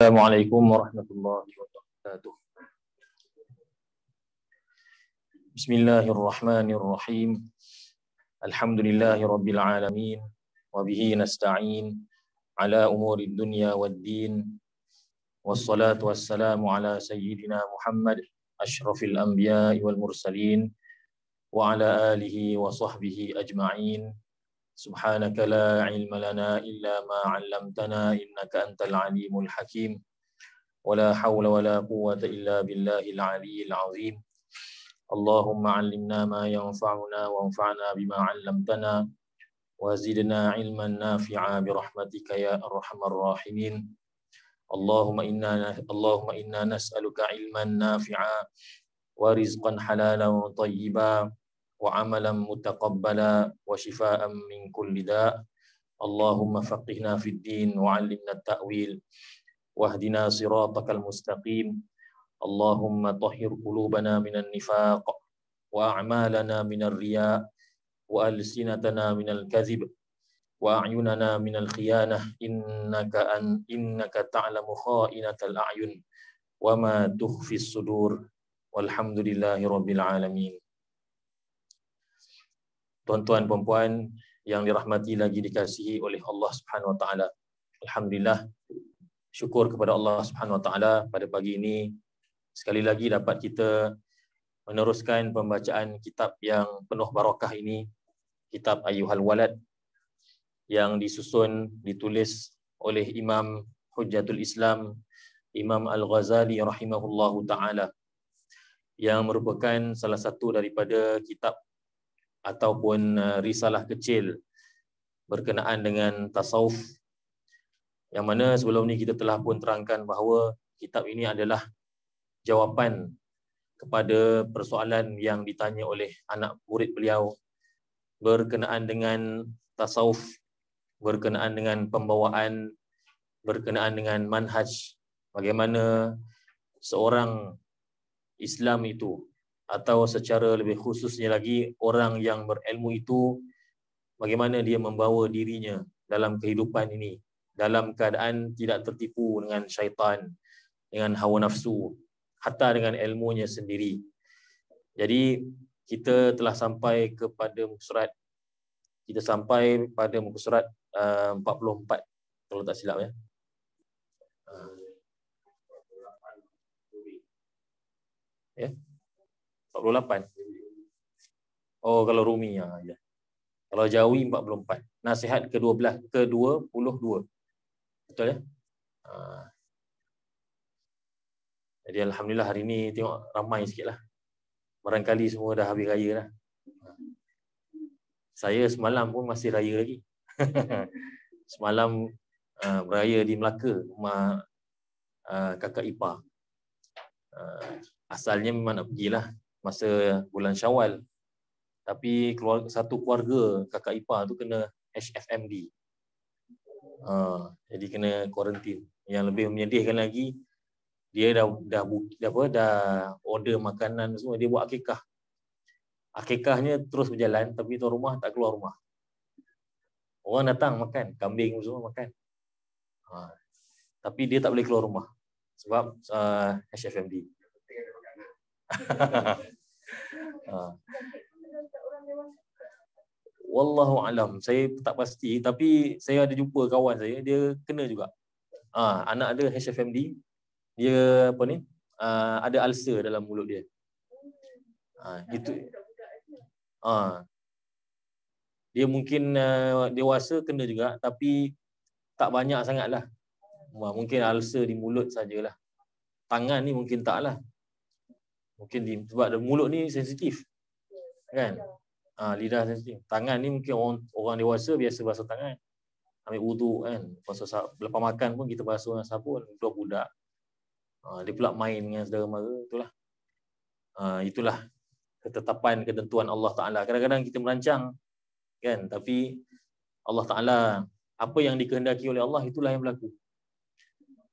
السلام عليكم ورحمة الله وبركاته بسم الله الرحمن الرحيم الحمد لله رب العالمين وبه نستعين على أمور الدنيا والدين والصلاة والسلام على سيدنا محمد أشرف الأنبياء والمرسلين وعلى آله وصحبه أجمعين سبحانك لا علم لنا إلا ما علمتنا إنك أنت العليم الحكيم ولا حول ولا قوة إلا بالله العلي العظيم اللهم علمنا ما ينفعنا وانفعنا بما علمتنا وزدنا علما نافعا برحمتك يا أرحم الراحمين اللهم إنا اللهم إنا نسألك علما نافعا ورزقا حلالا طيبا وعملا متقبلا وشفاء من كل داء اللهم فقهنا في الدين وعلمنا التأويل واهدنا صراطك المستقيم اللهم طهر قلوبنا من النفاق وأعمالنا من الرياء وألسنتنا من الكذب وأعيننا من الخيانة إنك أن إنك تعلم خائنة الأعين وما تخفي الصدور والحمد لله رب العالمين tuan-tuan puan-puan yang dirahmati lagi dikasihi oleh Allah Subhanahu wa taala. Alhamdulillah syukur kepada Allah Subhanahu wa taala pada pagi ini sekali lagi dapat kita meneruskan pembacaan kitab yang penuh barakah ini, kitab Ayuhal Walad yang disusun ditulis oleh Imam Hujjatul Islam Imam Al-Ghazali rahimahullahu taala yang merupakan salah satu daripada kitab ataupun uh, risalah kecil berkenaan dengan tasawuf yang mana sebelum ni kita telah pun terangkan bahawa kitab ini adalah jawapan kepada persoalan yang ditanya oleh anak murid beliau berkenaan dengan tasawuf berkenaan dengan pembawaan berkenaan dengan manhaj bagaimana seorang Islam itu atau secara lebih khususnya lagi orang yang berilmu itu bagaimana dia membawa dirinya dalam kehidupan ini dalam keadaan tidak tertipu dengan syaitan dengan hawa nafsu hatta dengan ilmunya sendiri jadi kita telah sampai kepada muka surat kita sampai pada muka surat 44 kalau tak silap ya uh. ya yeah. 48. Oh kalau Rumi ya. ya. Kalau Jawi 44. Nasihat ke-12 ke-22. Betul ya? Ha. Jadi alhamdulillah hari ini tengok ramai sikitlah. Barangkali semua dah habis raya dah. Saya semalam pun masih raya lagi. semalam uh, beraya di Melaka rumah uh, kakak ipar. Uh, asalnya memang nak pergilah masa bulan Syawal. Tapi keluarga, satu keluarga kakak ipa tu kena HFMD. Ha, jadi kena kuarantin. Yang lebih menyedihkan lagi dia dah dah, dah dah apa dah order makanan semua dia buat akikah. Akikahnya terus berjalan tapi tuan rumah tak keluar rumah. Orang datang makan, kambing semua makan. Ha, tapi dia tak boleh keluar rumah sebab uh, HFMD. Wallahu alam. Saya tak pasti tapi saya ada jumpa kawan saya dia kena juga. Ah ha, anak dia HFMD. Dia apa ni? Ha, ada ulcer dalam mulut dia. Ha, ah, itu ha. Ah. Dia mungkin uh, dewasa kena juga tapi tak banyak sangatlah. Mungkin ulcer di mulut sajalah. Tangan ni mungkin taklah mungkin di, sebab mulut ni sensitif kan ha, lidah sensitif tangan ni mungkin orang orang dewasa biasa basuh tangan ambil wuduk kan basuh lepas makan pun kita basuh dengan sabun dua budak ha, dia pula main dengan saudara mara itulah ha, itulah ketetapan ketentuan Allah Taala kadang-kadang kita merancang kan tapi Allah Taala apa yang dikehendaki oleh Allah itulah yang berlaku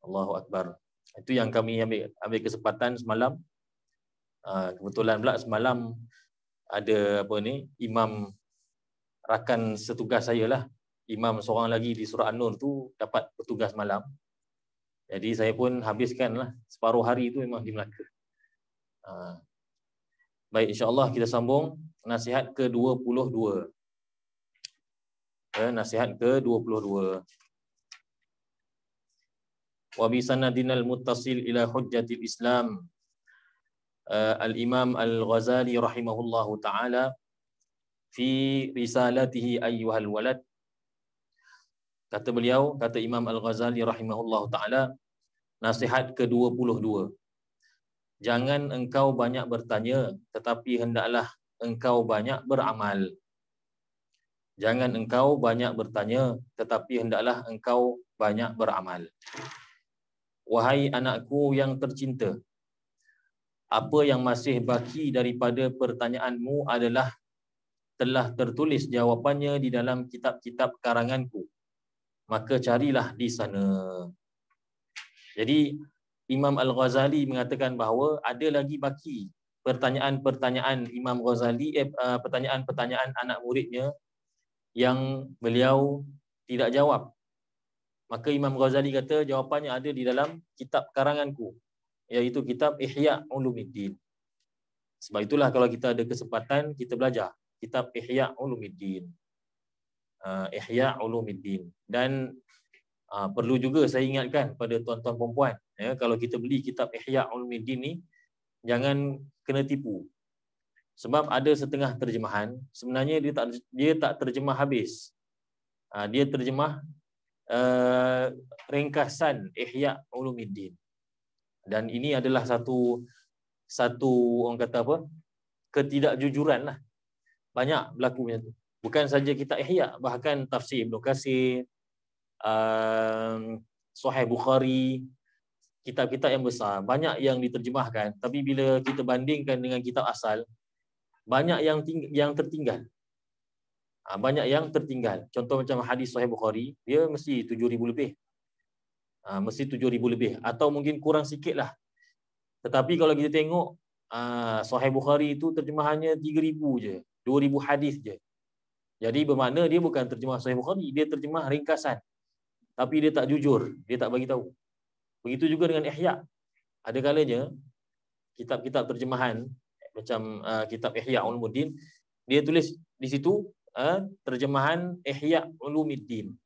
Allahu akbar itu yang kami ambil ambil kesempatan semalam Ha, kebetulan pula semalam ada apa ni imam rakan setugas saya lah imam seorang lagi di surah an-nur tu dapat petugas malam jadi saya pun habiskan lah separuh hari tu memang di Melaka. Ha. baik Insya Allah kita sambung nasihat ke-22. Eh, ya, nasihat ke-22. Wa bi sanadinal muttasil ila hujjatil Islam Uh, al Imam al Ghazali rahimahullah taala fi risalatihi ayyuhal walad kata beliau kata Imam al Ghazali rahimahullah taala nasihat ke-22 jangan engkau banyak bertanya tetapi hendaklah engkau banyak beramal jangan engkau banyak bertanya tetapi hendaklah engkau banyak beramal Wahai anakku yang tercinta, apa yang masih baki daripada pertanyaanmu adalah telah tertulis jawapannya di dalam kitab-kitab karanganku. Maka carilah di sana. Jadi Imam Al-Ghazali mengatakan bahawa ada lagi baki pertanyaan-pertanyaan Imam Ghazali, eh, uh, pertanyaan-pertanyaan anak muridnya yang beliau tidak jawab. Maka Imam Ghazali kata jawapannya ada di dalam kitab karanganku iaitu kitab Ihya Ulumuddin. Sebab itulah kalau kita ada kesempatan kita belajar kitab Ihya Ulumuddin. Uh, Ihya Ulumuddin dan uh, perlu juga saya ingatkan pada tuan-tuan perempuan ya kalau kita beli kitab Ihya Ulumuddin ni jangan kena tipu. Sebab ada setengah terjemahan sebenarnya dia tak dia tak terjemah habis. Uh, dia terjemah uh, ringkasan Ihya Ulumuddin dan ini adalah satu satu orang kata apa ketidakjujuran lah banyak berlaku macam tu bukan saja kita ihya bahkan tafsir Ibnu Kasir um, Sahih Bukhari kitab-kitab yang besar banyak yang diterjemahkan tapi bila kita bandingkan dengan kitab asal banyak yang yang tertinggal ha, banyak yang tertinggal contoh macam hadis Sahih Bukhari dia mesti 7000 lebih Ah, mesti 7,000 hmm. lebih atau mungkin kurang sikit lah. Tetapi kalau kita tengok uh, Sahih Bukhari itu terjemahannya 3,000 je. 2,000 hadis je. Jadi bermakna dia bukan terjemah Sahih Bukhari. Dia terjemah ringkasan. Tapi dia tak jujur. Dia tak bagi tahu. Begitu juga dengan Ihya. Ada kalanya kitab-kitab terjemahan macam uh, kitab Ihya Ulumuddin dia tulis di situ uh, terjemahan Ihya Ulumuddin.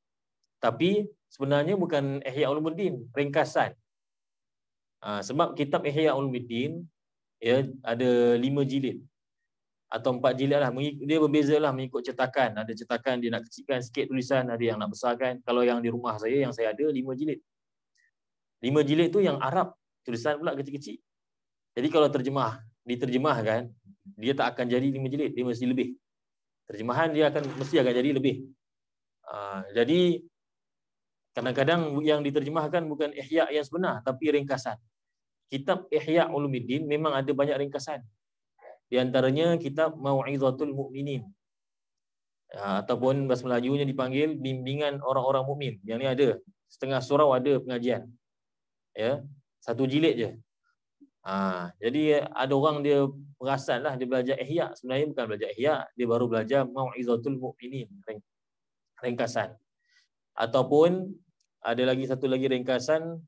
Tapi sebenarnya bukan Ihya Ulumuddin, ringkasan. Ha, sebab kitab Ihya Ulumuddin ya ada lima jilid atau empat jilid lah. Dia berbeza lah mengikut cetakan. Ada cetakan dia nak kecilkan sikit tulisan, ada yang nak besarkan. Kalau yang di rumah saya, yang saya ada, lima jilid. Lima jilid tu yang Arab. Tulisan pula kecil-kecil. Jadi kalau terjemah, diterjemahkan, dia tak akan jadi lima jilid. Dia mesti lebih. Terjemahan dia akan mesti akan jadi lebih. Uh, jadi Kadang-kadang yang diterjemahkan bukan ihya yang sebenar tapi ringkasan. Kitab Ihya Ulumuddin memang ada banyak ringkasan. Di antaranya kitab Mau'izatul Mukminin. Ya, ha, ataupun bahasa Melayunya dipanggil bimbingan orang-orang mukmin. Yang ni ada setengah surau ada pengajian. Ya, satu jilid je. Ha, jadi ada orang dia perasan lah dia belajar ihya sebenarnya bukan belajar ihya dia baru belajar mau'izatul mukminin ringkasan ataupun ada lagi satu lagi ringkasan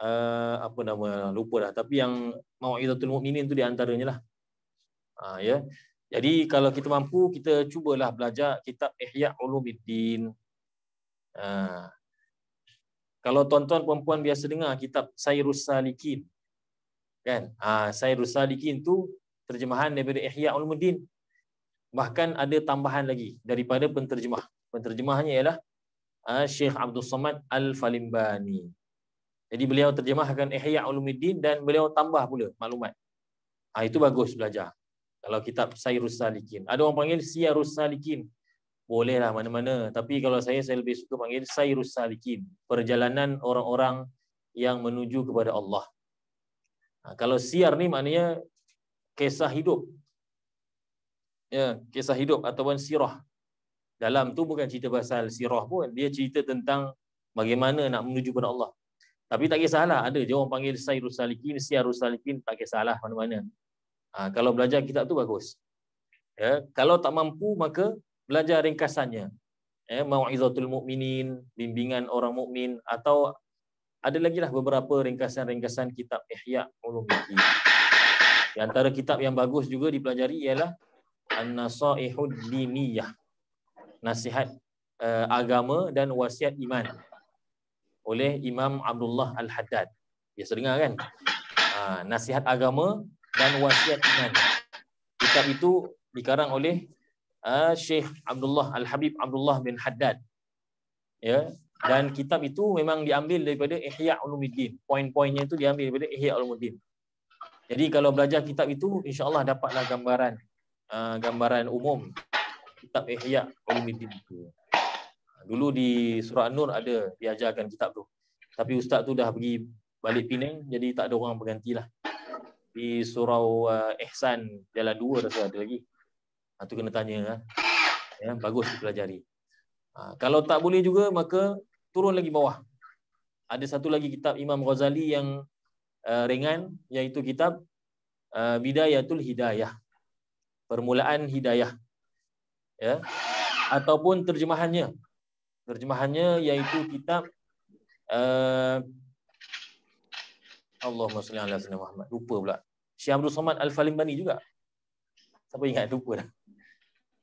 uh, apa nama lupa dah tapi yang mauizatul mukminin tu di antaranya lah uh, ya yeah. jadi kalau kita mampu kita cubalah belajar kitab ihya ulumuddin uh, kalau tuan-tuan perempuan biasa dengar kitab Sayyidus Salikin kan ah ha, uh, Sayyidus Salikin tu terjemahan daripada Ihya Ulumuddin bahkan ada tambahan lagi daripada penterjemah penterjemahnya ialah Ah, Syekh Abdul Somad Al-Falimbani. Jadi beliau terjemahkan Ihya Ulumuddin dan beliau tambah pula maklumat. Ha, itu bagus belajar. Kalau kitab Sayyirus Salikin. Ada orang panggil Siyarus Salikin. Bolehlah mana-mana. Tapi kalau saya, saya lebih suka panggil Sayyirus Salikin. Perjalanan orang-orang yang menuju kepada Allah. Ha, kalau siar ni maknanya kisah hidup. Ya, kisah hidup ataupun sirah dalam tu bukan cerita pasal sirah pun dia cerita tentang bagaimana nak menuju kepada Allah tapi tak kisahlah ada je orang panggil sayyidus salikin siarus salikin tak kisahlah mana-mana ha, kalau belajar kitab tu bagus ya kalau tak mampu maka belajar ringkasannya ya mauizatul mukminin bimbingan orang mukmin atau ada lagi lah beberapa ringkasan-ringkasan kitab Ihya Ulumuddin. Di antara kitab yang bagus juga dipelajari ialah An-Nasaihud Diniyah nasihat uh, agama dan wasiat iman oleh Imam Abdullah Al-Haddad. Ya dengar kan? Uh, nasihat agama dan wasiat iman. Kitab itu dikarang oleh uh, eh, Syekh Abdullah Al-Habib Abdullah bin Haddad. Ya, dan kitab itu memang diambil daripada Ihya Ulumuddin. Poin-poinnya itu diambil daripada Ihya Ulumuddin. Jadi kalau belajar kitab itu insya-Allah dapatlah gambaran uh, gambaran umum kitab Ihya Ulumuddin tu. Ha, dulu di Surah Nur ada diajarkan kitab tu. Tapi ustaz tu dah pergi balik Pinang jadi tak ada orang bergantilah. Di Surau uh, Ihsan jalan dua rasa ada lagi. Ha tu kena tanya ha. Ya, bagus dipelajari. Ha, kalau tak boleh juga maka turun lagi bawah. Ada satu lagi kitab Imam Ghazali yang uh, ringan iaitu kitab uh, Bidayatul Hidayah. Permulaan Hidayah ya ataupun terjemahannya terjemahannya iaitu kitab uh, Allahumma salli ala sayyidina Muhammad lupa pula Syamrul Samad Al-Falimbani juga siapa ingat lupa dah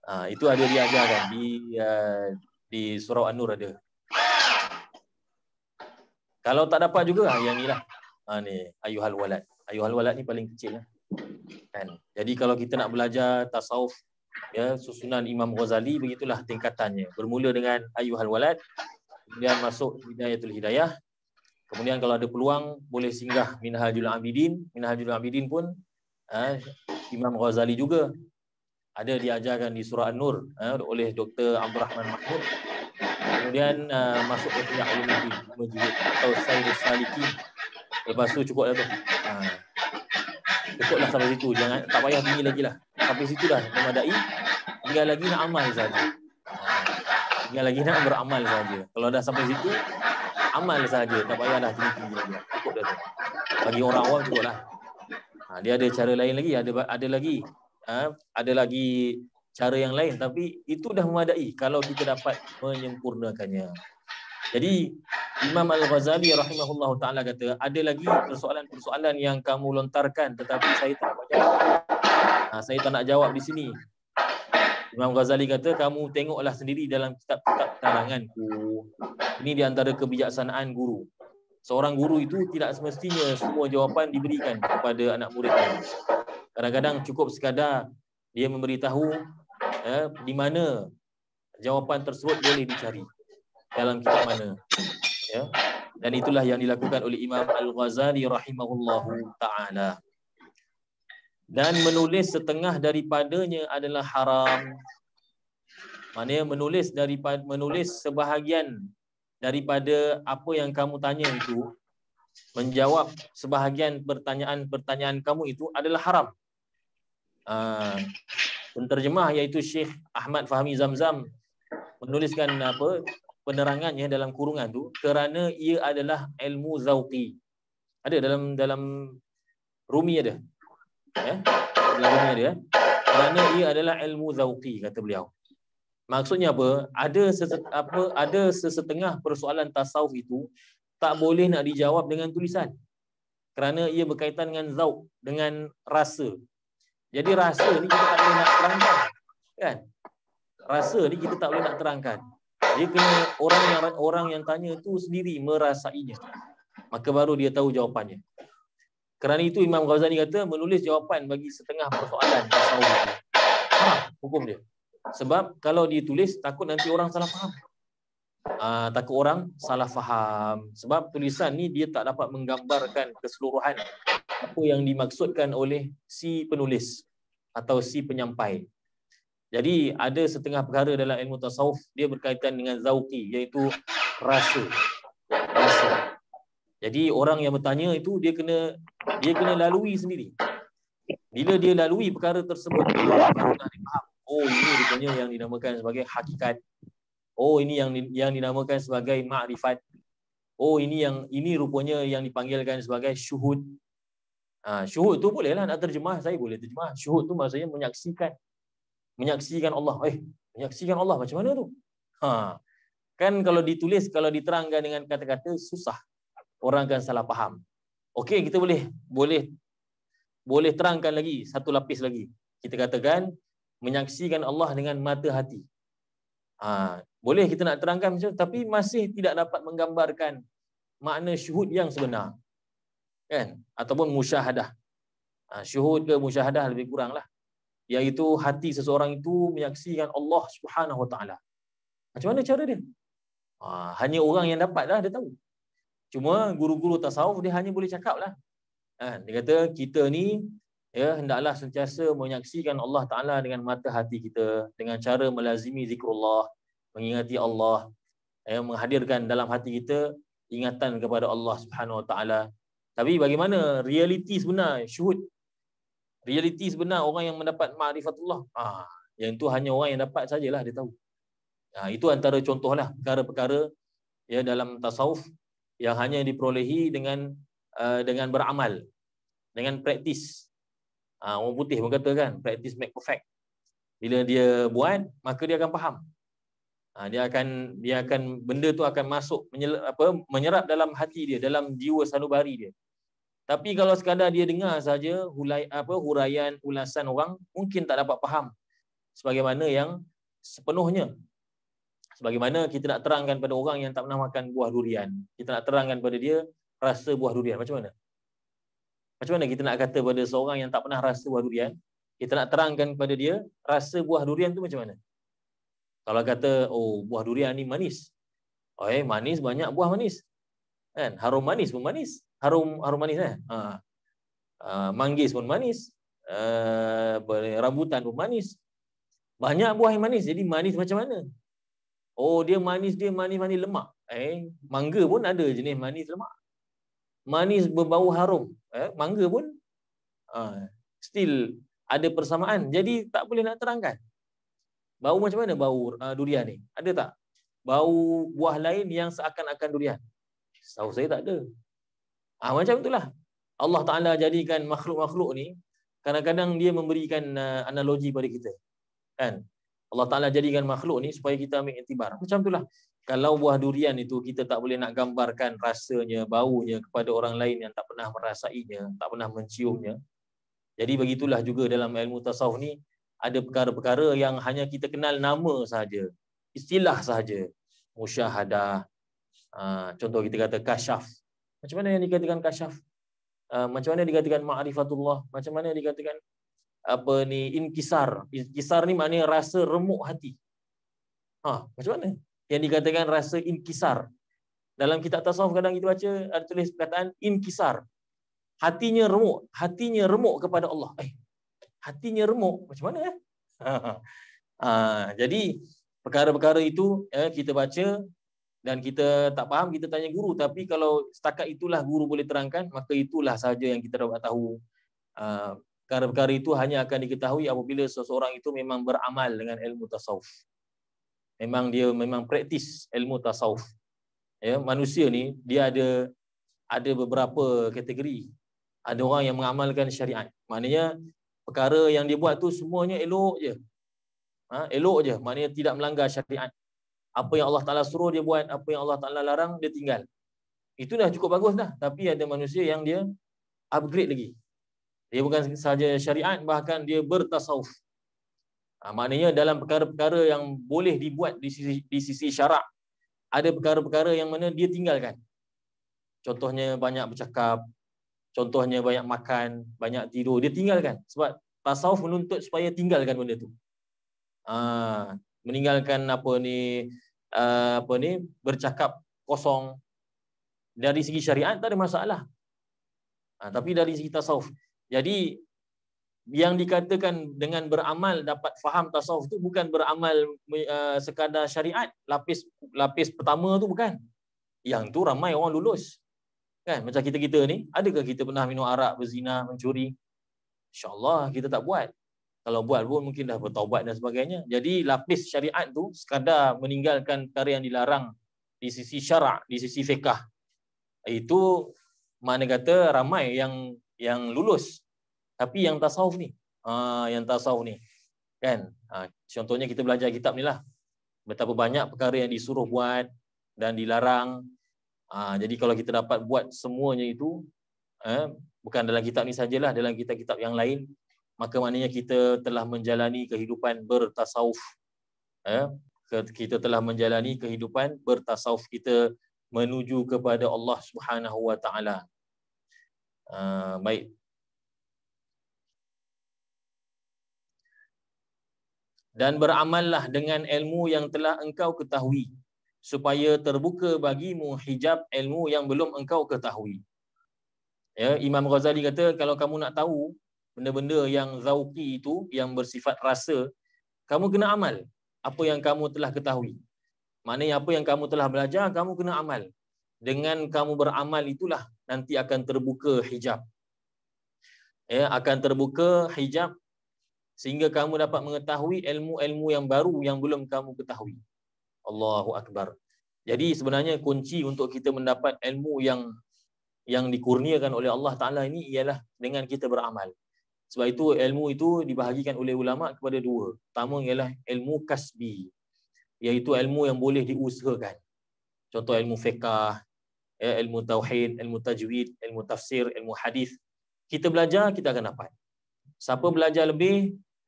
ha, itu ada dia diajarkan di uh, di surau an-nur ada kalau tak dapat juga ha, yang inilah ha ni ayuhal walad ayuhal walad ni paling kecil lah kan jadi kalau kita nak belajar tasawuf ya susunan Imam Ghazali begitulah tingkatannya bermula dengan ayyuhal walad kemudian masuk hidayatul hidayah kemudian kalau ada peluang boleh singgah minhajul abidin minhajul abidin pun eh, Imam Ghazali juga ada diajarkan di surah an-nur eh, oleh Dr. Abdul Rahman Mahmud kemudian eh, masuk ke kitab ulum atau Sayyidus Saliki lepas tu cukup dah tu ha. cukup sampai situ jangan tak payah tinggi lagi lah sampai situ dah memadai tinggal lagi nak amal saja tinggal lagi nak beramal saja kalau dah sampai situ amal saja tak payahlah tinggi-tinggi lagi cukup dah bagi orang awam cukup lah ha, dia ada cara lain lagi ada ada lagi ha, ada lagi cara yang lain tapi itu dah memadai kalau kita dapat menyempurnakannya jadi Imam Al-Ghazali rahimahullahu taala kata ada lagi persoalan-persoalan yang kamu lontarkan tetapi saya tak banyak Ha, saya tak nak jawab di sini. Imam Ghazali kata, kamu tengoklah sendiri dalam kitab-kitab karanganku. Ini di antara kebijaksanaan guru. Seorang guru itu tidak semestinya semua jawapan diberikan kepada anak muridnya. Kadang-kadang cukup sekadar dia memberitahu eh, di mana jawapan tersebut boleh dicari. Dalam kitab mana. Ya. Dan itulah yang dilakukan oleh Imam Al-Ghazali rahimahullahu ta'ala dan menulis setengah daripadanya adalah haram maknanya menulis daripada menulis sebahagian daripada apa yang kamu tanya itu menjawab sebahagian pertanyaan-pertanyaan kamu itu adalah haram uh, ha. terjemah iaitu Syekh Ahmad Fahmi Zamzam menuliskan apa penerangannya dalam kurungan tu kerana ia adalah ilmu zauqi ada dalam dalam Rumi ada Eh, dia. Eh. Kerana ia adalah ilmu zauqi kata beliau. Maksudnya apa? Ada apa ada sesetengah persoalan tasawuf itu tak boleh nak dijawab dengan tulisan. Kerana ia berkaitan dengan zauq, dengan rasa. Jadi rasa ni kita tak boleh nak terangkan. Kan? Rasa ni kita tak boleh nak terangkan. Dia kena orang yang orang yang tanya tu sendiri merasainya. Maka baru dia tahu jawapannya. Kerana itu Imam Ghazali kata menulis jawapan bagi setengah persoalan tasawuf. Haram hukum dia. Sebab kalau ditulis takut nanti orang salah faham. Uh, takut orang salah faham sebab tulisan ni dia tak dapat menggambarkan keseluruhan apa yang dimaksudkan oleh si penulis atau si penyampai. Jadi ada setengah perkara dalam ilmu tasawuf dia berkaitan dengan zauqi iaitu rasa. Jadi orang yang bertanya itu dia kena dia kena lalui sendiri. Bila dia lalui perkara tersebut dia sudah faham. Oh ini rupanya yang dinamakan sebagai hakikat. Oh ini yang yang dinamakan sebagai makrifat. Oh ini yang ini rupanya yang dipanggilkan sebagai syuhud. Ha, syuhud tu boleh lah nak terjemah saya boleh terjemah. Syuhud tu maksudnya menyaksikan menyaksikan Allah. Eh, menyaksikan Allah macam mana tu? Ha. Kan kalau ditulis kalau diterangkan dengan kata-kata susah orang akan salah faham. Okey, kita boleh boleh boleh terangkan lagi satu lapis lagi. Kita katakan menyaksikan Allah dengan mata hati. Ha, boleh kita nak terangkan macam tapi masih tidak dapat menggambarkan makna syuhud yang sebenar. Kan? Ataupun musyahadah. Ha, syuhud ke musyahadah lebih kuranglah. Iaitu hati seseorang itu menyaksikan Allah Subhanahu Wa Taala. Macam mana cara dia? Ha, hanya orang yang dapatlah dia tahu. Cuma guru-guru tasawuf dia hanya boleh cakap lah. Ha, dia kata kita ni ya, hendaklah sentiasa menyaksikan Allah Ta'ala dengan mata hati kita. Dengan cara melazimi zikrullah. Mengingati Allah. Ya, menghadirkan dalam hati kita ingatan kepada Allah Subhanahu Wa Ta'ala. Tapi bagaimana realiti sebenar syuhud? Realiti sebenar orang yang mendapat ma'rifatullah. Ha, yang itu hanya orang yang dapat sajalah dia tahu. Ha, itu antara contohlah perkara-perkara ya, dalam tasawuf yang hanya diperolehi dengan uh, dengan beramal dengan praktis uh, orang putih pun kata kan praktis make perfect bila dia buat maka dia akan faham ah, dia akan dia akan benda tu akan masuk menyel, apa menyerap dalam hati dia dalam jiwa sanubari dia tapi kalau sekadar dia dengar saja hulai apa huraian ulasan orang mungkin tak dapat faham sebagaimana yang sepenuhnya sebagaimana kita nak terangkan pada orang yang tak pernah makan buah durian kita nak terangkan pada dia rasa buah durian macam mana macam mana kita nak kata pada seorang yang tak pernah rasa buah durian kita nak terangkan kepada dia rasa buah durian tu macam mana kalau kata oh buah durian ni manis oh, eh manis banyak buah manis kan harum manis pun manis harum harum manis eh ha. Uh, manggis pun manis uh, rambutan pun manis banyak buah yang manis jadi manis macam mana Oh dia manis dia manis manis lemak. Eh mangga pun ada jenis manis lemak. Manis berbau harum. Eh mangga pun uh, still ada persamaan. Jadi tak boleh nak terangkan. Bau macam mana bau uh, durian ni? Ada tak? Bau buah lain yang seakan-akan durian. Tahu saya tak ada. Ah macam itulah. Allah Taala jadikan makhluk-makhluk ni kadang-kadang dia memberikan uh, analogi pada kita. Kan? Allah Ta'ala jadikan makhluk ni supaya kita ambil intibar. Macam itulah. Kalau buah durian itu kita tak boleh nak gambarkan rasanya, baunya kepada orang lain yang tak pernah merasainya, tak pernah menciumnya. Jadi begitulah juga dalam ilmu tasawuf ni, ada perkara-perkara yang hanya kita kenal nama saja, Istilah sahaja. Musyahadah. Ha, contoh kita kata kasyaf. Macam mana yang dikatakan kasyaf? Ha, macam mana dikatakan ma'rifatullah? Macam mana dikatakan apa ni inkisar. Inkisar ni maknanya rasa remuk hati. Ha, macam mana? Yang dikatakan rasa inkisar. Dalam kitab tasawuf kadang kita baca ada tulis perkataan inkisar. Hatinya remuk, hatinya remuk kepada Allah. Eh, hatinya remuk macam mana eh? Ha, jadi perkara-perkara itu eh, kita baca dan kita tak faham kita tanya guru tapi kalau setakat itulah guru boleh terangkan maka itulah sahaja yang kita dapat tahu uh, perkara-perkara itu hanya akan diketahui apabila seseorang itu memang beramal dengan ilmu tasawuf. Memang dia memang praktis ilmu tasawuf. Ya, manusia ni dia ada ada beberapa kategori. Ada orang yang mengamalkan syariat. Maknanya perkara yang dia buat tu semuanya elok je. Ha, elok je. Maknanya tidak melanggar syariat. Apa yang Allah Taala suruh dia buat, apa yang Allah Taala larang dia tinggal. Itu dah cukup bagus dah. Tapi ada manusia yang dia upgrade lagi. Dia bukan sahaja syariat, bahkan dia bertasawuf. Ha, maknanya dalam perkara-perkara yang boleh dibuat di sisi, di sisi syarak, ada perkara-perkara yang mana dia tinggalkan. Contohnya banyak bercakap, contohnya banyak makan, banyak tidur, dia tinggalkan. Sebab tasawuf menuntut supaya tinggalkan benda itu. Ha, ah, meninggalkan apa ni ah, apa ni bercakap kosong dari segi syariat tak ada masalah. Ha, tapi dari segi tasawuf jadi yang dikatakan dengan beramal dapat faham tasawuf itu bukan beramal uh, sekadar syariat lapis lapis pertama tu bukan. Yang tu ramai orang lulus. Kan macam kita-kita ni, adakah kita pernah minum arak, berzina, mencuri? Insya-Allah kita tak buat. Kalau buat pun mungkin dah bertaubat dan sebagainya. Jadi lapis syariat tu sekadar meninggalkan perkara yang dilarang di sisi syarak, di sisi fiqah. Itu mana kata ramai yang yang lulus tapi yang tasawuf ni ha, yang tasawuf ni kan ha, contohnya kita belajar kitab ni lah betapa banyak perkara yang disuruh buat dan dilarang ha, jadi kalau kita dapat buat semuanya itu eh, bukan dalam kitab ni sajalah dalam kitab-kitab yang lain maka maknanya kita telah menjalani kehidupan bertasawuf eh, kita telah menjalani kehidupan bertasawuf kita menuju kepada Allah Subhanahu wa taala Ah, baik. Dan beramallah dengan ilmu yang telah engkau ketahui supaya terbuka bagimu hijab ilmu yang belum engkau ketahui. Ya, Imam Ghazali kata kalau kamu nak tahu benda-benda yang zauqi itu yang bersifat rasa, kamu kena amal apa yang kamu telah ketahui. Maknanya apa yang kamu telah belajar, kamu kena amal. Dengan kamu beramal itulah nanti akan terbuka hijab. Ya, akan terbuka hijab sehingga kamu dapat mengetahui ilmu-ilmu yang baru yang belum kamu ketahui. Allahu akbar. Jadi sebenarnya kunci untuk kita mendapat ilmu yang yang dikurniakan oleh Allah Taala ini ialah dengan kita beramal. Sebab itu ilmu itu dibahagikan oleh ulama kepada dua. Pertama ialah ilmu kasbi iaitu ilmu yang boleh diusahakan. Contoh ilmu fiqah, ya, ilmu tauhid, ilmu tajwid, ilmu tafsir, ilmu hadis. Kita belajar, kita akan dapat. Siapa belajar lebih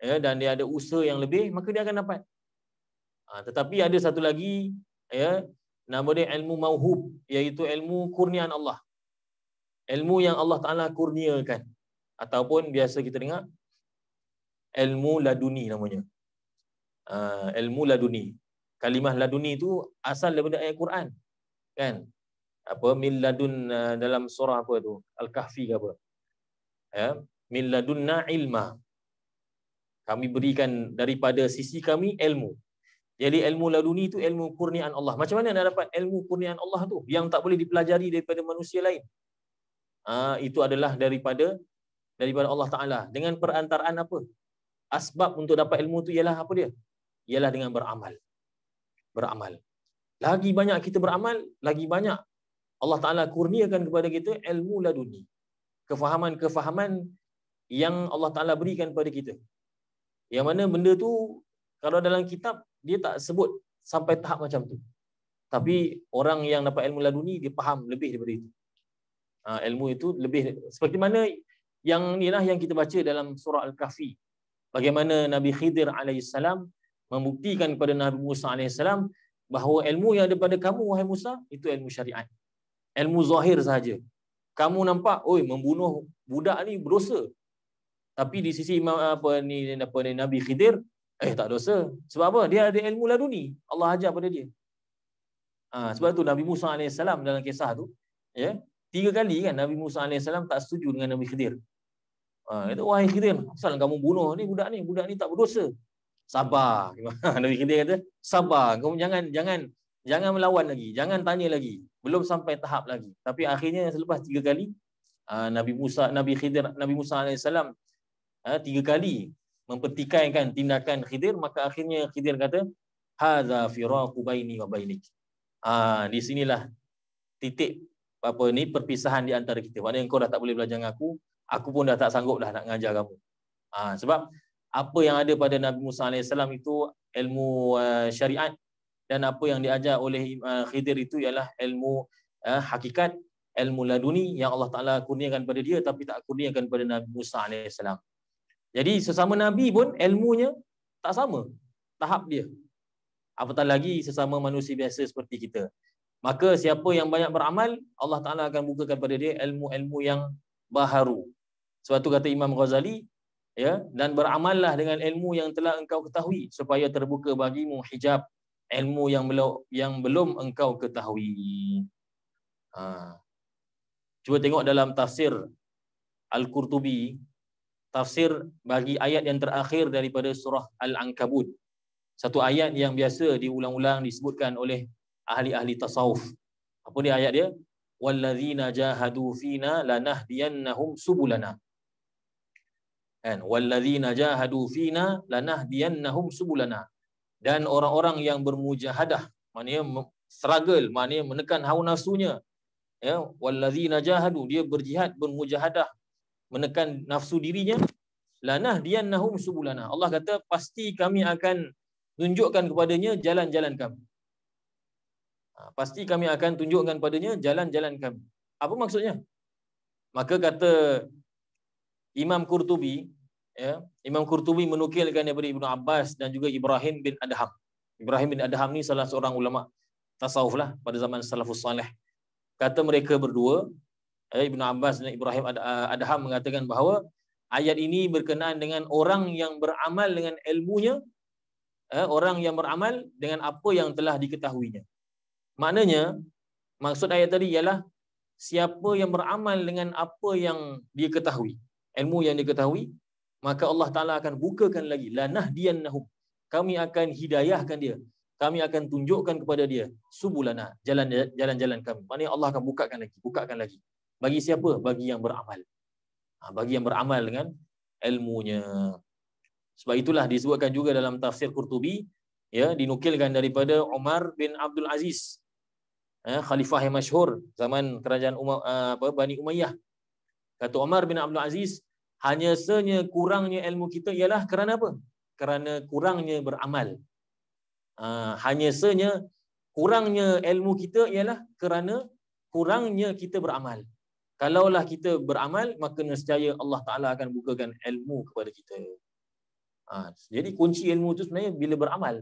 ya, dan dia ada usaha yang lebih, maka dia akan dapat. Ah, tetapi ada satu lagi, ya, nama dia ilmu mauhub, iaitu ilmu kurnian Allah. Ilmu yang Allah Ta'ala kurniakan. Ataupun biasa kita dengar, ilmu laduni namanya. Uh, ilmu laduni. Kalimah laduni itu asal daripada ayat Quran. Kan? apa min ladun uh, dalam surah apa tu al-kahfi ke apa ya min ladunna ilma kami berikan daripada sisi kami ilmu jadi ilmu laduni itu ilmu kurniaan Allah macam mana nak dapat ilmu kurniaan Allah tu yang tak boleh dipelajari daripada manusia lain ah itu adalah daripada daripada Allah taala dengan perantaraan apa asbab untuk dapat ilmu tu ialah apa dia ialah dengan beramal beramal lagi banyak kita beramal, lagi banyak Allah Ta'ala kurniakan kepada kita ilmu laduni. Kefahaman-kefahaman yang Allah Ta'ala berikan kepada kita. Yang mana benda tu kalau dalam kitab, dia tak sebut sampai tahap macam tu. Tapi orang yang dapat ilmu laduni, dia faham lebih daripada itu. Ha, ilmu itu lebih, seperti mana yang inilah yang kita baca dalam surah Al-Kahfi. Bagaimana Nabi Khidir alaihissalam membuktikan kepada Nabi Musa alaihissalam bahawa ilmu yang ada pada kamu, wahai Musa, itu ilmu syariat ilmu zahir sahaja. Kamu nampak, oi membunuh budak ni berdosa. Tapi di sisi imam apa ni apa ni Nabi Khidir, eh tak dosa. Sebab apa? Dia ada ilmu laduni. Allah ajar pada dia. Ha, sebab tu Nabi Musa AS dalam kisah tu, ya, tiga kali kan Nabi Musa AS tak setuju dengan Nabi Khidir. Ha, kata, wahai Khidir, kenapa kamu bunuh ni budak ni? Budak ni tak berdosa. Sabar. Nabi Khidir kata, sabar. Kamu jangan jangan jangan melawan lagi. Jangan tanya lagi belum sampai tahap lagi tapi akhirnya selepas tiga kali ah, Nabi Musa Nabi Khidir Nabi Musa alaihi salam ah, tiga kali mempertikaikan tindakan Khidir maka akhirnya Khidir kata hadza firaqu baini wa bainik ah di sinilah titik apa ni perpisahan di antara kita maknanya kau dah tak boleh belajar dengan aku aku pun dah tak sanggup dah nak mengajar kamu ah sebab apa yang ada pada Nabi Musa alaihi salam itu ilmu uh, syariat dan apa yang diajar oleh uh, Khidir itu ialah ilmu uh, hakikat ilmu laduni yang Allah Taala kurniakan pada dia tapi tak kurniakan pada Nabi Musa as. Jadi sesama nabi pun ilmunya tak sama tahap dia. Apatah lagi sesama manusia biasa seperti kita. Maka siapa yang banyak beramal, Allah Taala akan bukakan pada dia ilmu-ilmu yang baharu. Suatu kata Imam Ghazali, ya, dan beramallah dengan ilmu yang telah engkau ketahui supaya terbuka bagimu hijab ilmu yang belum yang belum engkau ketahui. Ha. Cuba tengok dalam tafsir Al-Qurtubi, tafsir bagi ayat yang terakhir daripada surah Al-Ankabut. Satu ayat yang biasa diulang-ulang disebutkan oleh ahli-ahli tasawuf. Apa dia ayat dia? Walladzina jahadu fina lanahdiyannahum subulana. Kan? Wallazina jahadu fina lanahdiyannahum subulana dan orang-orang yang bermujahadah maknanya struggle maknanya menekan hawa nafsunya ya wallazina jahadu dia berjihad bermujahadah menekan nafsu dirinya lanah diannahum subulana Allah kata pasti kami akan tunjukkan kepadanya jalan-jalan kami ha, pasti kami akan tunjukkan kepadanya jalan-jalan kami apa maksudnya maka kata Imam Qurtubi ya, Imam Qurtubi menukilkan daripada Ibnu Abbas dan juga Ibrahim bin Adham. Ibrahim bin Adham ni salah seorang ulama tasawuf lah pada zaman salafus salih. Kata mereka berdua, ya, Ibnu Abbas dan Ibrahim eh, Adham mengatakan bahawa ayat ini berkenaan dengan orang yang beramal dengan ilmunya, eh, orang yang beramal dengan apa yang telah diketahuinya. Maknanya, maksud ayat tadi ialah siapa yang beramal dengan apa yang dia ketahui ilmu yang diketahui maka Allah Taala akan bukakan lagi lanahdiyannahum. Kami akan hidayahkan dia. Kami akan tunjukkan kepada dia subulana, jalan jalan-jalan kami. Maknanya Allah akan bukakan lagi, bukakan lagi. Bagi siapa? Bagi yang beramal. Ha, bagi yang beramal dengan ilmunya. Sebab itulah disebutkan juga dalam tafsir Qurtubi, ya, dinukilkan daripada Umar bin Abdul Aziz. Eh, khalifah yang masyhur zaman kerajaan Umar, ah, apa, Bani Umayyah. Kata Umar bin Abdul Aziz, hanya senya kurangnya ilmu kita ialah kerana apa? Kerana kurangnya beramal. Ha, hanya senya kurangnya ilmu kita ialah kerana kurangnya kita beramal. Kalaulah kita beramal, maka nescaya Allah Ta'ala akan bukakan ilmu kepada kita. Ha, jadi kunci ilmu itu sebenarnya bila beramal.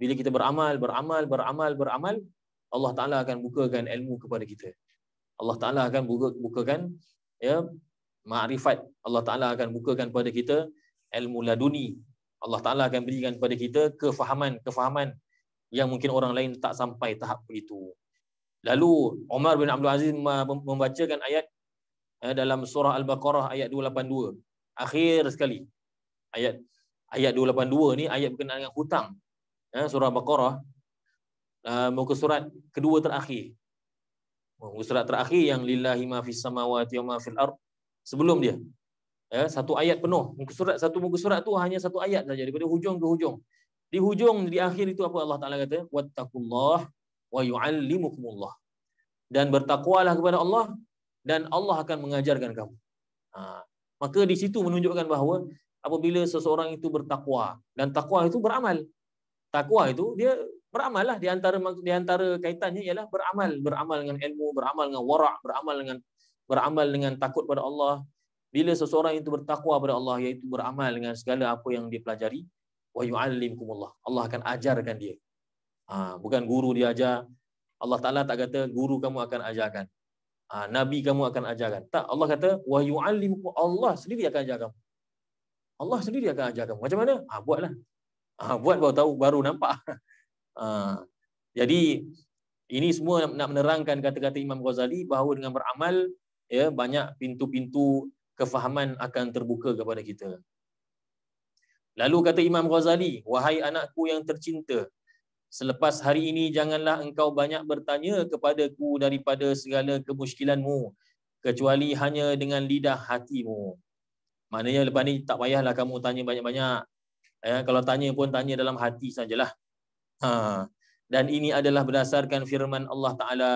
Bila kita beramal, beramal, beramal, beramal, Allah Ta'ala akan bukakan ilmu kepada kita. Allah Ta'ala akan buka, bukakan ya, makrifat Allah Taala akan bukakan kepada kita ilmu laduni Allah Taala akan berikan kepada kita kefahaman-kefahaman yang mungkin orang lain tak sampai tahap itu. Lalu Umar bin Abdul Aziz membacakan ayat eh, dalam surah Al-Baqarah ayat 282. Akhir sekali. Ayat ayat 282 ni ayat berkenaan dengan hutang. Eh, surah Al-Baqarah eh, muka surat kedua terakhir. Muka surat terakhir yang lillahi ma fis samawati wa ma fil ardh sebelum dia. Ya, satu ayat penuh. Muka surat satu muka surat tu hanya satu ayat saja daripada hujung ke hujung. Di hujung di akhir itu apa Allah Taala kata? Wattaqullah wa yu'allimukumullah. Dan bertakwalah kepada Allah dan Allah akan mengajarkan kamu. Ha. maka di situ menunjukkan bahawa apabila seseorang itu bertakwa dan takwa itu beramal. Takwa itu dia beramal di antara di antara kaitannya ialah beramal, beramal dengan ilmu, beramal dengan wara', beramal dengan beramal dengan takut pada Allah. Bila seseorang itu bertakwa pada Allah iaitu beramal dengan segala apa yang dia pelajari, wa yuallimkumullah. Allah akan ajarkan dia. Ha, bukan guru dia ajar. Allah Taala tak kata guru kamu akan ajarkan. Ha, nabi kamu akan ajarkan. Tak, Allah kata wa yuallimku Allah sendiri akan ajar kamu. Allah sendiri akan ajar kamu. Macam mana? Ha, buatlah. Ha, buat baru tahu baru nampak. Ha, jadi ini semua nak menerangkan kata-kata Imam Ghazali bahawa dengan beramal ya banyak pintu-pintu kefahaman akan terbuka kepada kita. Lalu kata Imam Ghazali, wahai anakku yang tercinta, selepas hari ini janganlah engkau banyak bertanya kepadaku daripada segala kemusykilanmu kecuali hanya dengan lidah hatimu. Maknanya lepas ni tak payahlah kamu tanya banyak-banyak. Ya, kalau tanya pun tanya dalam hati sajalah. Ha. Dan ini adalah berdasarkan firman Allah Ta'ala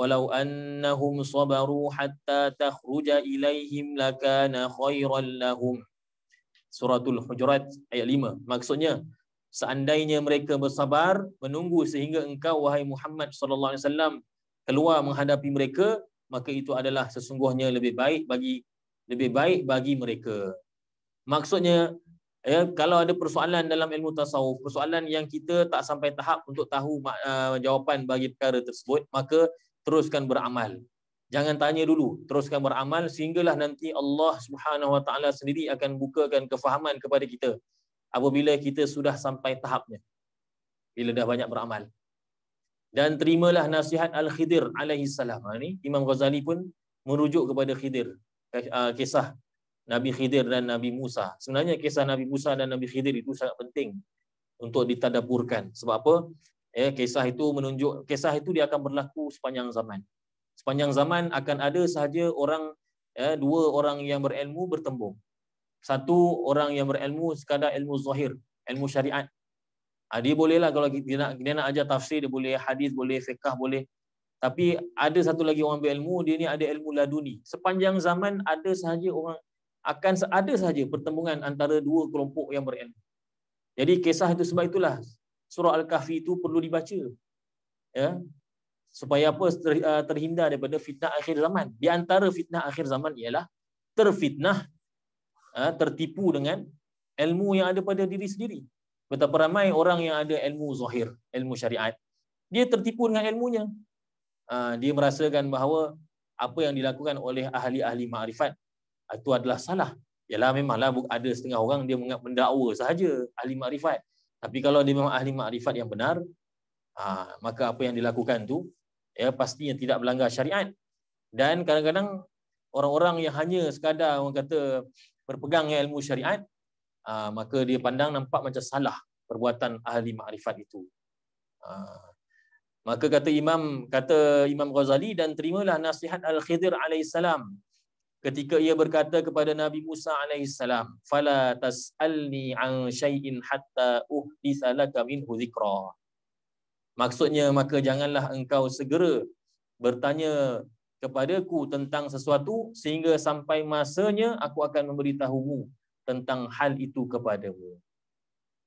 ولو أنهم صبروا حتى تخرج إليهم لكان خيرا لهم سورة الحجرات آية 5 maksudnya seandainya mereka bersabar menunggu sehingga engkau wahai Muhammad sallallahu alaihi wasallam keluar menghadapi mereka maka itu adalah sesungguhnya lebih baik bagi lebih baik bagi mereka maksudnya ya kalau ada persoalan dalam ilmu tasawuf persoalan yang kita tak sampai tahap untuk tahu uh, jawapan bagi perkara tersebut maka teruskan beramal. Jangan tanya dulu, teruskan beramal sehinggalah nanti Allah Subhanahu Wa Taala sendiri akan bukakan kefahaman kepada kita apabila kita sudah sampai tahapnya. Bila dah banyak beramal. Dan terimalah nasihat Al-Khidir alaihi salam. Ini ha, Imam Ghazali pun merujuk kepada Khidir. Uh, kisah Nabi Khidir dan Nabi Musa. Sebenarnya kisah Nabi Musa dan Nabi Khidir itu sangat penting untuk ditadaburkan. Sebab apa? Ya, kisah itu menunjuk kisah itu dia akan berlaku sepanjang zaman. Sepanjang zaman akan ada sahaja orang ya, dua orang yang berilmu bertembung. Satu orang yang berilmu sekadar ilmu zahir, ilmu syariat. Ha, dia bolehlah kalau dia nak dia nak ajar tafsir, dia boleh hadis, boleh fiqh, boleh. Tapi ada satu lagi orang berilmu, dia ni ada ilmu laduni. Sepanjang zaman ada sahaja orang akan ada sahaja pertembungan antara dua kelompok yang berilmu. Jadi kisah itu sebab itulah surah Al-Kahfi itu perlu dibaca. Ya. Supaya apa uh, terhindar daripada fitnah akhir zaman. Di antara fitnah akhir zaman ialah terfitnah uh, tertipu dengan ilmu yang ada pada diri sendiri. Betapa ramai orang yang ada ilmu zahir, ilmu syariat. Dia tertipu dengan ilmunya. Uh, dia merasakan bahawa apa yang dilakukan oleh ahli-ahli makrifat itu adalah salah. Yalah memanglah ada setengah orang dia mendakwa sahaja ahli makrifat. Tapi kalau dia memang ahli makrifat yang benar, ha, maka apa yang dilakukan tu ya pastinya tidak melanggar syariat. Dan kadang-kadang orang-orang yang hanya sekadar orang kata berpegang dengan ilmu syariat, ha, maka dia pandang nampak macam salah perbuatan ahli makrifat itu. Ha, maka kata Imam kata Imam Ghazali dan terimalah nasihat Al-Khidir alaihissalam ketika ia berkata kepada Nabi Musa alaihissalam, "Fala tas'alni an shay'in hatta uhdisa laka minhu dhikra." Maksudnya maka janganlah engkau segera bertanya kepadaku tentang sesuatu sehingga sampai masanya aku akan memberitahumu tentang hal itu kepadamu.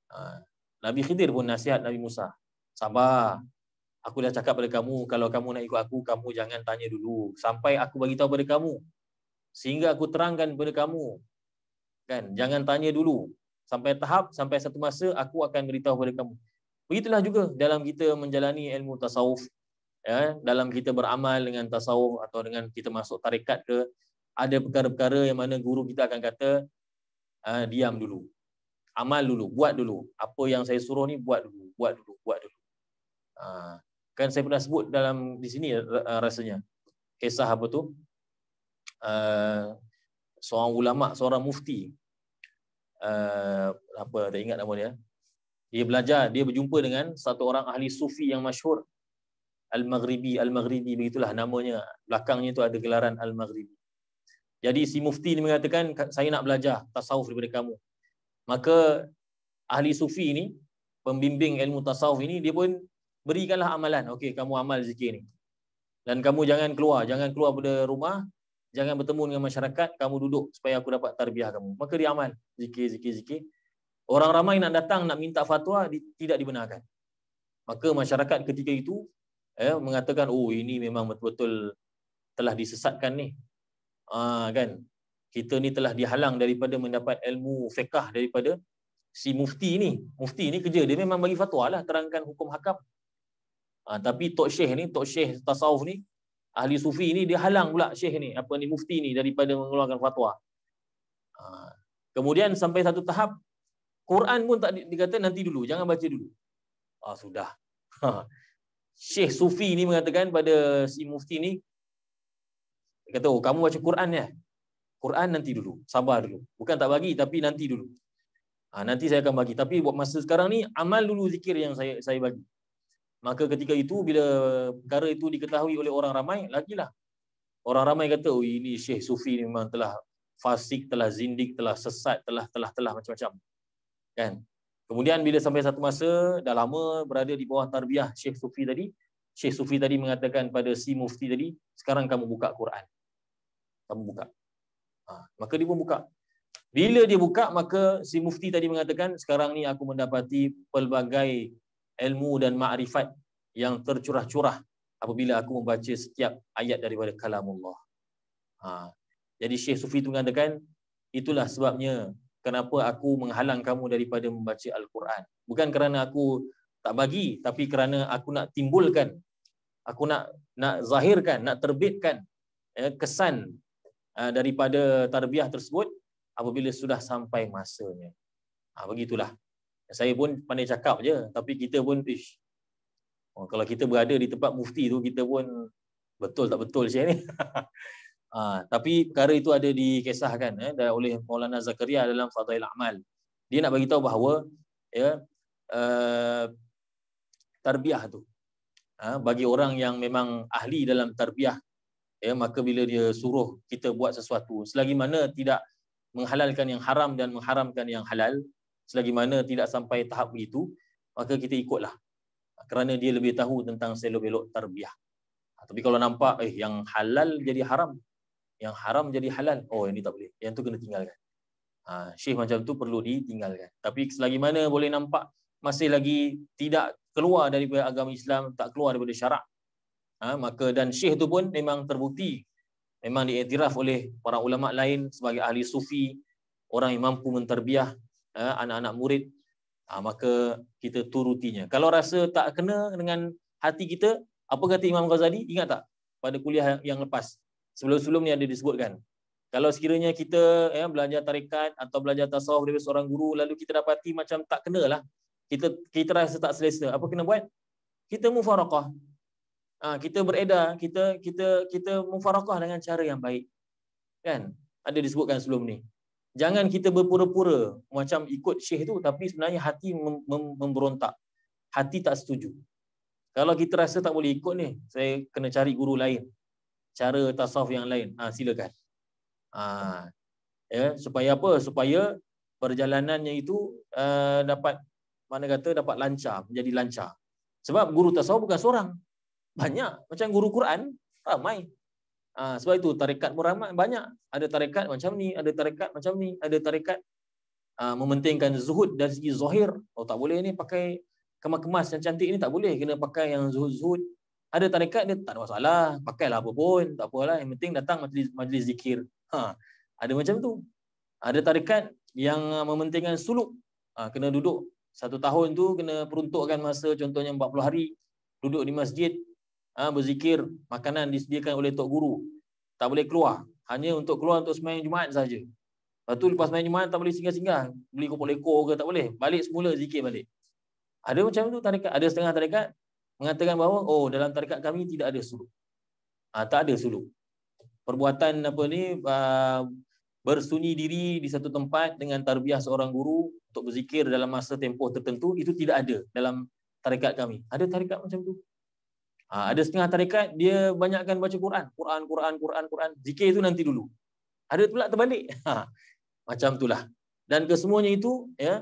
Ha, Nabi Khidir pun nasihat Nabi Musa. Sabar. Aku dah cakap pada kamu kalau kamu nak ikut aku kamu jangan tanya dulu sampai aku bagi tahu pada kamu sehingga aku terangkan kepada kamu kan jangan tanya dulu sampai tahap sampai satu masa aku akan beritahu kepada kamu begitulah juga dalam kita menjalani ilmu tasawuf ya dalam kita beramal dengan tasawuf atau dengan kita masuk tarekat ke ada perkara-perkara yang mana guru kita akan kata ah, diam dulu amal dulu buat dulu apa yang saya suruh ni buat dulu buat dulu buat dulu ah, kan saya pernah sebut dalam di sini ah, rasanya kisah apa tu Uh, seorang ulama, seorang mufti. Uh, apa tak ingat nama dia. Dia belajar, dia berjumpa dengan satu orang ahli sufi yang masyhur Al-Maghribi, Al-Maghribi begitulah namanya. Belakangnya itu ada gelaran Al-Maghribi. Jadi si mufti ini mengatakan saya nak belajar tasawuf daripada kamu. Maka ahli sufi ini pembimbing ilmu tasawuf ini dia pun berikanlah amalan. Okey, kamu amal zikir ni. Dan kamu jangan keluar, jangan keluar dari rumah jangan bertemu dengan masyarakat, kamu duduk supaya aku dapat tarbiyah kamu. Maka dia aman, zikir, zikir, zikir. Orang ramai nak datang, nak minta fatwa, di, tidak dibenarkan. Maka masyarakat ketika itu eh, mengatakan, oh ini memang betul-betul telah disesatkan ni. Ah, kan? Kita ni telah dihalang daripada mendapat ilmu fiqah daripada si mufti ni. Mufti ni kerja, dia memang bagi fatwa lah, terangkan hukum hakam. Ah, tapi Tok Syekh ni, Tok Syekh Tasawuf ni, ahli sufi ni dia halang pula syekh ni apa ni mufti ni daripada mengeluarkan fatwa ha. kemudian sampai satu tahap Quran pun tak dikatakan nanti dulu jangan baca dulu ah sudah ha. syekh sufi ni mengatakan pada si mufti ni dia kata oh kamu baca Quran ya Quran nanti dulu sabar dulu bukan tak bagi tapi nanti dulu ha, nanti saya akan bagi tapi buat masa sekarang ni amal dulu zikir yang saya saya bagi Maka ketika itu bila perkara itu diketahui oleh orang ramai, lagilah. Orang ramai kata, oh ini Syekh Sufi ni memang telah fasik, telah zindik, telah sesat, telah, telah, telah, macam-macam. Kan? Kemudian bila sampai satu masa, dah lama berada di bawah tarbiyah Syekh Sufi tadi, Syekh Sufi tadi mengatakan pada si mufti tadi, sekarang kamu buka Quran. Kamu buka. Ha, maka dia pun buka. Bila dia buka, maka si mufti tadi mengatakan, sekarang ni aku mendapati pelbagai ilmu dan ma'rifat yang tercurah-curah apabila aku membaca setiap ayat daripada kalamullah. Ha. Jadi Syekh Sufi itu mengatakan, itulah sebabnya kenapa aku menghalang kamu daripada membaca Al-Quran. Bukan kerana aku tak bagi, tapi kerana aku nak timbulkan, aku nak nak zahirkan, nak terbitkan ya, kesan uh, daripada tarbiyah tersebut apabila sudah sampai masanya. Ha, begitulah saya pun pandai cakap je tapi kita pun ish oh, kalau kita berada di tempat mufti tu kita pun betul tak betul saya ni ha, tapi perkara itu ada dikisahkan eh oleh Maulana Zakaria dalam Fadail Amal dia nak bagi tahu bahawa ya uh, tarbiyah tu ha, bagi orang yang memang ahli dalam tarbiyah ya maka bila dia suruh kita buat sesuatu selagi mana tidak menghalalkan yang haram dan mengharamkan yang halal selagi mana tidak sampai tahap begitu, maka kita ikutlah. Kerana dia lebih tahu tentang selo belok tarbiyah. Tapi kalau nampak eh yang halal jadi haram, yang haram jadi halal, oh ini tak boleh. Yang tu kena tinggalkan. Ha, syekh macam tu perlu ditinggalkan. Tapi selagi mana boleh nampak masih lagi tidak keluar daripada agama Islam, tak keluar daripada syarak. Ha, maka dan syekh tu pun memang terbukti memang diiktiraf oleh para ulama lain sebagai ahli sufi, orang yang mampu menterbiah Eh, anak-anak murid ah, maka kita turutinya kalau rasa tak kena dengan hati kita apa kata Imam Ghazali ingat tak pada kuliah yang lepas sebelum-sebelum ni ada disebutkan kalau sekiranya kita ya, belajar tarikat atau belajar tasawuf daripada seorang guru lalu kita dapati macam tak kena lah kita kita rasa tak selesa apa kena buat kita mufaraqah ha, kita bereda, kita kita kita mufaraqah dengan cara yang baik kan ada disebutkan sebelum ni Jangan kita berpura-pura macam ikut syekh tu tapi sebenarnya hati mem- mem- memberontak. Hati tak setuju. Kalau kita rasa tak boleh ikut ni, saya kena cari guru lain. Cara tasawuf yang lain. Ha, silakan. Ha, ya, supaya apa? Supaya perjalanannya itu uh, dapat mana kata dapat lancar, menjadi lancar. Sebab guru tasawuf bukan seorang. Banyak. Macam guru Quran, ramai. Ha, sebab itu tarekat pun banyak. Ada tarekat macam ni, ada tarekat macam ni, ada tarekat ha, mementingkan zuhud dari segi zahir. Oh tak boleh ni pakai kemas-kemas yang cantik ni tak boleh. Kena pakai yang zuhud-zuhud. Ada tarekat dia tak ada masalah. Pakailah apa pun. Tak apalah. Yang penting datang majlis, majlis zikir. Ha, ada macam tu. Ada tarekat yang ha, mementingkan suluk. Ha, kena duduk satu tahun tu kena peruntukkan masa contohnya 40 hari duduk di masjid ha, berzikir, makanan disediakan oleh tok guru. Tak boleh keluar. Hanya untuk keluar untuk semayang Jumaat saja. Lepas tu lepas semayang Jumaat tak boleh singgah-singgah. Beli kopok lekor ke tak boleh. Balik semula zikir balik. Ada macam tu tarikat. Ada setengah tarikat mengatakan bahawa oh dalam tarikat kami tidak ada suluk. Ha, tak ada suluk. Perbuatan apa ni bersunyi diri di satu tempat dengan tarbiyah seorang guru untuk berzikir dalam masa tempoh tertentu itu tidak ada dalam tarikat kami. Ada tarikat macam tu? Ha, ada setengah tarikat dia banyakkan baca Quran, Quran, Quran, Quran, Quran, zikir itu nanti dulu. Ada pula terbalik. Ha, macam itulah. Dan kesemuanya itu ya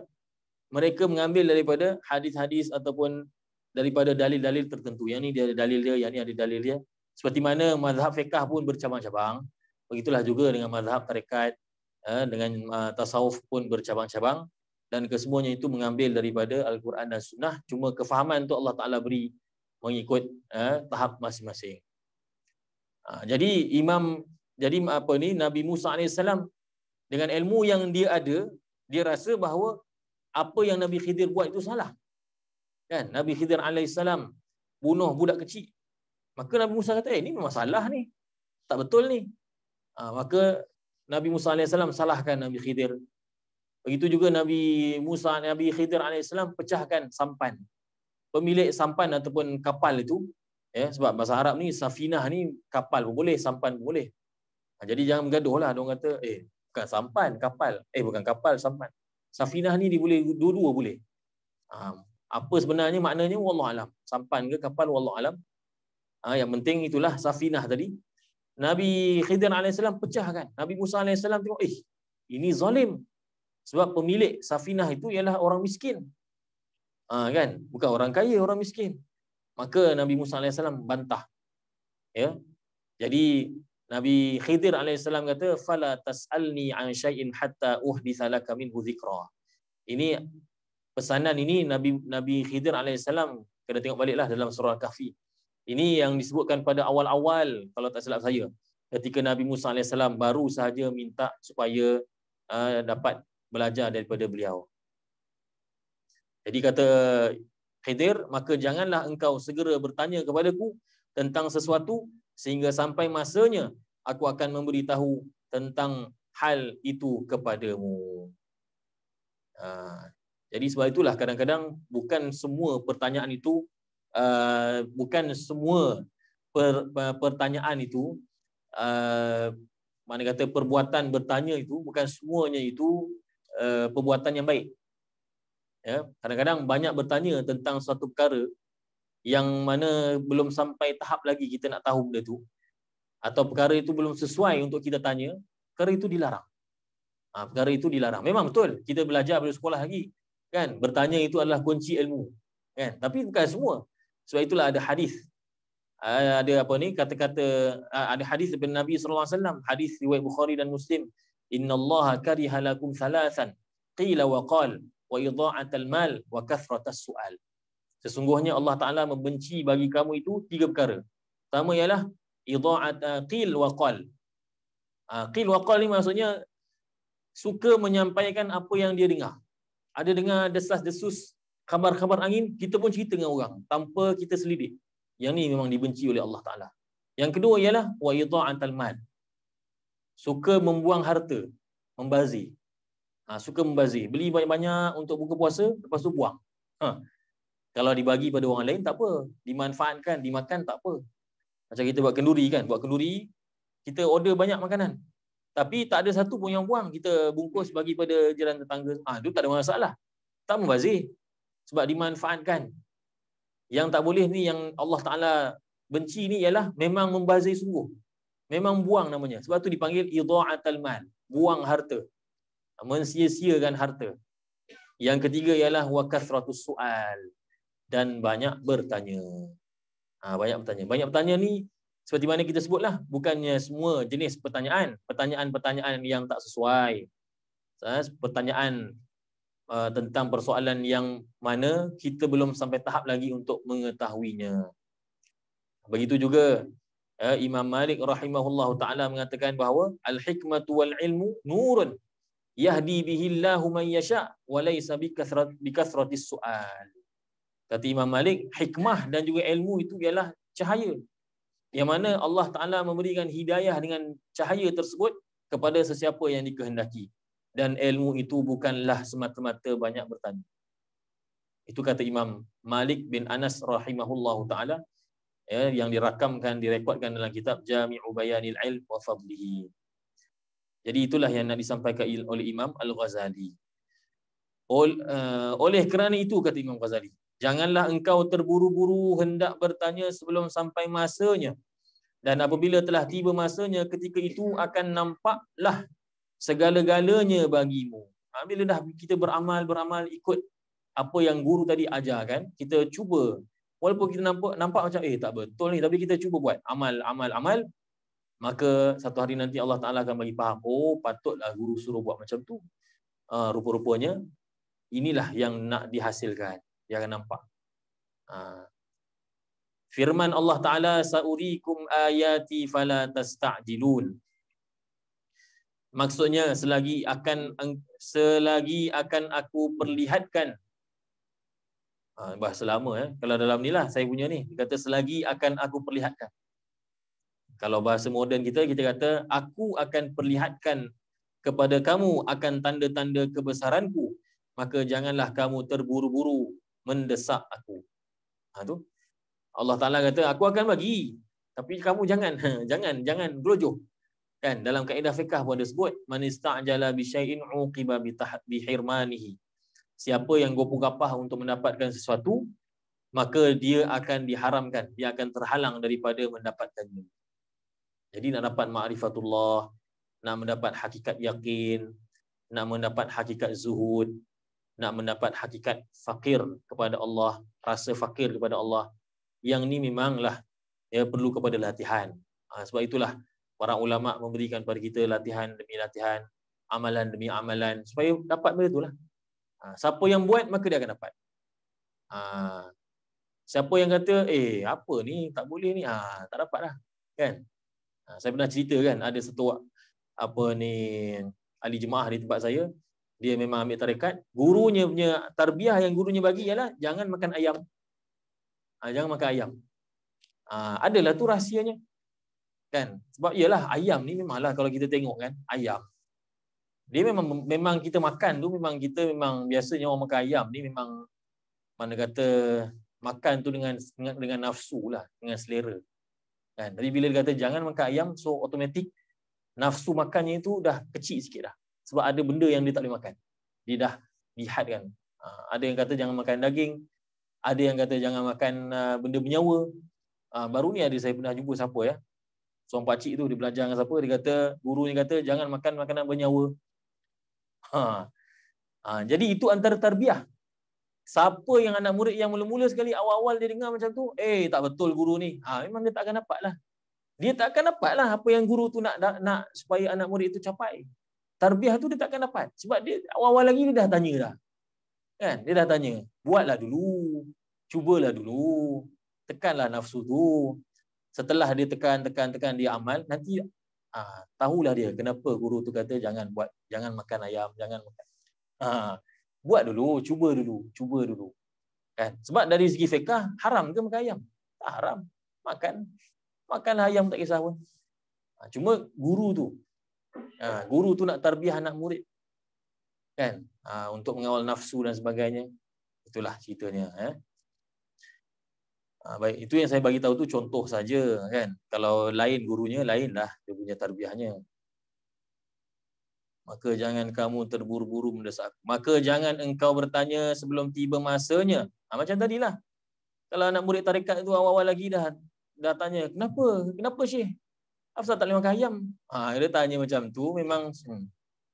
mereka mengambil daripada hadis-hadis ataupun daripada dalil-dalil tertentu. Yang ini dia ada dalil dia, yang ini ada dalil dia. Seperti mana mazhab fiqah pun bercabang-cabang. Begitulah juga dengan mazhab tarekat, ya, dengan uh, tasawuf pun bercabang-cabang. Dan kesemuanya itu mengambil daripada Al-Quran dan Sunnah. Cuma kefahaman itu Allah Ta'ala beri mengikut eh, tahap masing-masing. Ha, jadi imam jadi apa ni Nabi Musa AS dengan ilmu yang dia ada, dia rasa bahawa apa yang Nabi Khidir buat itu salah. Kan? Nabi Khidir AS bunuh budak kecil. Maka Nabi Musa kata, ini eh, memang salah ni. Tak betul ni. Ha, maka Nabi Musa AS salahkan Nabi Khidir. Begitu juga Nabi Musa, Nabi Khidir AS pecahkan sampan pemilik sampan ataupun kapal itu ya sebab bahasa Arab ni safinah ni kapal pun boleh sampan pun boleh ha, jadi jangan bergaduh lah orang kata eh bukan sampan kapal eh bukan kapal sampan safinah ni dia boleh dua-dua boleh ha, apa sebenarnya maknanya wallah alam sampan ke kapal wallah alam ha, yang penting itulah safinah tadi Nabi Khidir AS pecahkan. Nabi Musa AS tengok, eh, ini zalim. Sebab pemilik safinah itu ialah orang miskin. Ha, kan? Bukan orang kaya, orang miskin. Maka Nabi Musa AS bantah. Ya? Jadi Nabi Khidir AS kata, Fala tas'alni an syai'in hatta uhdithalaka minhu zikra. Ini pesanan ini Nabi Nabi Khidir AS, kena tengok baliklah dalam surah Kahfi. Ini yang disebutkan pada awal-awal, kalau tak silap saya. Ketika Nabi Musa AS baru sahaja minta supaya uh, dapat belajar daripada beliau. Jadi kata Khidir, maka janganlah engkau segera bertanya kepadaku tentang sesuatu sehingga sampai masanya aku akan memberitahu tentang hal itu kepadamu. Ha. Jadi sebab itulah kadang-kadang bukan semua pertanyaan itu uh, bukan semua per, per, pertanyaan itu uh, mana kata perbuatan bertanya itu bukan semuanya itu uh, perbuatan yang baik ya kadang-kadang banyak bertanya tentang suatu perkara yang mana belum sampai tahap lagi kita nak tahu benda tu atau perkara itu belum sesuai untuk kita tanya perkara itu dilarang ha, perkara itu dilarang memang betul kita belajar pada sekolah lagi kan bertanya itu adalah kunci ilmu kan tapi bukan semua sebab itulah ada hadis ha, ada apa ni kata-kata ha, ada hadis daripada Nabi sallallahu alaihi wasallam hadis riwayat Bukhari dan Muslim innallaha kariha lakum salasan qila wa qala wa al mal wa kathratas su'al. Sesungguhnya Allah Taala membenci bagi kamu itu tiga perkara. Pertama ialah idha'at eh, qil wa qal. Ah, qil wa qal ni maksudnya suka menyampaikan apa yang dia dengar. Ada dengar desas-desus khabar-khabar angin, kita pun cerita dengan orang tanpa kita selidik. Yang ni memang dibenci oleh Allah Taala. Yang kedua ialah wa al mal. Suka membuang harta, membazir. Ha, suka membazir. Beli banyak-banyak untuk buka puasa, lepas tu buang. Ha. Kalau dibagi pada orang lain, tak apa. Dimanfaatkan, dimakan, tak apa. Macam kita buat kenduri kan. Buat kenduri, kita order banyak makanan. Tapi tak ada satu pun yang buang. Kita bungkus bagi pada jalan tetangga. Ah, ha, itu tak ada masalah. Tak membazir. Sebab dimanfaatkan. Yang tak boleh ni, yang Allah Ta'ala benci ni ialah memang membazir sungguh. Memang buang namanya. Sebab tu dipanggil idha'atul mal, buang harta mensia-siakan harta. Yang ketiga ialah wakas ratus soal dan banyak bertanya. Ha, banyak bertanya. Banyak bertanya ni seperti mana kita sebutlah bukannya semua jenis pertanyaan, pertanyaan-pertanyaan yang tak sesuai. pertanyaan uh, tentang persoalan yang mana kita belum sampai tahap lagi untuk mengetahuinya. Begitu juga uh, Imam Malik rahimahullahu taala mengatakan bahawa al-hikmatu wal ilmu nurun yahdi bihillahu man yasha wa laisa bikathrat sual kata Imam Malik hikmah dan juga ilmu itu ialah cahaya yang mana Allah Taala memberikan hidayah dengan cahaya tersebut kepada sesiapa yang dikehendaki dan ilmu itu bukanlah semata-mata banyak bertanya itu kata Imam Malik bin Anas rahimahullahu taala ya, yang dirakamkan direkodkan dalam kitab Jami'u Bayanil Ilm wa Fadlihi jadi itulah yang nak disampaikan oleh Imam Al-Ghazali. Eh, oleh kerana itu kata Imam Ghazali, janganlah engkau terburu-buru hendak bertanya sebelum sampai masanya. Dan apabila telah tiba masanya, ketika itu akan nampaklah segala-galanya bagimu. Ha, bila dah kita beramal-beramal ikut apa yang guru tadi ajarkan, kita cuba. Walaupun kita nampak nampak macam eh tak betul ni, tapi kita cuba buat amal-amal-amal, maka satu hari nanti Allah Ta'ala akan bagi faham, oh patutlah guru suruh buat macam tu. Uh, rupa-rupanya, inilah yang nak dihasilkan, yang akan nampak. Uh, firman Allah Ta'ala, sa'urikum ayati falatasta'jilun. Maksudnya selagi akan selagi akan aku perlihatkan ah, bahasa lama eh kalau dalam ni lah saya punya ni kata selagi akan aku perlihatkan kalau bahasa moden kita kita kata aku akan perlihatkan kepada kamu akan tanda-tanda kebesaranku maka janganlah kamu terburu-buru mendesak aku ha tu Allah Taala kata aku akan bagi tapi kamu jangan jangan jangan berojoh kan dalam kaedah fiqh pun ada sebut manista'jala bi syai'in uqiba bi bihirmanihi siapa yang gopu gapah untuk mendapatkan sesuatu maka dia akan diharamkan dia akan terhalang daripada mendapatkannya jadi nak dapat ma'rifatullah, nak mendapat hakikat yakin, nak mendapat hakikat zuhud, nak mendapat hakikat fakir kepada Allah, rasa fakir kepada Allah. Yang ni memanglah ya perlu kepada latihan. Ha, sebab itulah para ulama memberikan kepada kita latihan demi latihan, amalan demi amalan supaya dapat benda itulah. Ha, siapa yang buat maka dia akan dapat. Ha, siapa yang kata eh apa ni tak boleh ni ha tak dapatlah. Kan? Ha, saya pernah cerita kan ada satu apa ni ahli jemaah di tempat saya dia memang ambil tarekat gurunya punya tarbiyah yang gurunya bagi ialah jangan makan ayam ha, jangan makan ayam ha, adalah tu rahsianya kan sebab ialah ayam ni memanglah kalau kita tengok kan ayam dia memang memang kita makan tu memang kita memang biasanya orang makan ayam ni memang mana kata makan tu dengan dengan, dengan nafsu lah dengan selera Kan? Tapi bila dia kata jangan makan ayam, so automatic nafsu makannya itu dah kecil sikit dah. Sebab ada benda yang dia tak boleh makan. Dia dah lihat kan. Ha, ada yang kata jangan makan daging. Ada yang kata jangan makan uh, benda bernyawa. Ha, baru ni ada saya pernah jumpa siapa ya. Seorang pakcik tu dia belajar dengan siapa. Dia kata, guru ni kata jangan makan makanan bernyawa. Ha. Ha, jadi itu antara tarbiyah Siapa yang anak murid yang mula-mula sekali awal-awal dia dengar macam tu, eh tak betul guru ni. Ha, memang dia tak akan dapat lah. Dia tak akan dapat lah apa yang guru tu nak, nak, nak supaya anak murid itu capai. Tarbiah tu dia tak akan dapat. Sebab dia awal-awal lagi dia dah tanya dah. Kan? Dia dah tanya. Buatlah dulu. Cubalah dulu. Tekanlah nafsu tu. Setelah dia tekan, tekan, tekan dia amal, nanti ah, tahulah dia kenapa guru tu kata jangan buat, jangan makan ayam, jangan makan. Ah, buat dulu, cuba dulu, cuba dulu. Kan? Sebab dari segi fiqah haram ke makan ayam? Tak haram. Makan makan ayam tak kisah pun. Ha, cuma guru tu. Ha, guru tu nak tarbiyah anak murid. Kan? Ha, untuk mengawal nafsu dan sebagainya. Itulah ceritanya, eh. baik, itu yang saya bagi tahu tu contoh saja kan. Kalau lain gurunya lainlah dia punya tarbiyahnya maka jangan kamu terburu-buru mendesak. Maka jangan engkau bertanya sebelum tiba masanya. Ha, macam tadilah. Kalau anak murid tarikat itu awal-awal lagi dah, dah tanya, kenapa? Kenapa Syih? Kenapa tak boleh makan ayam? Ha, dia tanya macam tu memang hmm,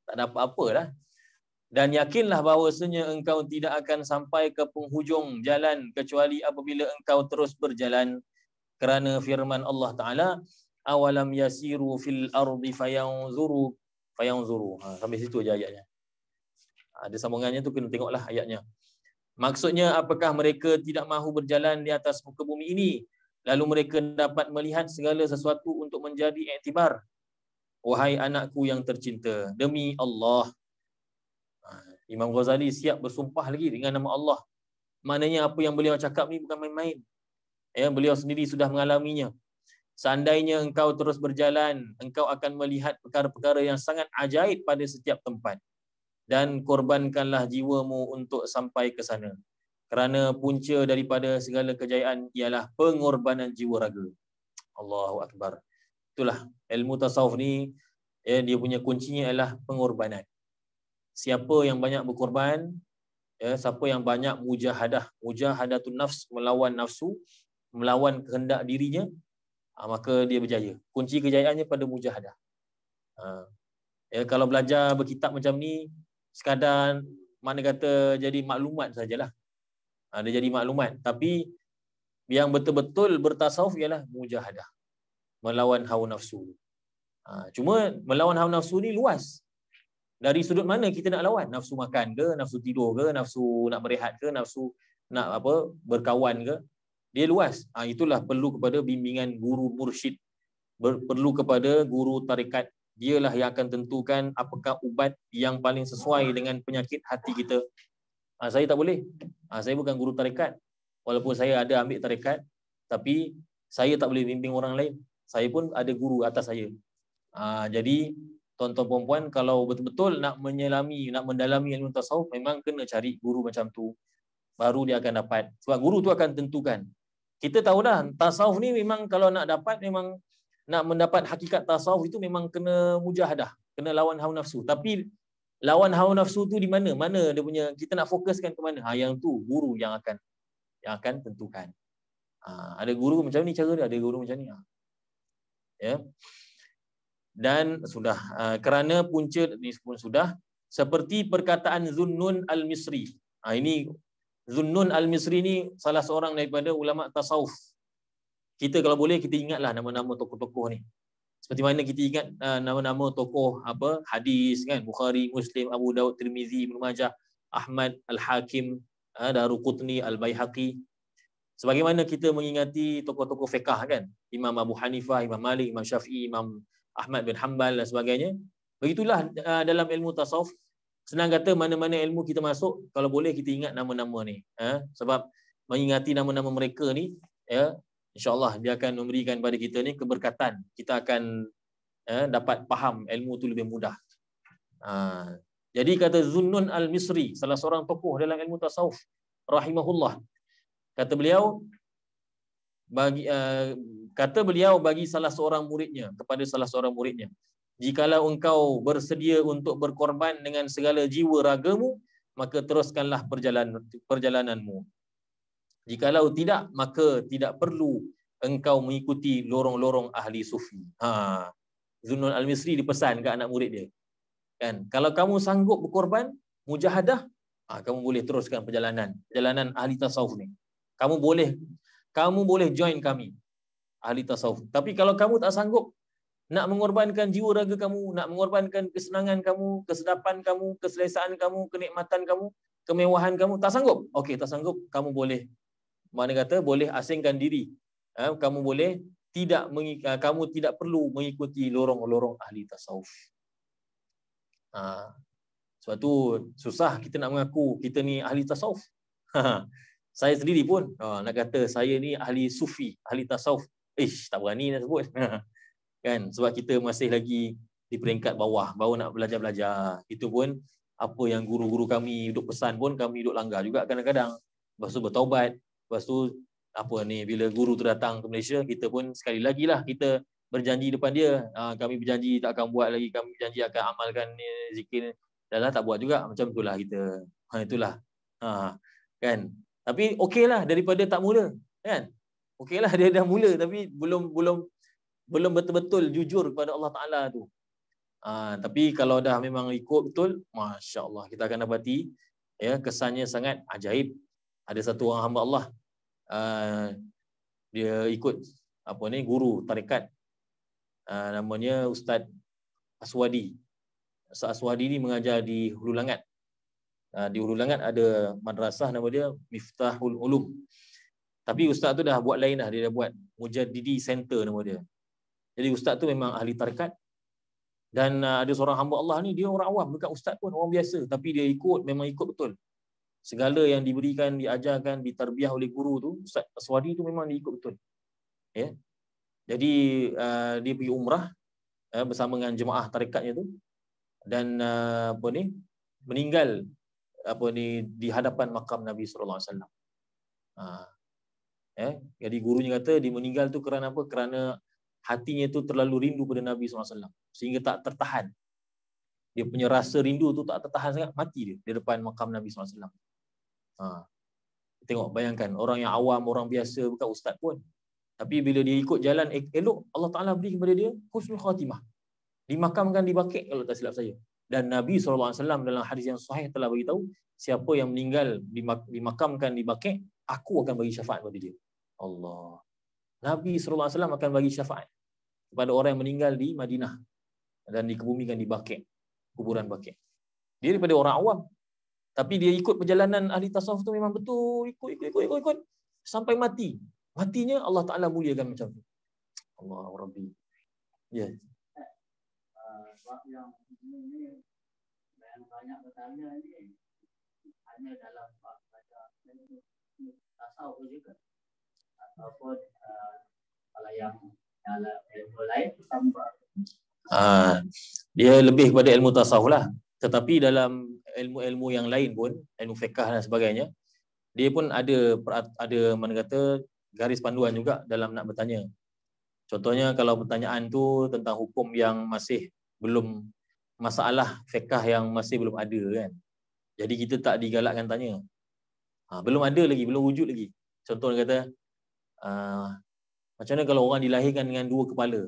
tak dapat apa lah. Dan yakinlah bahawasanya engkau tidak akan sampai ke penghujung jalan kecuali apabila engkau terus berjalan kerana firman Allah Ta'ala awalam yasiru fil ardi fayanzuru fayang zuru. Ha, sampai situ aja ayatnya. Ha, ada sambungannya tu kena tengoklah ayatnya. Maksudnya apakah mereka tidak mahu berjalan di atas muka bumi ini lalu mereka dapat melihat segala sesuatu untuk menjadi iktibar. Wahai anakku yang tercinta, demi Allah. Ha, Imam Ghazali siap bersumpah lagi dengan nama Allah. Maknanya apa yang beliau cakap ni bukan main-main. Ya, beliau sendiri sudah mengalaminya. Seandainya engkau terus berjalan, engkau akan melihat perkara-perkara yang sangat ajaib pada setiap tempat. Dan korbankanlah jiwamu untuk sampai ke sana. Kerana punca daripada segala kejayaan ialah pengorbanan jiwa raga. Allahu Akbar. Itulah ilmu tasawuf ni, ya, dia punya kuncinya ialah pengorbanan. Siapa yang banyak berkorban, ya, siapa yang banyak mujahadah. Mujahadah tu nafs melawan nafsu, melawan kehendak dirinya, ha, maka dia berjaya. Kunci kejayaannya pada mujahadah. Ha. Ya, kalau belajar berkitab macam ni, sekadar mana kata jadi maklumat sajalah. Ha, dia jadi maklumat. Tapi yang betul-betul bertasawuf ialah mujahadah. Melawan hawa nafsu. Ha, cuma melawan hawa nafsu ni luas. Dari sudut mana kita nak lawan? Nafsu makan ke? Nafsu tidur ke? Nafsu nak berehat ke? Nafsu nak apa berkawan ke? dia luas. Ha, itulah perlu kepada bimbingan guru mursyid. Ber, perlu kepada guru tarikat. Dialah yang akan tentukan apakah ubat yang paling sesuai dengan penyakit hati kita. Ha, saya tak boleh. Ha, saya bukan guru tarikat. Walaupun saya ada ambil tarikat, tapi saya tak boleh bimbing orang lain. Saya pun ada guru atas saya. Ha, jadi, tuan-tuan perempuan, kalau betul-betul nak menyelami, nak mendalami ilmu tasawuf, memang kena cari guru macam tu. Baru dia akan dapat. Sebab guru tu akan tentukan kita tahu dah tasawuf ni memang kalau nak dapat memang nak mendapat hakikat tasawuf itu memang kena mujahadah, kena lawan hawa nafsu. Tapi lawan hawa nafsu tu di mana? Mana dia punya kita nak fokuskan ke mana? Ha yang tu guru yang akan yang akan tentukan. Ha, ada guru macam ni cara dia, ada guru macam ni. Ha. Ya. Dan sudah ha, kerana punca ni pun sudah seperti perkataan Zunnun al-Misri. Ha, ini Zunnun al-Misri ni salah seorang daripada ulama tasawuf. Kita kalau boleh kita ingatlah nama-nama tokoh-tokoh ni. Seperti mana kita ingat uh, nama-nama tokoh apa hadis kan Bukhari, Muslim, Abu Daud, Tirmizi, Ibnu Majah, Ahmad, Al-Hakim, uh, Daruqutni, Al-Baihaqi. Sebagaimana kita mengingati tokoh-tokoh fiqh kan, Imam Abu Hanifah, Imam Malik, Imam Syafi'i, Imam Ahmad bin Hanbal dan sebagainya. Begitulah uh, dalam ilmu tasawuf senang kata mana-mana ilmu kita masuk kalau boleh kita ingat nama-nama ni ha? sebab mengingati nama-nama mereka ni ya insyaallah dia akan memberikan pada kita ni keberkatan kita akan ya, dapat faham ilmu tu lebih mudah ha. jadi kata Zunnun al-Misri salah seorang tokoh dalam ilmu tasawuf rahimahullah kata beliau bagi uh, kata beliau bagi salah seorang muridnya kepada salah seorang muridnya jikalau engkau bersedia untuk berkorban dengan segala jiwa ragamu, maka teruskanlah perjalanan, perjalananmu. Jikalau tidak, maka tidak perlu engkau mengikuti lorong-lorong ahli sufi. Ha. Zunul Al-Misri dipesan ke anak murid dia. Kan? Kalau kamu sanggup berkorban, mujahadah, ha, kamu boleh teruskan perjalanan. Perjalanan ahli tasawuf ni. Kamu boleh kamu boleh join kami. Ahli tasawuf. Tapi kalau kamu tak sanggup, nak mengorbankan jiwa raga kamu, nak mengorbankan kesenangan kamu, kesedapan kamu, keselesaan kamu, kenikmatan kamu, kemewahan kamu, tak sanggup. Okey, tak sanggup, kamu boleh mana kata boleh asingkan diri. Ha, kamu boleh tidak ha, kamu tidak perlu mengikuti lorong-lorong ahli tasawuf. Ha. Sebab tu susah kita nak mengaku kita ni ahli tasawuf. Ha, saya sendiri pun ha, nak kata saya ni ahli sufi, ahli tasawuf. Ish, tak berani nak sebut. kan sebab kita masih lagi di peringkat bawah baru nak belajar-belajar itu pun apa yang guru-guru kami duk pesan pun kami duk langgar juga kadang-kadang lepas tu bertaubat lepas tu apa ni bila guru tu datang ke Malaysia kita pun sekali lagi lah kita berjanji depan dia ha, kami berjanji tak akan buat lagi kami berjanji akan amalkan ni, zikir ni. dah lah tak buat juga macam itulah kita ha, itulah ha, kan tapi okey lah daripada tak mula kan okey lah dia dah mula tapi belum belum belum betul-betul jujur kepada Allah Taala tu. Ha, tapi kalau dah memang ikut betul, masya-Allah kita akan dapati ya kesannya sangat ajaib. Ada satu orang hamba Allah uh, dia ikut apa ni guru tarekat uh, ha, namanya Ustaz Aswadi. Ustaz Aswadi ni mengajar di Hulu Langat. Uh, di Hulu Langat ada madrasah nama dia Miftahul Ulum. Tapi ustaz tu dah buat lain dah, dia dah buat Mujadidi Center nama dia. Jadi ustaz tu memang ahli tarikat Dan uh, ada seorang hamba Allah ni dia orang awam dekat ustaz pun orang biasa tapi dia ikut memang ikut betul. Segala yang diberikan, diajarkan, ditarbiah oleh guru tu, ustaz Aswadi tu memang dia ikut betul. Ya. Yeah. Jadi uh, dia pergi umrah uh, bersama dengan jemaah tarikatnya tu dan uh, apa ni meninggal apa ni di hadapan makam Nabi sallallahu alaihi wasallam. Ha. Eh, jadi gurunya kata dia meninggal tu kerana apa? Kerana hatinya itu terlalu rindu pada Nabi SAW. Sehingga tak tertahan. Dia punya rasa rindu tu tak tertahan sangat, mati dia di depan makam Nabi SAW. Ha. Tengok, bayangkan. Orang yang awam, orang biasa, bukan ustaz pun. Tapi bila dia ikut jalan eh, elok, Allah Ta'ala beri kepada dia khusnul khatimah. Dimakamkan di bakit kalau tak silap saya. Dan Nabi SAW dalam hadis yang sahih telah beritahu, siapa yang meninggal dimakamkan di bakit, aku akan bagi syafaat kepada dia. Allah. Nabi SAW akan bagi syafaat kepada orang yang meninggal di Madinah dan dikebumikan di Bakir, kuburan Bakir. Dia daripada orang awam. Tapi dia ikut perjalanan ahli tasawuf tu memang betul. Ikut, ikut, ikut, ikut, ikut. Sampai mati. Matinya Allah Ta'ala muliakan macam tu. Allah Rabbi. Ya. Yeah. Sebab yang ini, ini banyak bertanya ini hanya dalam bab baca tasawuf juga. Ha, dia lebih kepada ilmu tasawuf lah Tetapi dalam ilmu-ilmu yang lain pun Ilmu fiqah dan sebagainya Dia pun ada ada mana kata Garis panduan juga dalam nak bertanya Contohnya kalau pertanyaan tu Tentang hukum yang masih belum Masalah fiqah yang masih belum ada kan Jadi kita tak digalakkan tanya ha, Belum ada lagi, belum wujud lagi Contohnya kata Ah, macam mana kalau orang dilahirkan dengan dua kepala?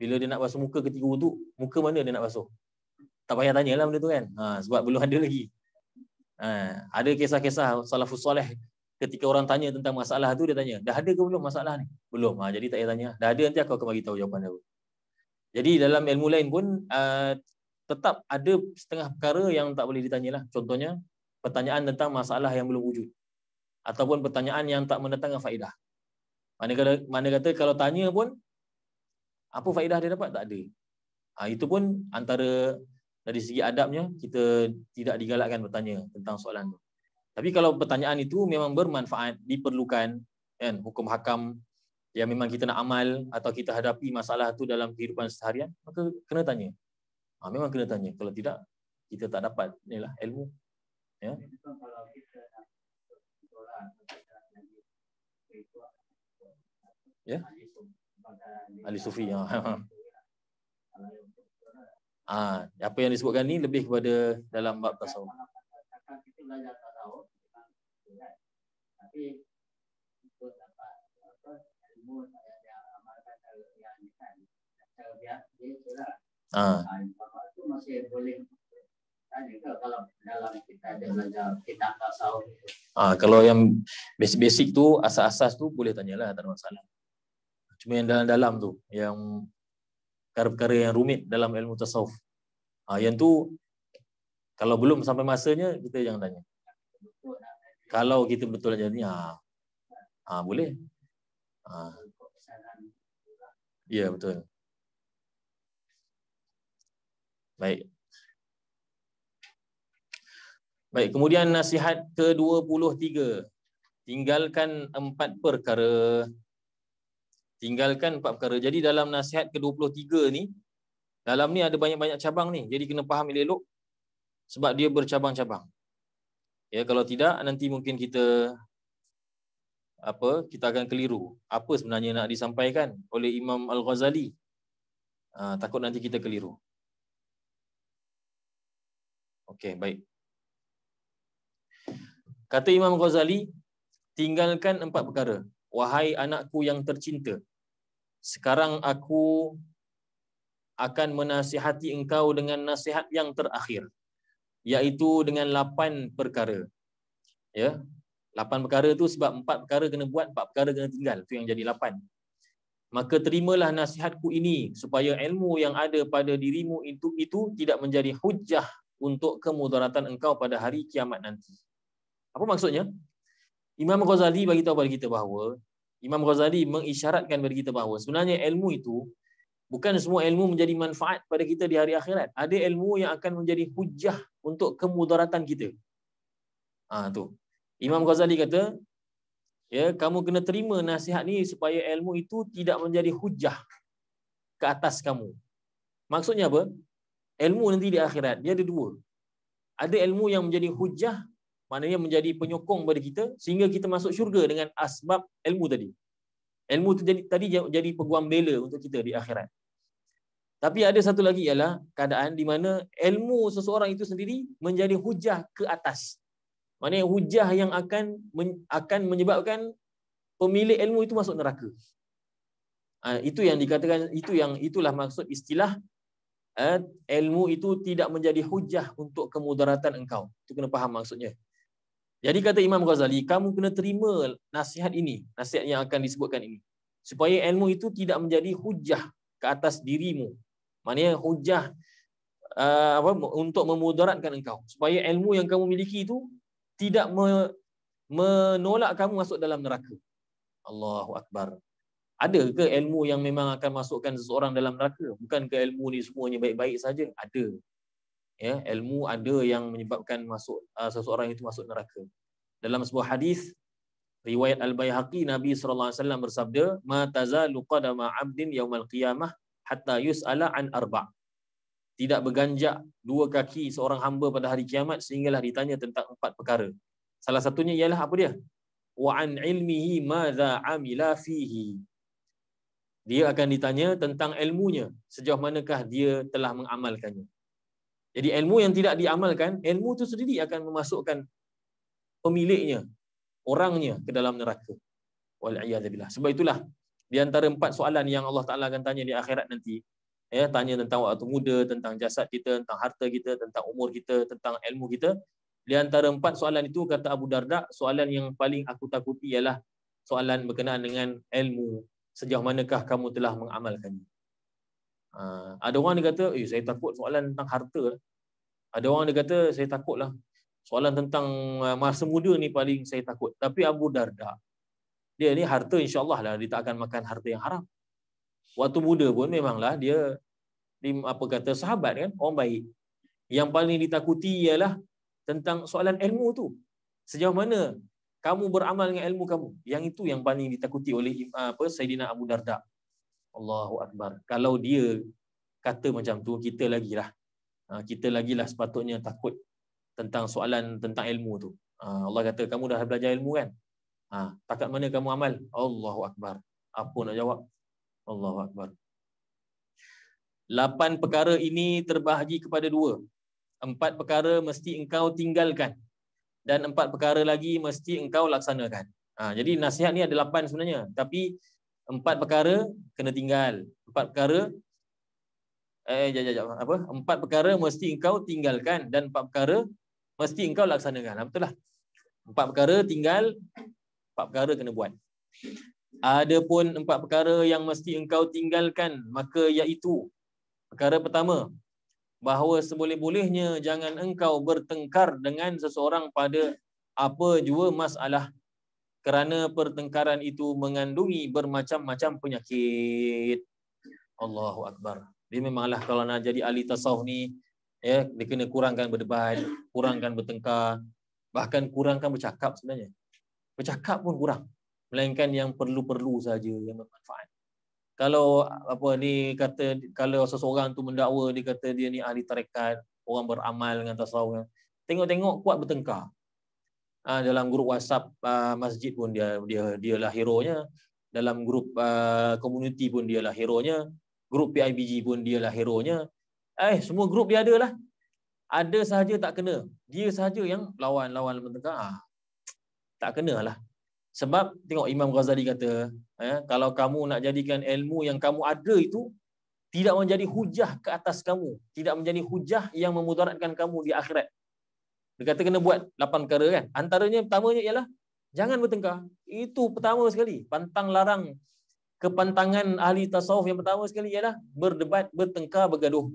Bila dia nak basuh muka ketika wuduk, muka mana dia nak basuh? Tak payah tanyalah benda tu kan. Ha, sebab belum ada lagi. Ha, ada kisah-kisah salafus soleh ketika orang tanya tentang masalah tu dia tanya, dah ada ke belum masalah ni? Belum. Ha, jadi tak payah tanya. Dah ada nanti aku akan bagi tahu jawapan dia. Jadi dalam ilmu lain pun uh, tetap ada setengah perkara yang tak boleh ditanyalah. Contohnya pertanyaan tentang masalah yang belum wujud ataupun pertanyaan yang tak mendatangkan faedah. Mana kata, mana kata kalau tanya pun, apa faedah dia dapat? Tak ada. Ha, itu pun antara dari segi adabnya, kita tidak digalakkan bertanya tentang soalan itu. Tapi kalau pertanyaan itu memang bermanfaat, diperlukan, kan, hukum hakam yang memang kita nak amal atau kita hadapi masalah itu dalam kehidupan seharian, maka kena tanya. Ha, memang kena tanya. Kalau tidak, kita tak dapat inilah ilmu. Ya. Kalau kita ya ahli sufi ya Ah, apa yang disebutkan ni lebih kepada dalam bab tasawuf Ah. Ah, kalau Ah, kalau yang basic-basic tu asas-asas tu boleh tanyalah tak ada masalah cuma yang dalam-dalam tu yang perkara-perkara yang rumit dalam ilmu tasawuf ha, yang tu kalau belum sampai masanya kita jangan tanya kalau kita betul aja ni ha, ha boleh ha. ya betul baik Baik, kemudian nasihat ke-23. Tinggalkan empat perkara tinggalkan empat perkara. Jadi dalam nasihat ke-23 ni, dalam ni ada banyak-banyak cabang ni. Jadi kena faham elok-elok sebab dia bercabang-cabang. Ya, kalau tidak nanti mungkin kita apa kita akan keliru apa sebenarnya nak disampaikan oleh Imam Al Ghazali ha, ah, takut nanti kita keliru okey baik kata Imam Ghazali tinggalkan empat perkara wahai anakku yang tercinta sekarang aku akan menasihati engkau dengan nasihat yang terakhir iaitu dengan lapan perkara ya lapan perkara tu sebab empat perkara kena buat empat perkara kena tinggal tu yang jadi lapan maka terimalah nasihatku ini supaya ilmu yang ada pada dirimu itu itu tidak menjadi hujah untuk kemudaratan engkau pada hari kiamat nanti apa maksudnya Imam Ghazali bagi tahu kepada kita bahawa Imam Ghazali mengisyaratkan kepada kita bahawa sebenarnya ilmu itu bukan semua ilmu menjadi manfaat pada kita di hari akhirat. Ada ilmu yang akan menjadi hujah untuk kemudaratan kita. Ah ha, tu. Imam Ghazali kata, ya kamu kena terima nasihat ni supaya ilmu itu tidak menjadi hujah ke atas kamu. Maksudnya apa? Ilmu nanti di akhirat dia ada dua. Ada ilmu yang menjadi hujah maknanya menjadi penyokong bagi kita sehingga kita masuk syurga dengan asbab ilmu tadi. Ilmu tu jadi tadi jadi peguam bela untuk kita di akhirat. Tapi ada satu lagi ialah keadaan di mana ilmu seseorang itu sendiri menjadi hujah ke atas. Maknanya hujah yang akan men, akan menyebabkan pemilik ilmu itu masuk neraka. Ha, itu yang dikatakan itu yang itulah maksud istilah eh, ilmu itu tidak menjadi hujah untuk kemudaratan engkau. Itu kena faham maksudnya. Jadi kata Imam Ghazali, kamu kena terima nasihat ini, nasihat yang akan disebutkan ini. Supaya ilmu itu tidak menjadi hujah ke atas dirimu. Maknanya hujah uh, apa, untuk memudaratkan engkau. Supaya ilmu yang kamu miliki itu tidak me, menolak kamu masuk dalam neraka. Allahu Akbar. Ada ke ilmu yang memang akan masukkan seseorang dalam neraka? Bukan ke ilmu ni semuanya baik-baik saja? Ada ya ilmu ada yang menyebabkan masuk uh, seseorang itu masuk neraka dalam sebuah hadis riwayat al baihaqi nabi sallallahu alaihi wasallam bersabda ma tazalu qadama abdin yaumal qiyamah hatta yusala an arba tidak berganjak dua kaki seorang hamba pada hari kiamat sehinggalah ditanya tentang empat perkara salah satunya ialah apa dia wa an ilmihi madza amila fihi dia akan ditanya tentang ilmunya sejauh manakah dia telah mengamalkannya jadi ilmu yang tidak diamalkan, ilmu itu sendiri akan memasukkan pemiliknya, orangnya ke dalam neraka. Wal'iyadzabilah. Sebab itulah di antara empat soalan yang Allah Ta'ala akan tanya di akhirat nanti, ya tanya tentang waktu muda, tentang jasad kita, tentang harta kita, tentang umur kita, tentang ilmu kita. Di antara empat soalan itu kata Abu Darda, soalan yang paling aku takuti ialah soalan berkenaan dengan ilmu. Sejauh manakah kamu telah mengamalkannya? Ha. ada orang dia kata, eh, saya takut soalan tentang harta. Lah. Ada orang dia kata, saya takutlah. Soalan tentang uh, masa muda ni paling saya takut. Tapi Abu Darda, dia ni harta insyaAllah lah, dia tak akan makan harta yang haram. Waktu muda pun memanglah dia, dia apa kata sahabat kan, orang baik. Yang paling ditakuti ialah tentang soalan ilmu tu. Sejauh mana kamu beramal dengan ilmu kamu? Yang itu yang paling ditakuti oleh uh, apa Sayyidina Abu Darda. Allahu Akbar. Kalau dia kata macam tu, kita lagi lah. Ah, kita lagi lah sepatutnya takut tentang soalan tentang ilmu tu. Ah, Allah kata, kamu dah belajar ilmu kan? Ah, takat mana kamu amal? Allahu Akbar. Apa nak jawab? Allahu Akbar. Lapan perkara ini terbahagi kepada dua. Empat perkara mesti engkau tinggalkan. Dan empat perkara lagi mesti engkau laksanakan. Ha, jadi nasihat ni ada lapan sebenarnya. Tapi empat perkara kena tinggal empat perkara eh jajak jap apa empat perkara mesti engkau tinggalkan dan empat perkara mesti engkau laksanakan betul lah empat perkara tinggal empat perkara kena buat adapun empat perkara yang mesti engkau tinggalkan maka iaitu perkara pertama bahawa seboleh-bolehnya jangan engkau bertengkar dengan seseorang pada apa jua masalah kerana pertengkaran itu mengandungi bermacam-macam penyakit. Allahu Akbar. Dia memanglah kalau nak jadi ahli tasawuf ni, ya, dia kena kurangkan berdebat, kurangkan bertengkar, bahkan kurangkan bercakap sebenarnya. Bercakap pun kurang. Melainkan yang perlu-perlu saja yang bermanfaat. Kalau apa ni kata kalau seseorang tu mendakwa dia kata dia ni ahli tarekat, orang beramal dengan tasawuf. Tengok-tengok kuat bertengkar uh, dalam grup WhatsApp uh, masjid pun dia dia dia lah hero nya dalam grup uh, community pun dia lah hero nya grup PIBG pun dia lah hero nya eh semua grup dia ada lah ada sahaja tak kena dia sahaja yang lawan lawan mereka ah, tak kena lah sebab tengok Imam Ghazali kata eh, kalau kamu nak jadikan ilmu yang kamu ada itu tidak menjadi hujah ke atas kamu. Tidak menjadi hujah yang memudaratkan kamu di akhirat. Dia kata kena buat lapan perkara kan. Antaranya pertamanya ialah jangan bertengkar. Itu pertama sekali. Pantang larang kepantangan ahli tasawuf yang pertama sekali ialah berdebat, bertengkar, bergaduh.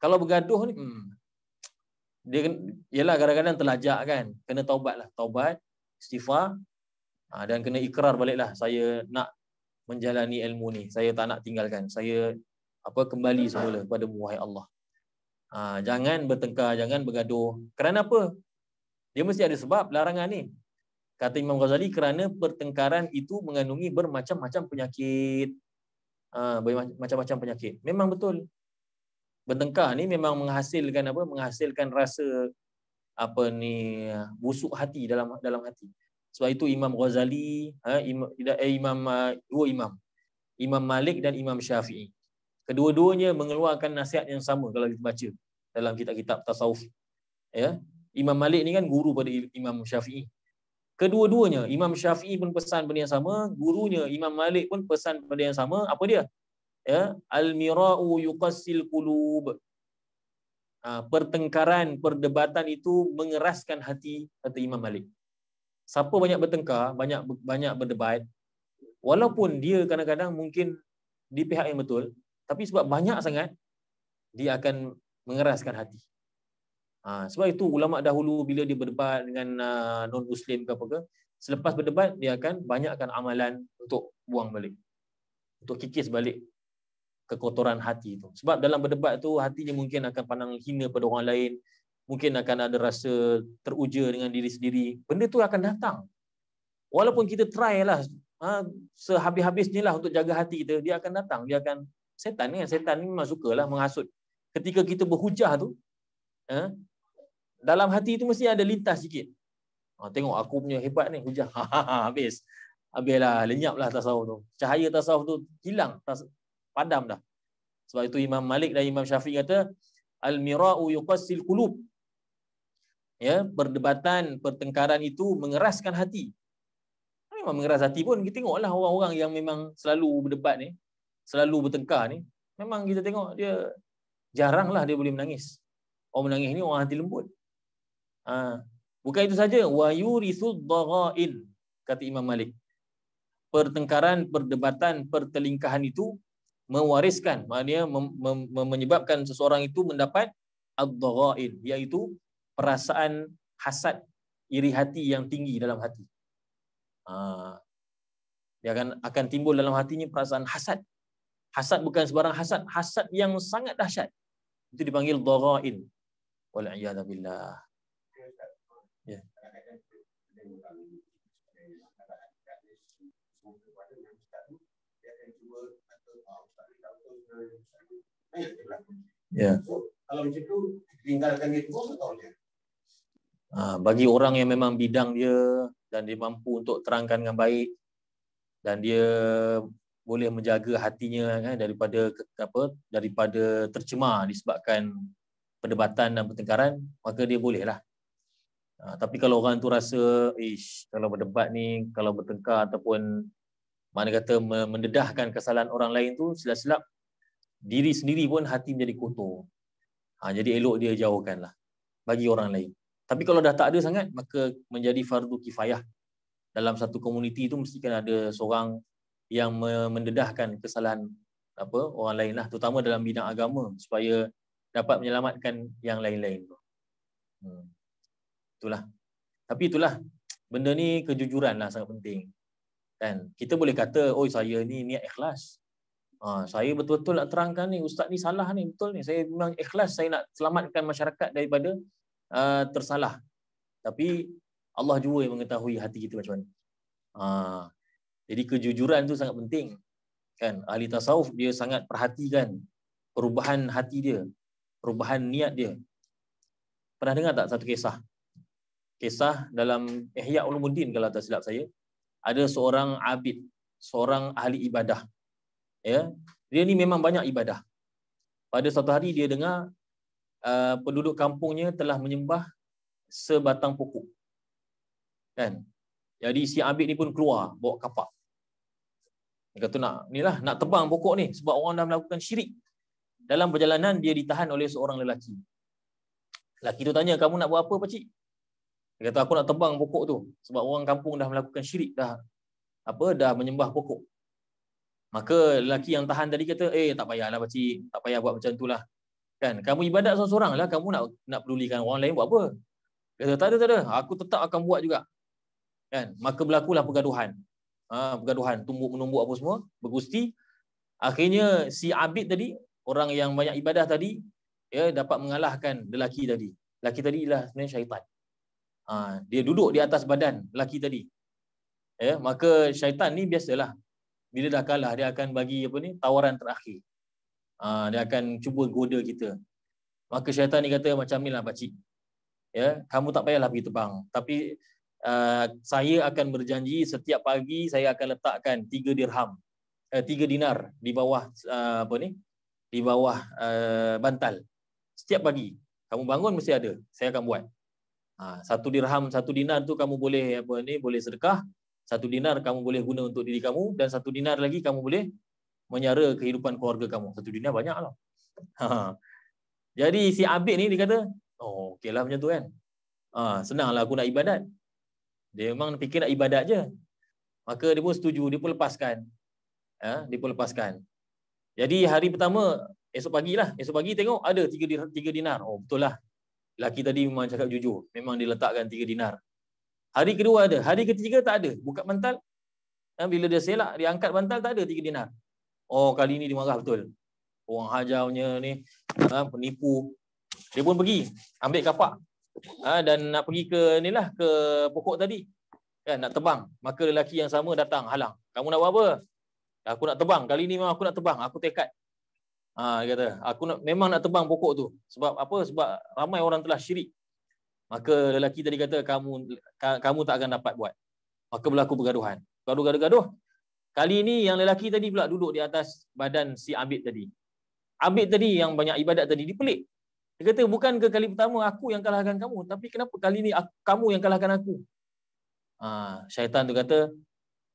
Kalau bergaduh ni hmm, dia ialah kadang-kadang terlajak kan. Kena taubatlah, taubat, istighfar ha, dan kena ikrar baliklah saya nak menjalani ilmu ni. Saya tak nak tinggalkan. Saya apa kembali semula kepada wahai Allah. Ha, jangan bertengkar, jangan bergaduh. Kerana apa? Dia mesti ada sebab larangan ni. Kata Imam Ghazali kerana pertengkaran itu mengandungi bermacam-macam penyakit. Ha, macam-macam penyakit. Memang betul. Bertengkar ni memang menghasilkan apa? Menghasilkan rasa apa ni busuk hati dalam dalam hati. Sebab itu Imam Ghazali, ha, Imam eh, Imam ha, dua Imam. Imam Malik dan Imam Syafi'i. Kedua-duanya mengeluarkan nasihat yang sama kalau kita baca dalam kitab-kitab tasawuf. Ya, Imam Malik ni kan guru pada Imam Syafi'i. Kedua-duanya, Imam Syafi'i pun pesan benda yang sama, gurunya Imam Malik pun pesan benda yang sama. Apa dia? Ya, al-mira'u yuqassil qulub. Ha, pertengkaran, perdebatan itu mengeraskan hati kata Imam Malik. Siapa banyak bertengkar, banyak banyak berdebat, walaupun dia kadang-kadang mungkin di pihak yang betul, tapi sebab banyak sangat, dia akan mengeraskan hati. Ha, sebab itu ulama dahulu bila dia berdebat dengan uh, non muslim ke apa ke, selepas berdebat dia akan banyakkan amalan untuk buang balik. Untuk kikis balik kekotoran hati itu. Sebab dalam berdebat tu hatinya mungkin akan pandang hina pada orang lain, mungkin akan ada rasa teruja dengan diri sendiri. Benda tu akan datang. Walaupun kita try lah ha, sehabis-habisnya lah untuk jaga hati kita, dia akan datang. Dia akan setan ni, setan ni memang sukalah menghasut ketika kita berhujah tu eh, dalam hati tu mesti ada lintas sikit ha, tengok aku punya hebat ni hujah ha, ha, habis habislah lenyaplah tasawuf tu cahaya tasawuf tu hilang padam dah sebab itu Imam Malik dan Imam Syafi'i kata al mira'u yuqassil qulub ya perdebatan pertengkaran itu mengeraskan hati memang mengeras hati pun kita tengoklah orang-orang yang memang selalu berdebat ni selalu bertengkar ni memang kita tengok dia Jaranglah dia boleh menangis. Orang menangis ni orang hati lembut. Ha. Bukan itu saja. Wa yurithul dara'in. Kata Imam Malik. Pertengkaran, perdebatan, pertelingkahan itu mewariskan. Maknanya mem- mem- menyebabkan seseorang itu mendapat ad-dara'in. Iaitu perasaan hasad, iri hati yang tinggi dalam hati. Ha. Dia akan, akan timbul dalam hatinya perasaan hasad. Hasad bukan sebarang hasad. Hasad yang sangat dahsyat itu dipanggil dhara'in wal iyad billah ya, ya. Kalau macam tu tinggalkan itu pun Ah, ha, bagi orang yang memang bidang dia dan dia mampu untuk terangkan dengan baik dan dia boleh menjaga hatinya kan daripada apa daripada tercemar disebabkan perdebatan dan pertengkaran maka dia boleh lah ha, tapi kalau orang tu rasa ish kalau berdebat ni kalau bertengkar ataupun mana kata mendedahkan kesalahan orang lain tu silap-silap diri sendiri pun hati menjadi kotor ha, jadi elok dia jauhkanlah bagi orang lain tapi kalau dah tak ada sangat maka menjadi fardu kifayah dalam satu komuniti itu mesti kan ada seorang yang mendedahkan kesalahan apa orang lain lah terutama dalam bidang agama supaya dapat menyelamatkan yang lain-lain tu. Hmm. Itulah. Tapi itulah benda ni kejujuran lah sangat penting. Dan Kita boleh kata, oh saya ni niat ikhlas. Ha, saya betul-betul nak terangkan ni, ustaz ni salah ni, betul ni. Saya memang ikhlas, saya nak selamatkan masyarakat daripada uh, tersalah. Tapi Allah juga yang mengetahui hati kita macam mana. Ha, jadi kejujuran tu sangat penting. Kan ahli tasawuf dia sangat perhatikan perubahan hati dia, perubahan niat dia. Pernah dengar tak satu kisah? Kisah dalam Ihya Ulumuddin kalau tak silap saya, ada seorang abid, seorang ahli ibadah. Ya, dia ni memang banyak ibadah. Pada satu hari dia dengar uh, penduduk kampungnya telah menyembah sebatang pokok. Kan? Jadi si abid ni pun keluar bawa kapak. Dia kata nak ni lah, nak tebang pokok ni sebab orang dah melakukan syirik. Dalam perjalanan dia ditahan oleh seorang lelaki. Lelaki tu tanya, kamu nak buat apa pak cik? Dia kata aku nak tebang pokok tu sebab orang kampung dah melakukan syirik dah apa dah menyembah pokok. Maka lelaki yang tahan tadi kata, eh tak payahlah pak cik, tak payah buat macam tu lah. Kan? Kamu ibadat seorang-seorang lah, kamu nak nak pedulikan orang lain buat apa? Dia kata, tak ada, tak ada. Aku tetap akan buat juga. Kan? Maka berlakulah pergaduhan ha, pergaduhan, tumbuk menumbuk apa semua, bergusti. Akhirnya si Abid tadi, orang yang banyak ibadah tadi, ya dapat mengalahkan lelaki tadi. Lelaki tadi ialah sebenarnya syaitan. Ha, dia duduk di atas badan lelaki tadi. Ya, maka syaitan ni biasalah bila dah kalah dia akan bagi apa ni tawaran terakhir. Ha, dia akan cuba goda kita. Maka syaitan ni kata macam ni lah pak cik. Ya, kamu tak payahlah pergi terbang. Tapi Ah, saya akan berjanji setiap pagi saya akan letakkan 3 dirham uh, eh, 3 dinar di bawah uh, apa ni di bawah uh, bantal setiap pagi kamu bangun mesti ada saya akan buat ha, satu dirham satu dinar tu kamu boleh apa ni boleh sedekah satu dinar kamu boleh guna untuk diri kamu dan satu dinar lagi kamu boleh menyara kehidupan keluarga kamu satu dinar banyaklah. ha. jadi si Abid ni dia kata oh okeylah macam tu kan ha, senanglah aku nak ibadat dia memang fikir nak ibadat je. Maka dia pun setuju, dia pun lepaskan. Ha? Dia pun lepaskan. Jadi hari pertama, esok pagi lah. Esok pagi tengok ada tiga, tiga dinar. Oh betul lah. Laki tadi memang cakap jujur. Memang diletakkan tiga dinar. Hari kedua ada. Hari ketiga tak ada. Buka bantal. Ha? Bila dia selak, dia angkat bantal tak ada tiga dinar. Oh kali ni dia marah betul. Orang hajarnya ni. Ha? Penipu. Dia pun pergi. Ambil kapak. Ha, dan nak pergi ke ni lah ke pokok tadi kan nak tebang maka lelaki yang sama datang halang kamu nak buat apa aku nak tebang kali ni memang aku nak tebang aku tekad ha, kata aku nak, memang nak tebang pokok tu sebab apa sebab ramai orang telah syirik maka lelaki tadi kata kamu ka, kamu tak akan dapat buat maka berlaku pergaduhan gaduh-gaduh-gaduh kali ni yang lelaki tadi pula duduk di atas badan si Abid tadi Abid tadi yang banyak ibadat tadi dipelik dia kata, bukan ke kali pertama aku yang kalahkan kamu. Tapi kenapa kali ini aku, kamu yang kalahkan aku? Ha, syaitan tu kata,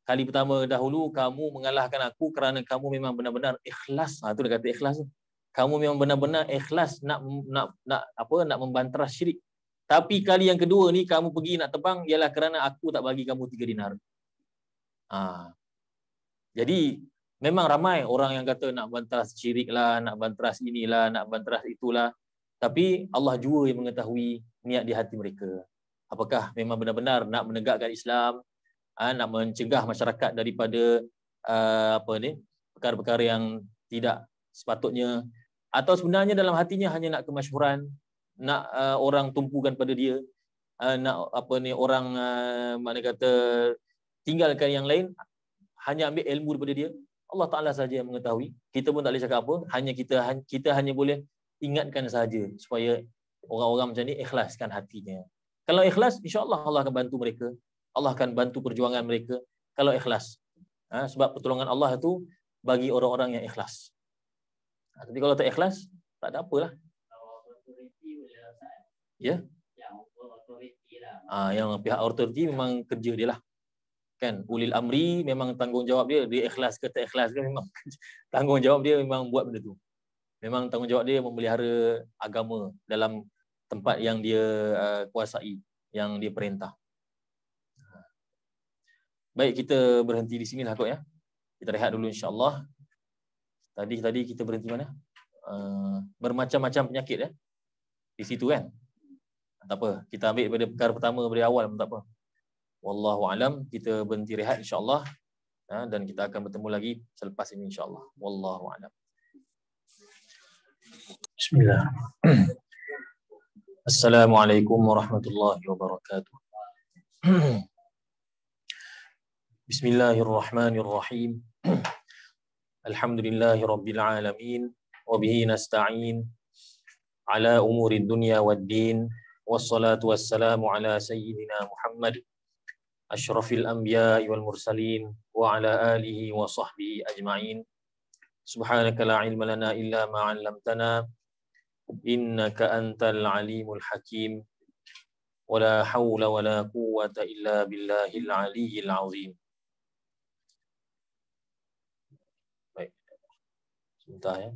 kali pertama dahulu kamu mengalahkan aku kerana kamu memang benar-benar ikhlas. Ha, tu dia kata ikhlas tu. Kamu memang benar-benar ikhlas nak nak nak apa nak membanteras syirik. Tapi kali yang kedua ni kamu pergi nak tebang ialah kerana aku tak bagi kamu tiga dinar. Ha. Jadi memang ramai orang yang kata nak banteras syirik lah, nak banteras inilah, nak banteras itulah. Tapi Allah jua yang mengetahui niat di hati mereka. Apakah memang benar-benar nak menegakkan Islam, ha, nak mencegah masyarakat daripada ha, apa ni perkara-perkara yang tidak sepatutnya atau sebenarnya dalam hatinya hanya nak kemasyhuran, nak ha, orang tumpukan pada dia, nak apa ni orang mana kata tinggalkan yang lain hanya ambil ilmu daripada dia. Allah Taala saja yang mengetahui. Kita pun tak boleh cakap apa, hanya kita kita hanya boleh ingatkan saja supaya orang-orang macam ni ikhlaskan hatinya. Kalau ikhlas, insyaAllah Allah akan bantu mereka. Allah akan bantu perjuangan mereka kalau ikhlas. Ha, sebab pertolongan Allah itu bagi orang-orang yang ikhlas. Ha, tapi kalau tak ikhlas, tak ada apalah. Ya? Yeah. Ha, yang pihak authority memang kerja dia lah. Kan? Ulil Amri memang tanggungjawab dia. Dia ikhlas ke tak ikhlas ke memang tanggungjawab dia memang buat benda tu memang tanggungjawab dia memelihara agama dalam tempat yang dia uh, kuasai yang dia perintah baik kita berhenti di sini lah, kok ya kita rehat dulu insyaallah tadi tadi kita berhenti mana uh, bermacam-macam penyakit ya di situ kan tak apa kita ambil pada perkara pertama dari awal tak apa wallahu alam kita berhenti rehat insyaallah ya, dan kita akan bertemu lagi selepas ini insyaallah wallahu alam بسم الله السلام عليكم ورحمة الله وبركاته بسم الله الرحمن الرحيم الحمد لله رب العالمين وبه نستعين على أمور الدنيا والدين والصلاة والسلام على سيدنا محمد أشرف الأنبياء والمرسلين وعلى آله وصحبه أجمعين سبحانك لا علم لنا إلا ما علمتنا إنك أنت العليم الحكيم ولا حول ولا قوة إلا بالله العلي العظيم Baik. Sebentar ya.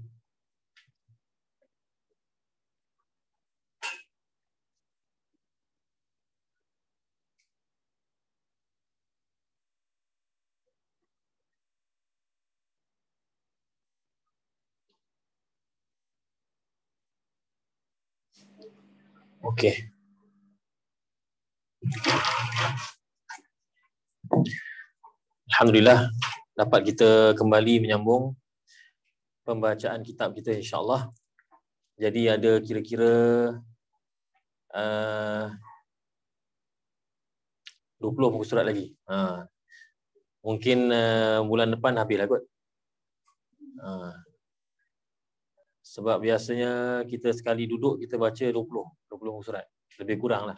Okey. Alhamdulillah dapat kita kembali menyambung pembacaan kitab kita insya-Allah. Jadi ada kira-kira uh, 20 muka surat lagi. Uh, mungkin uh, bulan depan habislah kot. Uh, sebab biasanya kita sekali duduk kita baca 20, 20 surat. Lebih kurang lah.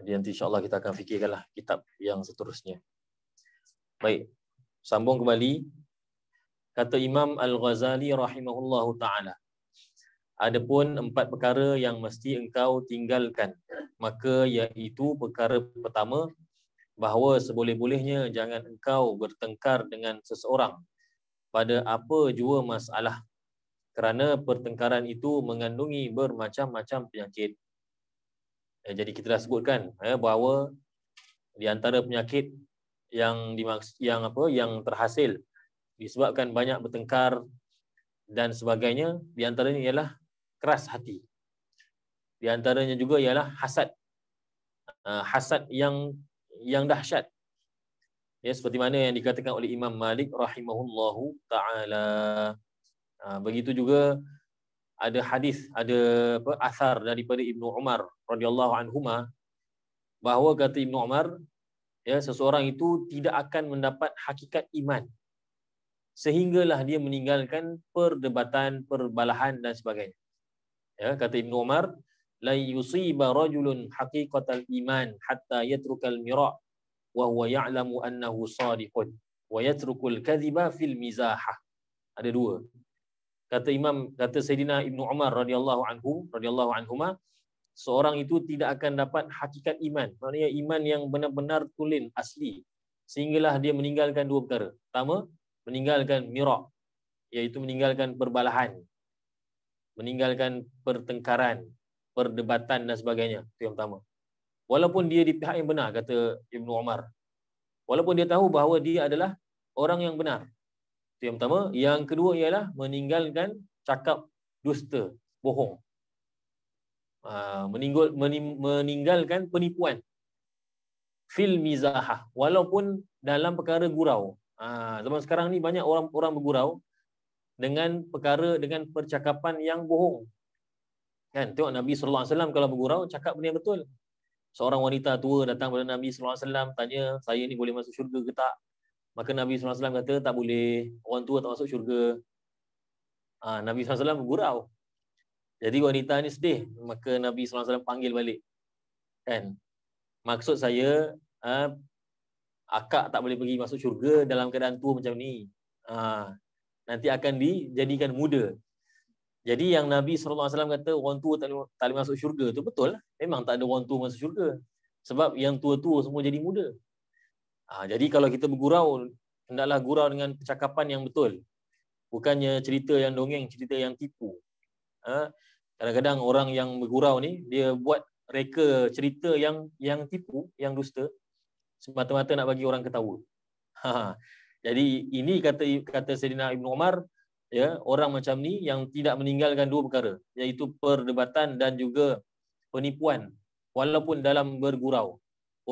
Jadi nanti insyaAllah kita akan fikirkanlah kitab yang seterusnya. Baik, sambung kembali. Kata Imam Al-Ghazali rahimahullahu ta'ala. Adapun empat perkara yang mesti engkau tinggalkan. Maka iaitu perkara pertama, bahawa seboleh-bolehnya jangan engkau bertengkar dengan seseorang pada apa jua masalah kerana pertengkaran itu mengandungi bermacam-macam penyakit. Eh, jadi kita dah sebutkan eh, bahawa di antara penyakit yang dimaksud yang apa yang terhasil disebabkan banyak bertengkar dan sebagainya di antaranya ialah keras hati. Di antaranya juga ialah hasad. Ah, hasad yang yang dahsyat ya seperti mana yang dikatakan oleh Imam Malik rahimahullahu taala ha, begitu juga ada hadis ada apa asar daripada Ibnu Umar radhiyallahu anhuma bahawa kata Ibnu Umar ya seseorang itu tidak akan mendapat hakikat iman sehinggalah dia meninggalkan perdebatan perbalahan dan sebagainya ya kata Ibnu Umar la yusiba rajulun haqiqatal iman hatta yatrukal mira' wa huwa ya'lamu annahu sadiqun wa yatrukul kadhiba fil mizaha ada dua kata imam kata sayidina ibnu umar radhiyallahu anhu radhiyallahu anhuma seorang itu tidak akan dapat hakikat iman maknanya iman yang benar-benar tulen asli sehinggalah dia meninggalkan dua perkara pertama meninggalkan mira iaitu meninggalkan perbalahan meninggalkan pertengkaran perdebatan dan sebagainya itu yang pertama walaupun dia di pihak yang benar kata Ibnu Umar walaupun dia tahu bahawa dia adalah orang yang benar itu yang pertama yang kedua ialah meninggalkan cakap dusta bohong ha, meninggal meninggalkan penipuan fil mizah walaupun dalam perkara gurau ha, zaman sekarang ni banyak orang orang bergurau dengan perkara dengan percakapan yang bohong kan tengok Nabi sallallahu alaihi wasallam kalau bergurau cakap benda yang betul seorang wanita tua datang kepada Nabi SAW tanya saya ni boleh masuk syurga ke tak maka Nabi SAW kata tak boleh orang tua tak masuk syurga ha, Nabi SAW bergurau jadi wanita ni sedih maka Nabi SAW panggil balik kan maksud saya ha, akak tak boleh pergi masuk syurga dalam keadaan tua macam ni ha, nanti akan dijadikan muda jadi yang Nabi SAW kata orang tua tak boleh, tak boleh masuk syurga tu betul. Lah. Memang tak ada orang tua masuk syurga. Sebab yang tua-tua semua jadi muda. Ha, jadi kalau kita bergurau, hendaklah gurau dengan percakapan yang betul. Bukannya cerita yang dongeng, cerita yang tipu. Ha, kadang-kadang orang yang bergurau ni, dia buat reka cerita yang yang tipu, yang dusta. Semata-mata nak bagi orang ketawa. Ha, ha. jadi ini kata kata Sayyidina Ibn Omar ya orang macam ni yang tidak meninggalkan dua perkara iaitu perdebatan dan juga penipuan walaupun dalam bergurau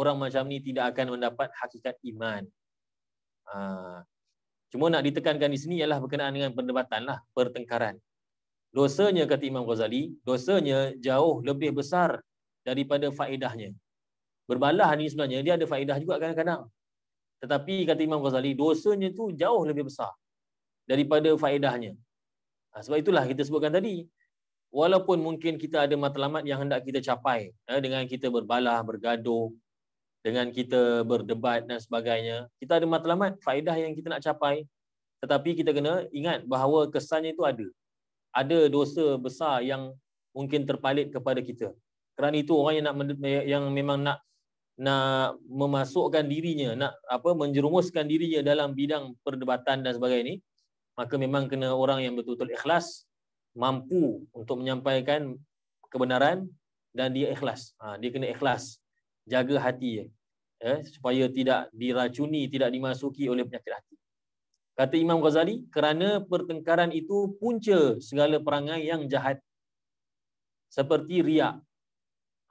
orang macam ni tidak akan mendapat hakikat iman ha. cuma nak ditekankan di sini ialah berkenaan dengan perdebatan lah pertengkaran dosanya kata Imam Ghazali dosanya jauh lebih besar daripada faedahnya berbalah ni sebenarnya dia ada faedah juga kadang-kadang tetapi kata Imam Ghazali dosanya tu jauh lebih besar daripada faedahnya. Ha, sebab itulah kita sebutkan tadi. Walaupun mungkin kita ada matlamat yang hendak kita capai eh, dengan kita berbalah, bergaduh, dengan kita berdebat dan sebagainya. Kita ada matlamat, faedah yang kita nak capai. Tetapi kita kena ingat bahawa kesannya itu ada. Ada dosa besar yang mungkin terpalit kepada kita. Kerana itu orang yang nak yang memang nak nak memasukkan dirinya, nak apa menjerumuskan dirinya dalam bidang perdebatan dan sebagainya maka memang kena orang yang betul-betul ikhlas mampu untuk menyampaikan kebenaran dan dia ikhlas ha, dia kena ikhlas jaga hati ya eh, supaya tidak diracuni tidak dimasuki oleh penyakit hati kata Imam Ghazali kerana pertengkaran itu punca segala perangai yang jahat seperti riak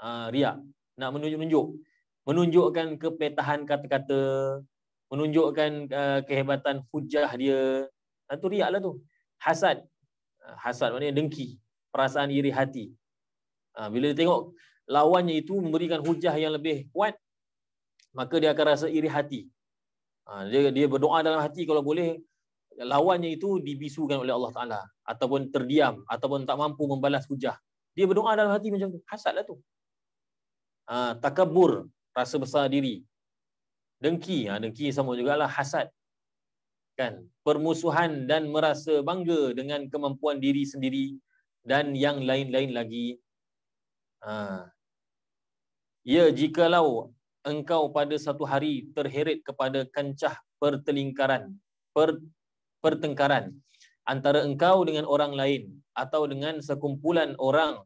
ha, riak nak menunjuk-nunjuk menunjukkan kepetahan kata-kata menunjukkan uh, kehebatan hujah dia itu riak lah tu. Hasad. Ah, hasad maknanya dengki. Perasaan iri hati. Ah, bila dia tengok lawannya itu memberikan hujah yang lebih kuat, maka dia akan rasa iri hati. Ah, dia, dia berdoa dalam hati kalau boleh, lawannya itu dibisukan oleh Allah Ta'ala. Ataupun terdiam. Ataupun tak mampu membalas hujah. Dia berdoa dalam hati macam tu. Hasad lah tu. Takabur. Rasa besar diri. Dengki. Dengki sama juga lah Hasad kan permusuhan dan merasa bangga dengan kemampuan diri sendiri dan yang lain-lain lagi ha. ya jikalau engkau pada satu hari terheret kepada kancah pertelingkaran per, pertengkaran antara engkau dengan orang lain atau dengan sekumpulan orang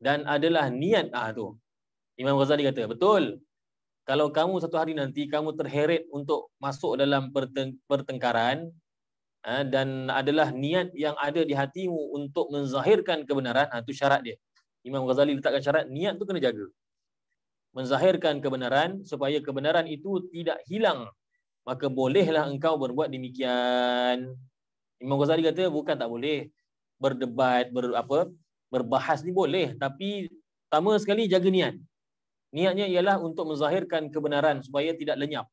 dan adalah niat ah tu Imam Ghazali kata betul kalau kamu satu hari nanti kamu terheret untuk masuk dalam perteng- pertengkaran ha, dan adalah niat yang ada di hatimu untuk menzahirkan kebenaran ha, itu syarat dia Imam Ghazali letakkan syarat niat tu kena jaga menzahirkan kebenaran supaya kebenaran itu tidak hilang maka bolehlah engkau berbuat demikian Imam Ghazali kata bukan tak boleh berdebat ber apa berbahas ni boleh tapi pertama sekali jaga niat niatnya ialah untuk menzahirkan kebenaran supaya tidak lenyap.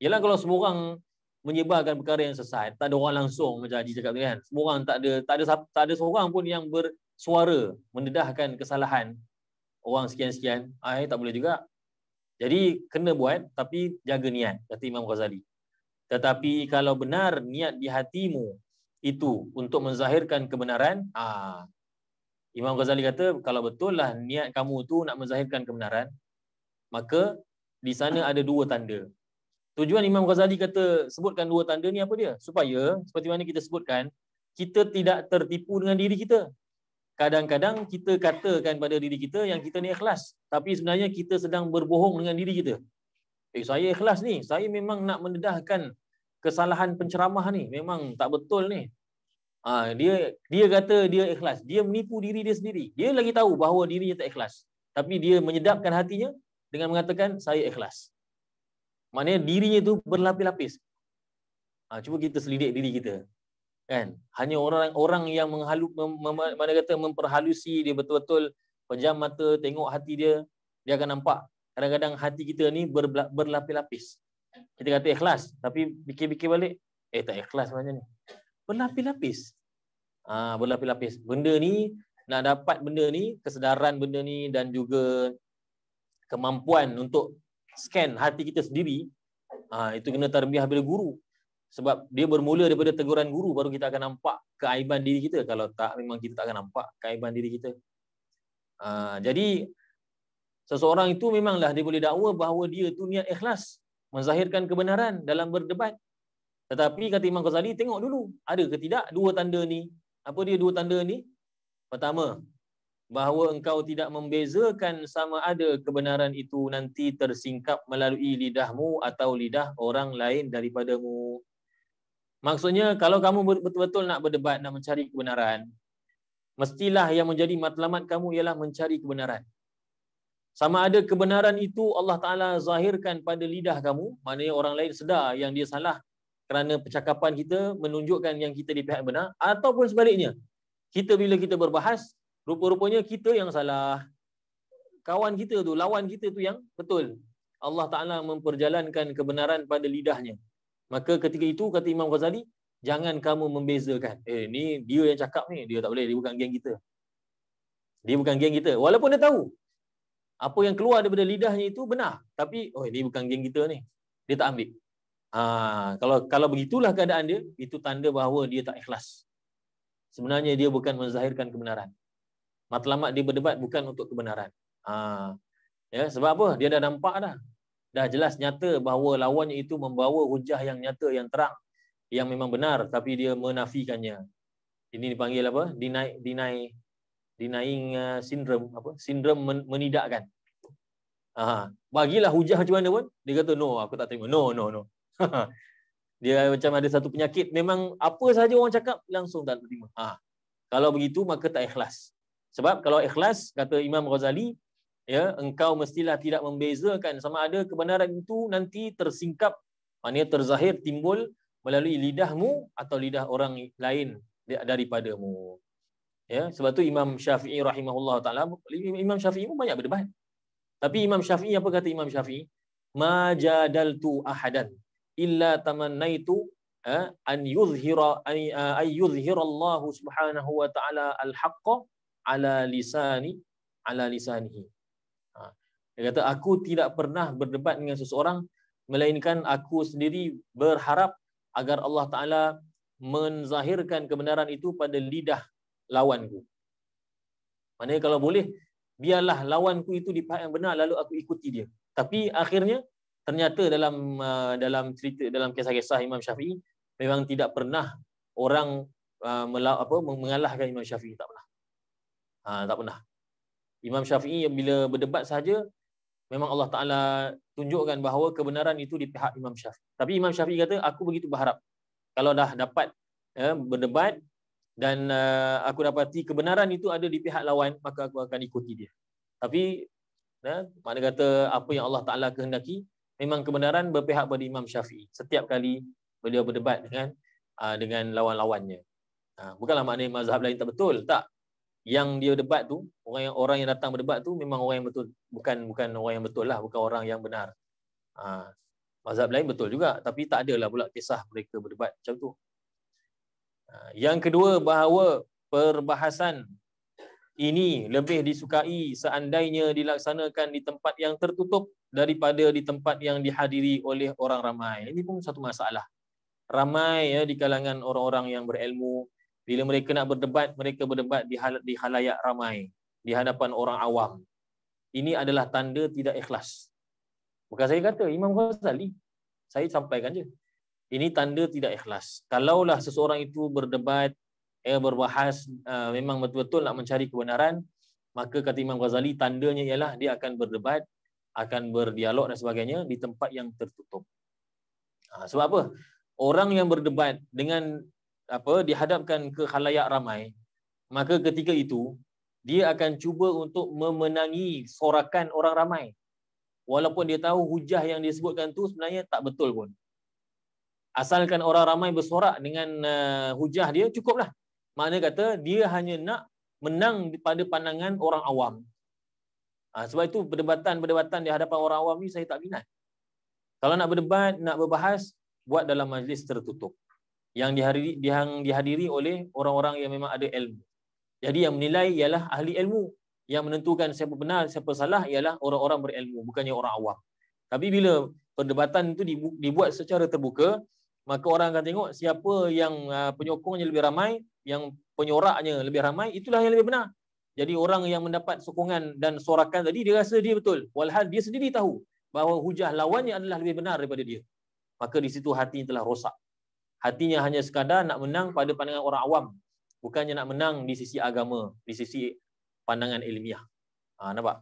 Ialah kalau semua orang menyebarkan perkara yang sesat, tak ada orang langsung macam Haji cakap kan. Semua orang tak ada tak ada tak ada seorang pun yang bersuara mendedahkan kesalahan orang sekian-sekian, ai ah, eh, tak boleh juga. Jadi kena buat tapi jaga niat kata Imam Ghazali. Tetapi kalau benar niat di hatimu itu untuk menzahirkan kebenaran, ah Imam Ghazali kata kalau betul lah niat kamu tu nak menzahirkan kebenaran maka di sana ada dua tanda. Tujuan Imam Ghazali kata sebutkan dua tanda ni apa dia? Supaya seperti mana kita sebutkan kita tidak tertipu dengan diri kita. Kadang-kadang kita katakan pada diri kita yang kita ni ikhlas tapi sebenarnya kita sedang berbohong dengan diri kita. Eh saya ikhlas ni, saya memang nak mendedahkan kesalahan penceramah ni. Memang tak betul ni. Ha, dia dia kata dia ikhlas. Dia menipu diri dia sendiri. Dia lagi tahu bahawa dirinya tak ikhlas. Tapi dia menyedapkan hatinya dengan mengatakan saya ikhlas. Maknanya dirinya itu berlapis-lapis. Ha, cuba kita selidik diri kita. Kan? Hanya orang orang yang menghalu, mem, mem, mana kata memperhalusi dia betul-betul pejam mata tengok hati dia dia akan nampak kadang-kadang hati kita ni ber, berlapis-lapis. Kita kata ikhlas tapi fikir-fikir balik eh tak ikhlas macam ni. Berlapis-lapis. Ha, berlapis-lapis. Benda ni nak dapat benda ni, kesedaran benda ni dan juga kemampuan untuk scan hati kita sendiri ha, itu kena terbiah bila guru sebab dia bermula daripada teguran guru baru kita akan nampak keaiban diri kita kalau tak memang kita tak akan nampak keaiban diri kita ha, jadi seseorang itu memanglah dia boleh dakwa bahawa dia tu niat ikhlas menzahirkan kebenaran dalam berdebat tetapi kata Imam Ghazali tengok dulu ada ke tidak dua tanda ni apa dia dua tanda ni? Pertama, bahawa engkau tidak membezakan sama ada kebenaran itu nanti tersingkap melalui lidahmu atau lidah orang lain daripadamu. Maksudnya kalau kamu betul-betul nak berdebat nak mencari kebenaran, mestilah yang menjadi matlamat kamu ialah mencari kebenaran. Sama ada kebenaran itu Allah Taala zahirkan pada lidah kamu, maknanya orang lain sedar yang dia salah kerana percakapan kita menunjukkan yang kita di pihak benar ataupun sebaliknya kita bila kita berbahas rupa-rupanya kita yang salah kawan kita tu lawan kita tu yang betul Allah Taala memperjalankan kebenaran pada lidahnya maka ketika itu kata Imam Ghazali jangan kamu membezakan eh ni dia yang cakap ni dia tak boleh dia bukan geng kita dia bukan geng kita walaupun dia tahu apa yang keluar daripada lidahnya itu benar tapi oh ini bukan geng kita ni dia tak ambil Ha, kalau kalau begitulah keadaan dia, itu tanda bahawa dia tak ikhlas. Sebenarnya dia bukan menzahirkan kebenaran. Matlamat dia berdebat bukan untuk kebenaran. Ha, ya, sebab apa? Dia dah nampak dah. Dah jelas nyata bahawa lawannya itu membawa hujah yang nyata, yang terang. Yang memang benar tapi dia menafikannya. Ini dipanggil apa? Deny, deny, denying uh, syndrome. Apa? Sindrom men- menidakkan. Aha. Bagilah hujah macam mana pun. Dia kata, no, aku tak terima. No, no, no dia macam ada satu penyakit memang apa saja orang cakap langsung tak terima ha. kalau begitu maka tak ikhlas sebab kalau ikhlas kata Imam Ghazali ya engkau mestilah tidak membezakan sama ada kebenaran itu nanti tersingkap maknanya terzahir timbul melalui lidahmu atau lidah orang lain daripadamu ya sebab tu Imam Syafi'i rahimahullah taala Imam Syafi'i pun banyak berdebat tapi Imam Syafi'i apa kata Imam Syafi'i majadaltu ahadan illa tamannaitu ha, an yuzhira ay yuzhira Allah Subhanahu wa taala al-haqqa ala lisani ala lisanihi. Ha, dia kata aku tidak pernah berdebat dengan seseorang melainkan aku sendiri berharap agar Allah taala menzahirkan kebenaran itu pada lidah lawanku. Maknanya kalau boleh biarlah lawanku itu di pihak yang benar lalu aku ikuti dia. Tapi akhirnya ternyata dalam uh, dalam cerita dalam kisah-kisah Imam Syafi'i memang tidak pernah orang uh, melau, apa mengalahkan Imam Syafi'i tak pernah. Ha, tak pernah. Imam Syafi'i yang bila berdebat saja memang Allah Taala tunjukkan bahawa kebenaran itu di pihak Imam Syafi'i. Tapi Imam Syafi'i kata aku begitu berharap kalau dah dapat ya, berdebat dan uh, aku dapati kebenaran itu ada di pihak lawan maka aku akan ikuti dia. Tapi ya, mana kata apa yang Allah Taala kehendaki memang kebenaran berpihak pada Imam Syafi'i setiap kali beliau berdebat dengan uh, dengan lawan-lawannya. Ha, bukanlah maknanya mazhab lain tak betul, tak. Yang dia debat tu, orang yang orang yang datang berdebat tu memang orang yang betul, bukan bukan orang yang betul lah, bukan orang yang benar. Ha, mazhab lain betul juga, tapi tak adalah pula kisah mereka berdebat macam tu. Ha, yang kedua bahawa perbahasan ini lebih disukai seandainya dilaksanakan di tempat yang tertutup daripada di tempat yang dihadiri oleh orang ramai. Ini pun satu masalah. Ramai ya di kalangan orang-orang yang berilmu, bila mereka nak berdebat, mereka berdebat di hal di halayak ramai, di hadapan orang awam. Ini adalah tanda tidak ikhlas. Bukan saya kata, Imam Ghazali. Saya sampaikan je. Ini tanda tidak ikhlas. Kalaulah seseorang itu berdebat, eh, berbahas, uh, memang betul-betul nak mencari kebenaran, maka kata Imam Ghazali, tandanya ialah dia akan berdebat akan berdialog dan sebagainya di tempat yang tertutup. Ha, sebab apa? Orang yang berdebat dengan apa dihadapkan ke khalayak ramai, maka ketika itu dia akan cuba untuk memenangi sorakan orang ramai. Walaupun dia tahu hujah yang disebutkan tu sebenarnya tak betul pun. Asalkan orang ramai bersorak dengan uh, hujah dia cukuplah. Maknanya kata dia hanya nak menang pada pandangan orang awam Ha, sebab itu perdebatan-perdebatan di hadapan orang awam ni saya tak minat. Kalau nak berdebat, nak berbahas, buat dalam majlis tertutup. Yang dihadiri, yang dihadiri oleh orang-orang yang memang ada ilmu. Jadi yang menilai ialah ahli ilmu. Yang menentukan siapa benar, siapa salah ialah orang-orang berilmu, bukannya orang awam. Tapi bila perdebatan itu dibuat secara terbuka, maka orang akan tengok siapa yang ah, penyokongnya lebih ramai, yang penyoraknya lebih ramai, itulah yang lebih benar. Jadi orang yang mendapat sokongan dan sorakan tadi dia rasa dia betul. Walhal dia sendiri tahu bahawa hujah lawannya adalah lebih benar daripada dia. Maka di situ hatinya telah rosak. Hatinya hanya sekadar nak menang pada pandangan orang awam. Bukannya nak menang di sisi agama, di sisi pandangan ilmiah. Ha, nampak?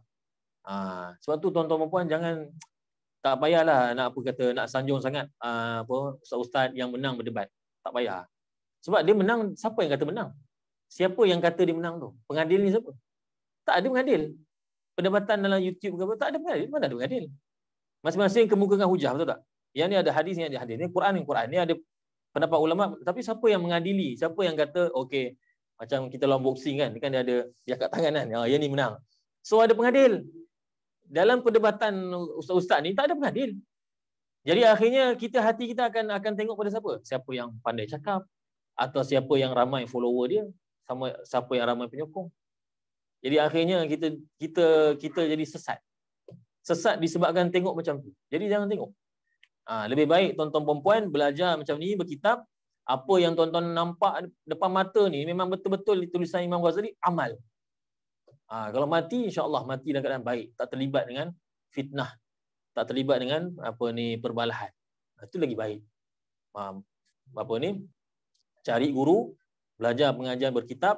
Ha, sebab tu tuan-tuan dan puan jangan tak payahlah nak apa kata nak sanjung sangat uh, apa ustaz-ustaz yang menang berdebat. Tak payah. Sebab dia menang siapa yang kata menang? siapa yang kata dia menang tu? Pengadil ni siapa? Tak ada pengadil. Perdebatan dalam YouTube ke apa, tak ada pengadil. Mana ada pengadil? Masing-masing kemukakan hujah, betul tak? Yang ni ada hadis, yang ada hadis. Ini Quran, ini, Quran. Ini ada pendapat ulama. Tapi siapa yang mengadili? Siapa yang kata, okay macam kita lawan boxing kan? Dia kan dia ada jakat tangan kan? Oh, yang ni menang. So ada pengadil. Dalam perdebatan ustaz-ustaz ni, tak ada pengadil. Jadi akhirnya kita hati kita akan akan tengok pada siapa? Siapa yang pandai cakap? Atau siapa yang ramai follower dia? sama siapa yang ramai penyokong. Jadi akhirnya kita kita kita jadi sesat. Sesat disebabkan tengok macam tu. Jadi jangan tengok. Ha, lebih baik tuan-tuan perempuan belajar macam ni berkitab apa yang tuan-tuan nampak depan mata ni memang betul-betul tulisan Imam Ghazali amal. Ha, kalau mati insya-Allah mati dalam keadaan baik, tak terlibat dengan fitnah, tak terlibat dengan apa ni perbalahan. Ha, itu lagi baik. Ha, apa ni? Cari guru belajar pengajian berkitab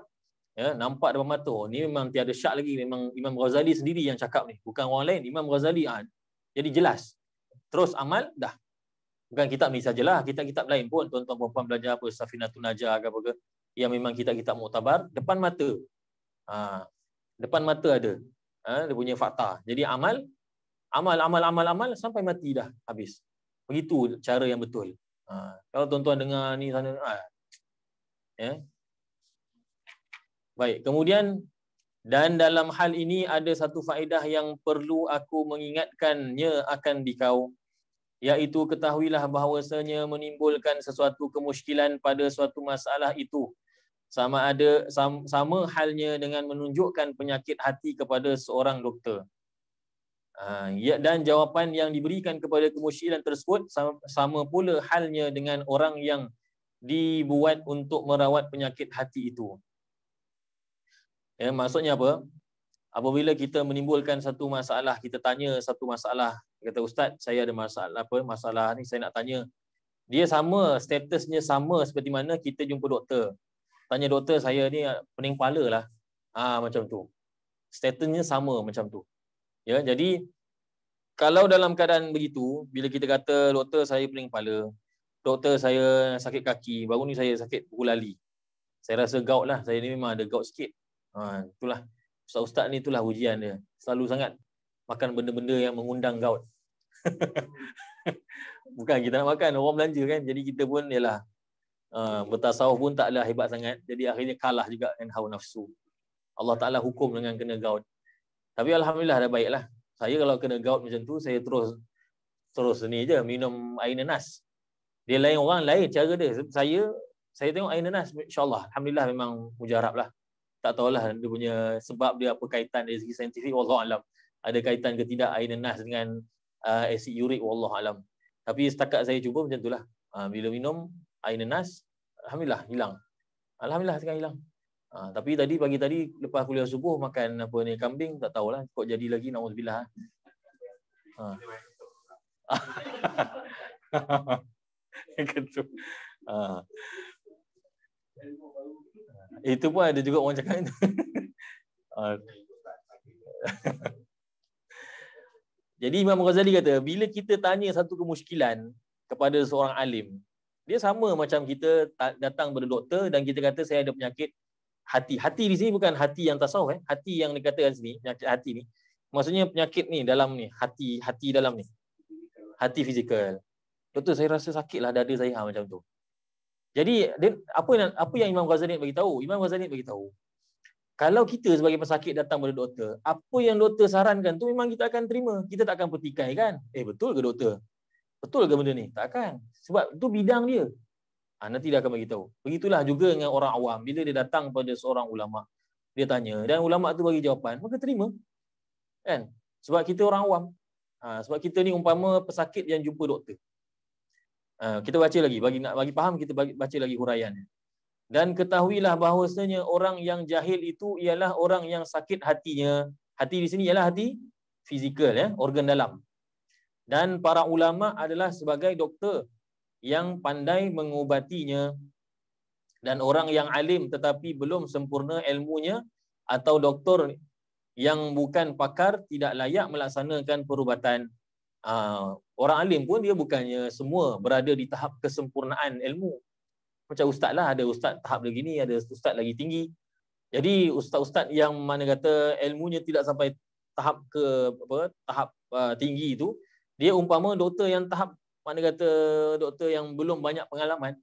ya nampak depan mata oh, ni memang tiada syak lagi memang Imam Ghazali sendiri yang cakap ni bukan orang lain Imam Ghazali ah. jadi jelas terus amal dah bukan kitab ni sajalah kitab-kitab lain pun tuan-tuan puan-puan belajar apa Safinatun Najah ke apa ke yang memang kita kitab muktabar depan mata ha, depan mata ada ha, dia punya fakta jadi amal amal amal amal amal sampai mati dah habis begitu cara yang betul ha, kalau tuan-tuan dengar ni sana ha, ya. Baik, kemudian dan dalam hal ini ada satu faedah yang perlu aku mengingatkannya akan dikau iaitu ketahuilah bahawasanya menimbulkan sesuatu kemusykilan pada suatu masalah itu sama ada sama, sama halnya dengan menunjukkan penyakit hati kepada seorang doktor. Ha, ya, dan jawapan yang diberikan kepada kemusyilan tersebut sama, sama pula halnya dengan orang yang dibuat untuk merawat penyakit hati itu. Ya, maksudnya apa? Apabila kita menimbulkan satu masalah, kita tanya satu masalah, kata ustaz, saya ada masalah apa? Masalah ni saya nak tanya. Dia sama statusnya sama seperti mana kita jumpa doktor. Tanya doktor saya ni pening kepala lah. Ah ha, macam tu. Statusnya sama macam tu. Ya, jadi kalau dalam keadaan begitu, bila kita kata doktor saya pening kepala, doktor saya sakit kaki, baru ni saya sakit pukul lali. Saya rasa gout lah, saya ni memang ada gout sikit. Ha, itulah, ustaz-ustaz ni itulah ujian dia. Selalu sangat makan benda-benda yang mengundang gout. Bukan kita nak makan, orang belanja kan. Jadi kita pun ialah uh, ha, bertasawuf pun taklah hebat sangat. Jadi akhirnya kalah juga dengan hawa nafsu. Allah Ta'ala hukum dengan kena gout. Tapi Alhamdulillah dah baiklah. Saya kalau kena gout macam tu, saya terus terus ni je minum air nenas dia lain orang lain cara dia saya saya tengok air nanas insyaallah alhamdulillah memang mujarab lah tak tahulah dia punya sebab dia apa kaitan dari segi saintifik wallahu alam ada kaitan ke tidak air nanas dengan uh, asid urik wallahu alam tapi setakat saya cuba macam itulah uh, bila minum air nanas alhamdulillah hilang alhamdulillah sekarang hilang uh, tapi tadi pagi tadi lepas kuliah subuh makan apa ni kambing tak tahulah kok jadi lagi naudzubillah ha kan Ha. Itu pun ada juga orang cakap itu. ha. Jadi Imam Ghazali kata, bila kita tanya satu kemuskilan kepada seorang alim, dia sama macam kita datang pada doktor dan kita kata saya ada penyakit hati. Hati di sini bukan hati yang tasawuf. Eh? Hati yang dikatakan sini, penyakit hati ni. Maksudnya penyakit ni dalam ni, hati hati dalam ni. Hati fizikal. Doktor saya rasa sakit lah dada saya ha, macam tu. Jadi apa yang apa yang Imam Ghazali bagi tahu? Imam Ghazali bagi tahu. Kalau kita sebagai pesakit datang pada doktor, apa yang doktor sarankan tu memang kita akan terima. Kita tak akan pertikai kan? Eh betul ke doktor? Betul ke benda ni? Tak akan. Sebab tu bidang dia. Ha, nanti dia akan bagi tahu. Begitulah juga dengan orang awam. Bila dia datang pada seorang ulama, dia tanya dan ulama tu bagi jawapan, maka terima. Kan? Sebab kita orang awam. Ha, sebab kita ni umpama pesakit yang jumpa doktor. Ah, kita baca lagi bagi nak bagi faham kita bagi, baca lagi huraian. Dan ketahuilah bahawasanya orang yang jahil itu ialah orang yang sakit hatinya. Hati di sini ialah hati fizikal ya, organ dalam. Dan para ulama adalah sebagai doktor yang pandai mengubatinya dan orang yang alim tetapi belum sempurna ilmunya atau doktor yang bukan pakar tidak layak melaksanakan perubatan Ah, orang alim pun dia bukannya semua berada di tahap kesempurnaan ilmu. Macam ustaz lah, ada ustaz tahap lagi ni, ada ustaz lagi tinggi. Jadi ustaz-ustaz yang mana kata ilmunya tidak sampai tahap ke apa tahap uh, tinggi itu, dia umpama doktor yang tahap mana kata doktor yang belum banyak pengalaman.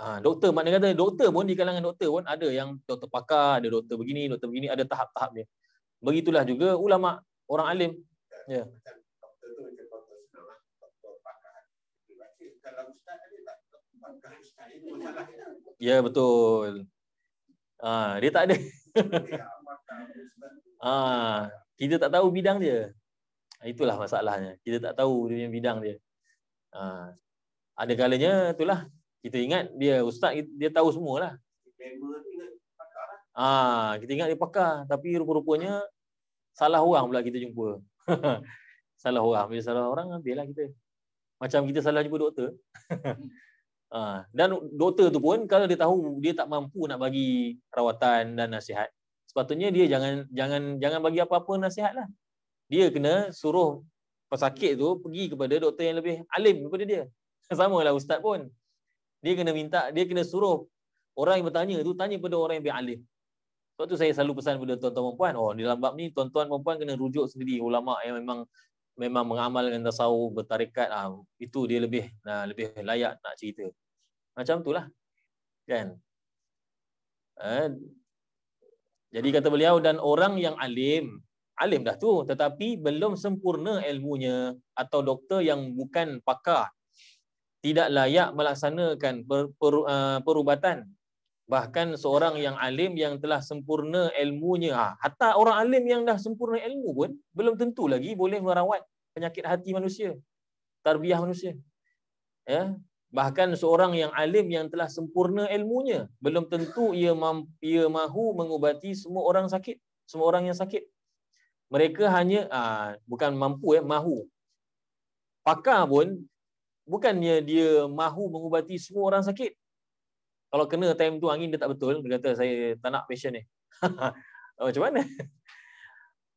Uh, doktor mana kata doktor pun di kalangan doktor pun ada yang doktor pakar, ada doktor begini, doktor begini, ada tahap-tahap dia. Begitulah juga ulama, orang alim. Ya. Yeah. Ya betul. Ha, dia tak ada. ha, kita tak tahu bidang dia. Ah, itulah masalahnya. Kita tak tahu dia punya bidang dia. Ha, ada kalanya itulah. Kita ingat dia ustaz, dia tahu semualah. Ha, kita ingat dia pakar. Tapi rupa-rupanya salah orang pula kita jumpa. salah orang. Bila salah orang, ambillah kita. Macam kita salah jumpa doktor. Ha, dan doktor tu pun kalau dia tahu dia tak mampu nak bagi rawatan dan nasihat, sepatutnya dia jangan jangan jangan bagi apa-apa nasihat lah. Dia kena suruh pesakit tu pergi kepada doktor yang lebih alim daripada dia. Sama lah ustaz pun. Dia kena minta, dia kena suruh orang yang bertanya tu tanya kepada orang yang lebih alim. Sebab tu saya selalu pesan kepada tuan-tuan dan oh di dalam bab ni tuan-tuan dan kena rujuk sendiri ulama yang memang memang mengamalkan tasawuf bertarikat ah itu dia lebih nah, lebih layak nak cerita. Macam itulah. Kan? Eh? Jadi kata beliau dan orang yang alim, alim dah tu tetapi belum sempurna ilmunya atau doktor yang bukan pakar tidak layak melaksanakan per, per, uh, perubatan bahkan seorang yang alim yang telah sempurna ilmunya ha, hatta orang alim yang dah sempurna ilmu pun belum tentu lagi boleh merawat penyakit hati manusia tarbiyah manusia ya bahkan seorang yang alim yang telah sempurna ilmunya belum tentu ia mampu ia mahu mengubati semua orang sakit semua orang yang sakit mereka hanya ha, bukan mampu ya mahu pakar pun bukannya dia mahu mengubati semua orang sakit kalau kena time tu angin dia tak betul, dia kata saya tak nak patient ni. Oh, macam mana?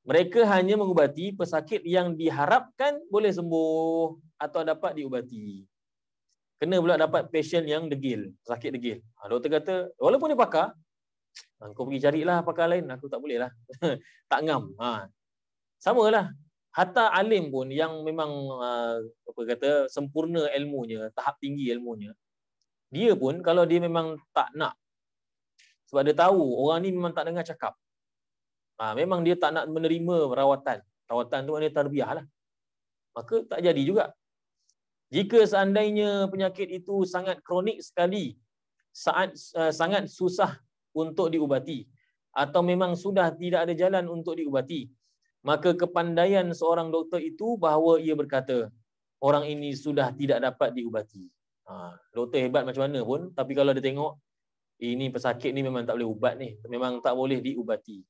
Mereka hanya mengubati pesakit yang diharapkan boleh sembuh atau dapat diubati. Kena pula dapat patient yang degil, sakit degil. Ha, doktor kata, walaupun dia pakar, kau pergi carilah pakar lain, aku tak boleh lah. tak ngam. Ha. Sama lah. Hatta alim pun yang memang ah, apa kata sempurna ilmunya, tahap tinggi ilmunya, dia pun kalau dia memang tak nak sebab dia tahu orang ni memang tak dengar cakap. Ha, memang dia tak nak menerima rawatan. Rawatan tu maknanya tarbiyah lah. Maka tak jadi juga. Jika seandainya penyakit itu sangat kronik sekali, saat, uh, sangat susah untuk diubati, atau memang sudah tidak ada jalan untuk diubati, maka kepandaian seorang doktor itu bahawa ia berkata, orang ini sudah tidak dapat diubati. Ha, doktor hebat macam mana pun, tapi kalau dia tengok, ini pesakit ni memang tak boleh ubat ni. Memang tak boleh diubati.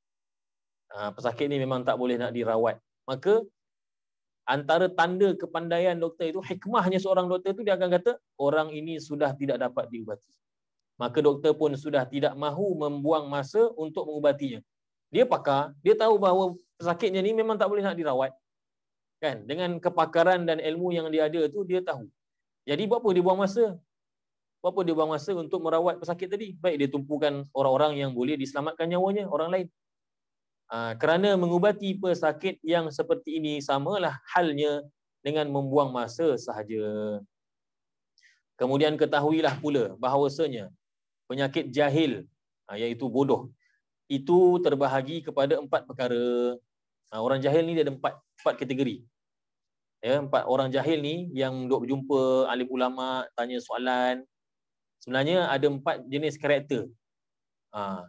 Ha, pesakit ni memang tak boleh nak dirawat. Maka, antara tanda kepandaian doktor itu, hikmahnya seorang doktor itu, dia akan kata, orang ini sudah tidak dapat diubati. Maka doktor pun sudah tidak mahu membuang masa untuk mengubatinya. Dia pakar, dia tahu bahawa pesakitnya ni memang tak boleh nak dirawat. Kan? Dengan kepakaran dan ilmu yang dia ada tu dia tahu. Jadi buat apa dia buang masa? Buat apa dia buang masa untuk merawat pesakit tadi? Baik dia tumpukan orang-orang yang boleh diselamatkan nyawanya orang lain. Ha, kerana mengubati pesakit yang seperti ini samalah halnya dengan membuang masa sahaja. Kemudian ketahuilah pula bahawasanya penyakit jahil ah, iaitu bodoh itu terbahagi kepada empat perkara. Ah, orang jahil ni dia ada empat empat kategori ya empat orang jahil ni yang duk berjumpa alim ulama tanya soalan sebenarnya ada empat jenis karakter ha.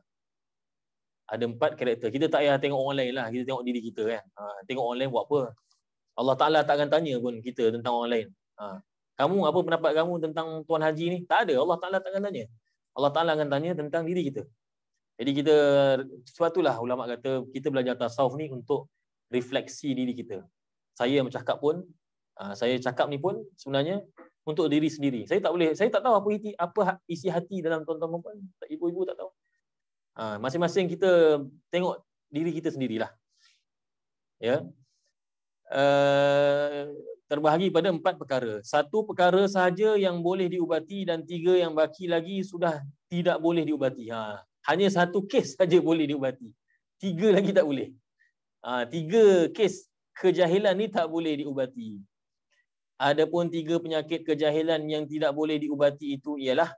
ada empat karakter kita tak payah tengok orang lain lah kita tengok diri kita kan ha. tengok orang lain buat apa Allah Ta'ala tak akan tanya pun kita tentang orang lain ha. kamu apa pendapat kamu tentang Tuan Haji ni tak ada Allah Ta'ala tak akan tanya Allah Ta'ala akan tanya tentang diri kita jadi kita sesuatu lah ulama kata kita belajar tasawuf ni untuk refleksi diri kita saya bercakap pun ah, saya cakap ni pun sebenarnya untuk diri sendiri. Saya tak boleh, saya tak tahu apa isi, apa ha-, isi hati dalam tuan-tuan perempuan, ibu-ibu tak tahu. Ha, masing-masing kita tengok diri kita sendirilah. Ya. Uh, terbahagi pada empat perkara. Satu perkara sahaja yang boleh diubati dan tiga yang baki lagi sudah tidak boleh diubati. Ha, hanya satu kes saja boleh diubati. Tiga lagi tak boleh. Ha, tiga kes kejahilan ni tak boleh diubati. Adapun tiga penyakit kejahilan yang tidak boleh diubati itu ialah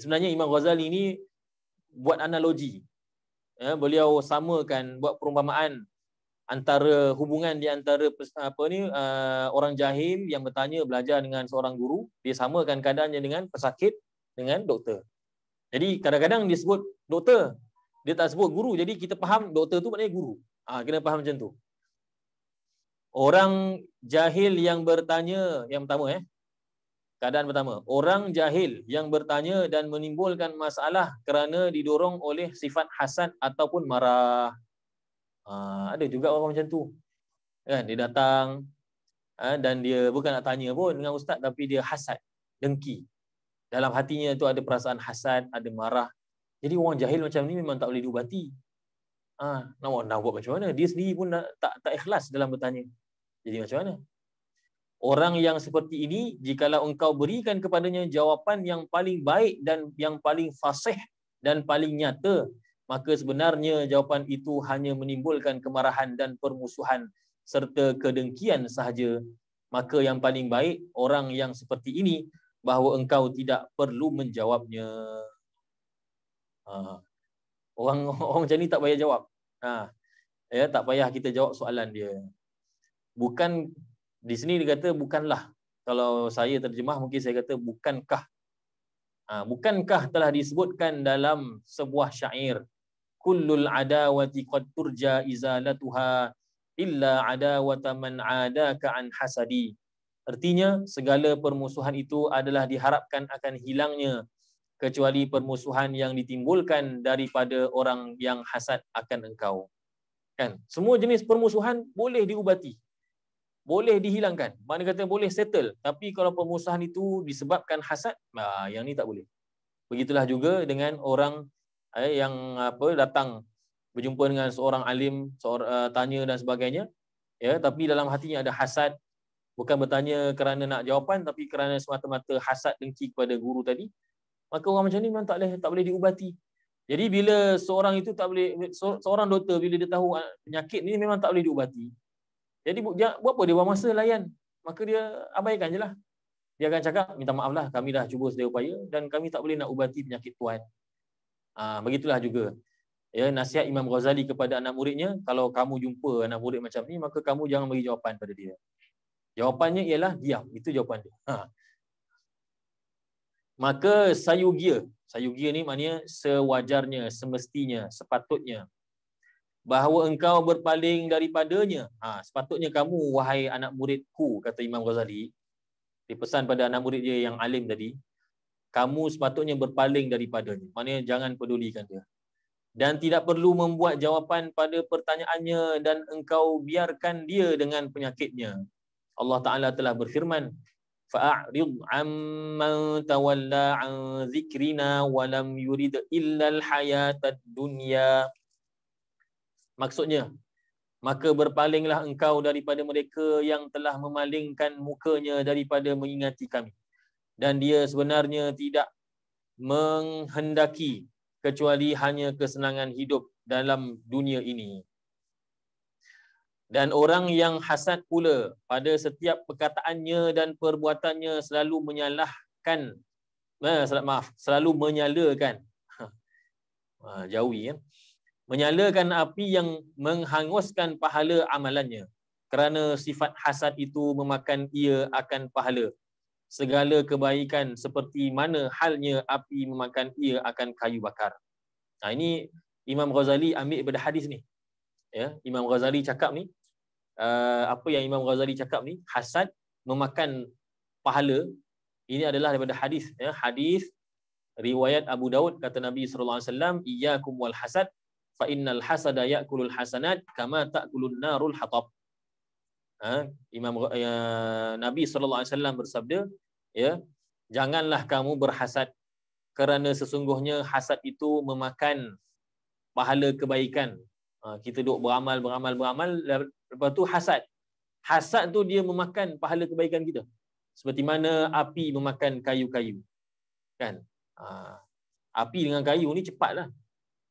sebenarnya Imam Ghazali ni buat analogi. Ya, beliau samakan buat perumpamaan antara hubungan di antara apa ni uh, orang jahil yang bertanya belajar dengan seorang guru dia samakan keadaannya dengan pesakit dengan doktor. Jadi kadang-kadang dia sebut doktor, dia tak sebut guru. Jadi kita faham doktor tu maknanya guru. Ah ha, kena faham macam tu. Orang jahil yang bertanya yang pertama eh. Keadaan pertama, orang jahil yang bertanya dan menimbulkan masalah kerana didorong oleh sifat hasad ataupun marah. Ha, ada juga orang macam tu. Kan dia datang ha, dan dia bukan nak tanya pun dengan ustaz tapi dia hasad, dengki. Dalam hatinya tu ada perasaan hasad, ada marah. Jadi orang jahil macam ni memang tak boleh diubati. Ah, ha, nak, buat macam mana? Dia sendiri pun nak, tak tak ikhlas dalam bertanya. Jadi macam mana? Orang yang seperti ini, jikalau engkau berikan kepadanya jawapan yang paling baik dan yang paling fasih dan paling nyata, maka sebenarnya jawapan itu hanya menimbulkan kemarahan dan permusuhan serta kedengkian sahaja. Maka yang paling baik, orang yang seperti ini, bahawa engkau tidak perlu menjawabnya. Ha. Orang, orang macam ni tak payah jawab. Ha. Ya, tak payah kita jawab soalan dia bukan di sini dikata bukanlah kalau saya terjemah mungkin saya kata bukankah ha, bukankah telah disebutkan dalam sebuah syair kullul adawati qad turja izalatuha illa adawata man adaka an hasadi artinya segala permusuhan itu adalah diharapkan akan hilangnya kecuali permusuhan yang ditimbulkan daripada orang yang hasad akan engkau kan semua jenis permusuhan boleh diubati boleh dihilangkan. Mana kata boleh settle. Tapi kalau pemusnahan itu disebabkan hasad, ah, yang ni tak boleh. Begitulah juga dengan orang eh, yang apa datang berjumpa dengan seorang alim, seorang uh, eh, tanya dan sebagainya. Ya, tapi dalam hatinya ada hasad. Bukan bertanya kerana nak jawapan tapi kerana semata-mata hasad dengki kepada guru tadi. Maka orang macam ni memang tak boleh tak boleh diubati. Jadi bila seorang itu tak boleh seorang doktor bila dia tahu ah, penyakit ni memang tak boleh diubati. Jadi dia, buat apa dia buang masa layan? Maka dia abaikan je lah. Dia akan cakap, minta maaf lah, kami dah cuba sedaya upaya dan kami tak boleh nak ubati penyakit tuan. Ha, begitulah juga. Ya, nasihat Imam Ghazali kepada anak muridnya, kalau kamu jumpa anak murid macam ni, maka kamu jangan bagi jawapan pada dia. Jawapannya ialah diam. Itu jawapan dia. Ha. Maka sayugia. Sayugia ni maknanya sewajarnya, semestinya, sepatutnya bahawa engkau berpaling daripadanya. Ha, sepatutnya kamu, wahai anak muridku, kata Imam Ghazali, dipesan pada anak murid dia yang alim tadi, kamu sepatutnya berpaling daripadanya. Maknanya jangan pedulikan dia. Dan tidak perlu membuat jawapan pada pertanyaannya dan engkau biarkan dia dengan penyakitnya. Allah Ta'ala telah berfirman, فَأَعْرِضْ عَمَّنْ تَوَلَّا عَنْ ذِكْرِنَا وَلَمْ يُرِدْ إِلَّا الْحَيَاةَ الدُّنْيَا maksudnya maka berpalinglah engkau daripada mereka yang telah memalingkan mukanya daripada mengingati kami dan dia sebenarnya tidak menghendaki kecuali hanya kesenangan hidup dalam dunia ini dan orang yang hasad pula pada setiap perkataannya dan perbuatannya selalu menyalahkan eh, maaf selalu menyalakan ha, jauhi ya menyalakan api yang menghanguskan pahala amalannya kerana sifat hasad itu memakan ia akan pahala segala kebaikan seperti mana halnya api memakan ia akan kayu bakar. Nah ha, ini Imam Ghazali ambil daripada hadis ni. Ya, Imam Ghazali cakap ni uh, apa yang Imam Ghazali cakap ni hasad memakan pahala ini adalah daripada hadis ya hadis riwayat Abu Daud kata Nabi sallallahu alaihi wasallam iyyakum wal hasad fa innal hasada ya'kulul hasanat kama ta'kulun narul hatab. Ha? Imam uh, Nabi sallallahu alaihi wasallam bersabda, ya, janganlah kamu berhasad kerana sesungguhnya hasad itu memakan pahala kebaikan. Ha, kita duk beramal beramal beramal lepas tu hasad. Hasad tu dia memakan pahala kebaikan kita. Seperti mana api memakan kayu-kayu. Kan? Ha, api dengan kayu ni cepatlah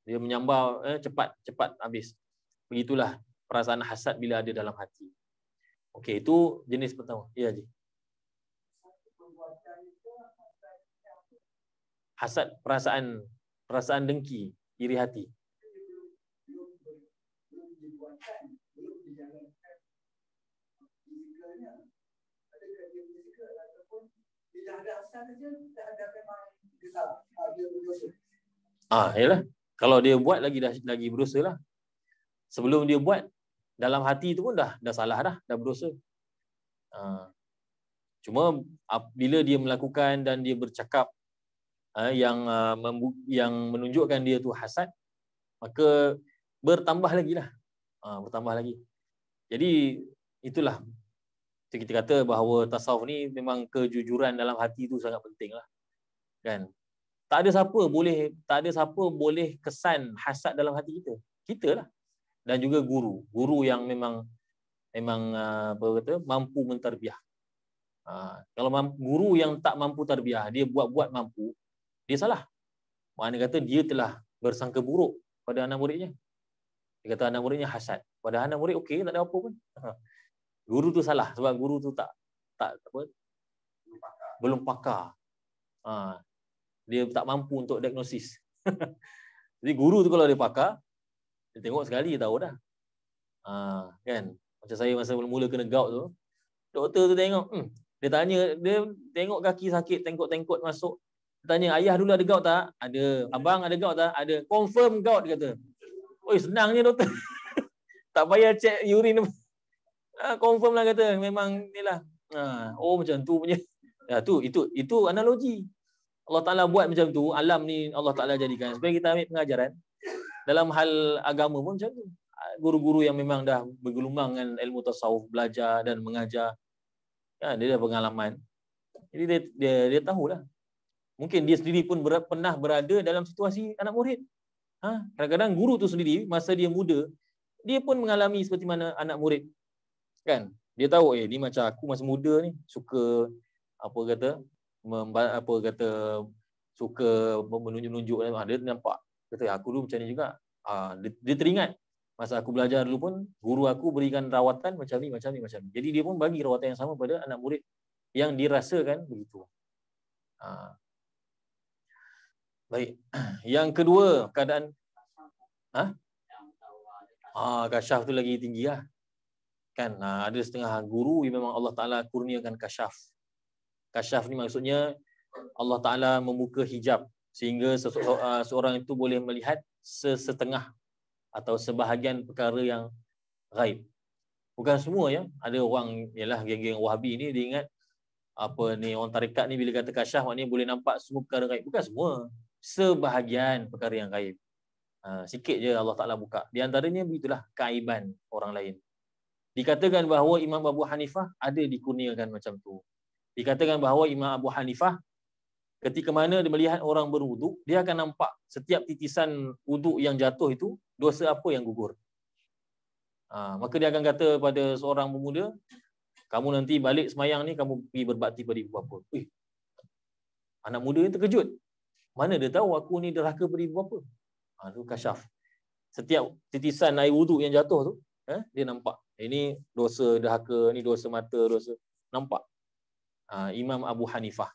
dia menyambar eh, cepat cepat habis begitulah perasaan hasad bila ada dalam hati okey itu jenis pertama ya ji hasad perasaan perasaan dengki iri hati Ah, ya lah kalau dia buat lagi dah lagi berdosa lah. Sebelum dia buat dalam hati tu pun dah dah salah dah, dah berdosa. Ha. Cuma bila dia melakukan dan dia bercakap ha, yang uh, membu- yang menunjukkan dia tu hasad, maka bertambah lagi lah. Ha, bertambah lagi. Jadi itulah kita kata bahawa tasawuf ni memang kejujuran dalam hati tu sangat penting lah. Kan? tak ada siapa boleh tak ada siapa boleh kesan hasad dalam hati kita. Kita lah. Dan juga guru. Guru yang memang memang ah, apa kata mampu mentarbiah. Ha, kalau mampu, guru yang tak mampu tarbiah, dia buat-buat mampu, dia salah. Maknanya kata dia telah bersangka buruk pada anak muridnya. Dia kata anak muridnya hasad. Pada anak murid okey, tak ada apa pun. Ha. Guru tu salah sebab guru tu tak tak apa? Belum pakar. Belum pakar. Ha, dia tak mampu untuk diagnosis. Jadi guru tu kalau dia pakar, dia tengok sekali dia tahu dah. Ha, kan? Macam saya masa mula-mula kena gout tu, doktor tu tengok, hmm. dia tanya, dia tengok kaki sakit, tengkot tengkot masuk. Dia tanya, ayah dulu ada gout tak? Ada. Abang ada gout tak? Ada. Confirm gout, dia kata. Oi, senangnya doktor. tak payah cek urine. ha, confirm lah kata, memang ni lah. Ha, oh macam tu punya. Ya, tu itu itu analogi. Allah Ta'ala buat macam tu, alam ni Allah Ta'ala jadikan. Supaya kita ambil pengajaran. Dalam hal agama pun macam tu. Guru-guru yang memang dah bergelumang dengan ilmu tasawuf, belajar dan mengajar. Ya, dia dah pengalaman. Jadi dia, dia, dia tahulah. Mungkin dia sendiri pun ber, pernah berada dalam situasi anak murid. Ha? Kadang-kadang guru tu sendiri, masa dia muda, dia pun mengalami seperti mana anak murid. Kan? Dia tahu, eh, ni macam aku masa muda ni, suka apa kata memba- apa kata suka menunjuk-nunjuk kan. ah, dia nampak kata aku dulu macam ni juga ah, dia, dia teringat masa aku belajar dulu pun guru aku berikan rawatan macam ni macam ni macam ni jadi dia pun bagi rawatan yang sama pada anak murid yang dirasakan begitu ah. baik yang kedua keadaan ha ah kasyaf tu lagi tinggi lah kan ah, ada setengah guru yang memang Allah Taala kurniakan kasyaf kasyaf ni maksudnya Allah Taala membuka hijab sehingga uh, seorang itu boleh melihat sesetengah atau sebahagian perkara yang gaib. Bukan semua ya. Ada orang ialah geng-geng Wahabi ni dia ingat apa ni orang Tarikat ni bila kata kasyaf maknanya boleh nampak semua perkara gaib. Bukan semua. Sebahagian perkara yang gaib. Ha, sikit je Allah Taala buka. Di antaranya begitulah kaiban orang lain. Dikatakan bahawa Imam Abu Hanifah ada dikurniakan macam tu. Dikatakan bahawa Imam Abu Hanifah ketika mana dia melihat orang berwuduk, dia akan nampak setiap titisan wuduk yang jatuh itu dosa apa yang gugur. Ha, maka dia akan kata kepada seorang pemuda, kamu nanti balik semayang ni, kamu pergi berbakti pada ibu bapa. Uih. Anak muda yang terkejut. Mana dia tahu aku ni derhaka pada ibu bapa. Ha, itu kasyaf. Setiap titisan air wuduk yang jatuh tu, eh, dia nampak. Ini dosa derhaka, ini dosa mata, dosa. Nampak. Ah, Imam Abu Hanifah.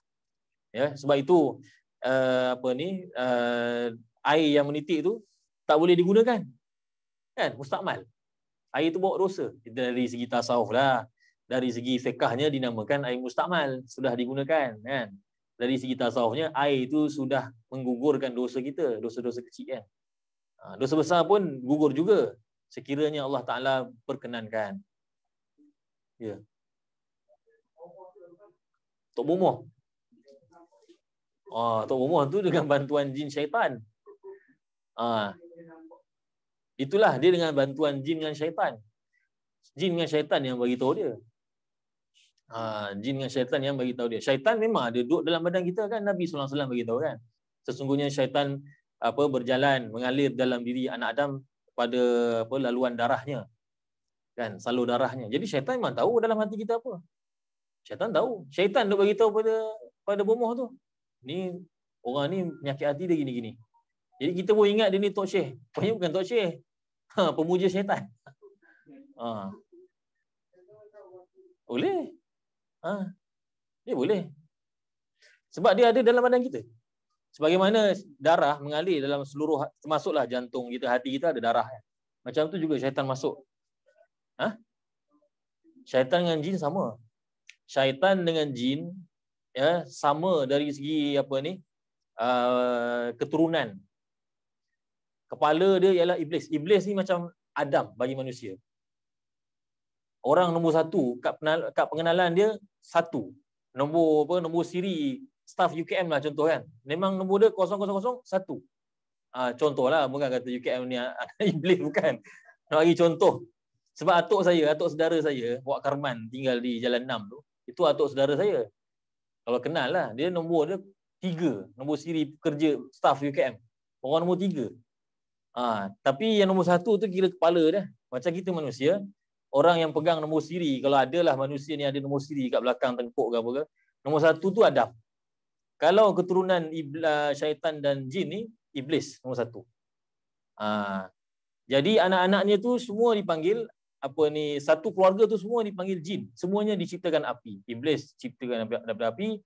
Ya, sebab itu uh, apa ni uh, air yang menitik itu tak boleh digunakan. Kan? Mustakmal. Air itu bawa dosa. dari segi tasawuf lah. Dari segi fiqahnya dinamakan air mustakmal. Sudah digunakan. Kan? Dari segi tasawufnya, air itu sudah menggugurkan dosa kita. Dosa-dosa kecil kan. Ah, dosa besar pun gugur juga. Sekiranya Allah Ta'ala perkenankan. Ya. Yeah. Tok Bumuh. Ah, Tok Bumuh tu dengan bantuan jin syaitan. Ah. Itulah dia dengan bantuan jin dengan syaitan. Jin dengan syaitan yang bagi tahu dia. Ah, jin dengan syaitan yang bagi tahu dia. Syaitan memang ada duduk dalam badan kita kan Nabi SAW bagi tahu kan. Sesungguhnya syaitan apa berjalan mengalir dalam diri anak Adam pada apa, laluan darahnya kan salur darahnya. Jadi syaitan memang tahu dalam hati kita apa. Syaitan tahu. Syaitan duk bagi tahu pada pada bomoh tu. Ni orang ni penyakit hati dia gini-gini. Jadi kita pun ingat dia ni tok syekh. Pokoknya bukan tok syekh. Ha, pemuja syaitan. Ha. Boleh. Ha. Dia boleh. Sebab dia ada dalam badan kita. Sebagaimana darah mengalir dalam seluruh ha, termasuklah jantung kita, hati kita ada darah. Macam tu juga syaitan masuk. Ha? Syaitan dengan jin sama syaitan dengan jin ya sama dari segi apa ni uh, keturunan kepala dia ialah iblis iblis ni macam adam bagi manusia orang nombor satu kat, penal, pengenalan dia satu nombor apa nombor siri staff UKM lah contoh kan memang nombor dia 0001 ah uh, contohlah bukan kata UKM ni ah, iblis bukan nak bagi contoh sebab atuk saya atuk saudara saya Wak Karman tinggal di Jalan 6 tu uh, itu atuk saudara saya. Kalau kenal lah. Dia nombor dia tiga. Nombor siri kerja staff UKM. Orang nombor tiga. Ha, tapi yang nombor satu tu kira kepala dah. Macam kita manusia. Orang yang pegang nombor siri. Kalau ada lah manusia ni ada nombor siri kat belakang tengkuk ke apa ke. Nombor satu tu Adam. Kalau keturunan iblis, ah, syaitan dan jin ni. Iblis nombor satu. Ha, jadi anak-anaknya tu semua dipanggil apa ni satu keluarga tu semua dipanggil jin semuanya diciptakan api iblis diciptakan daripada api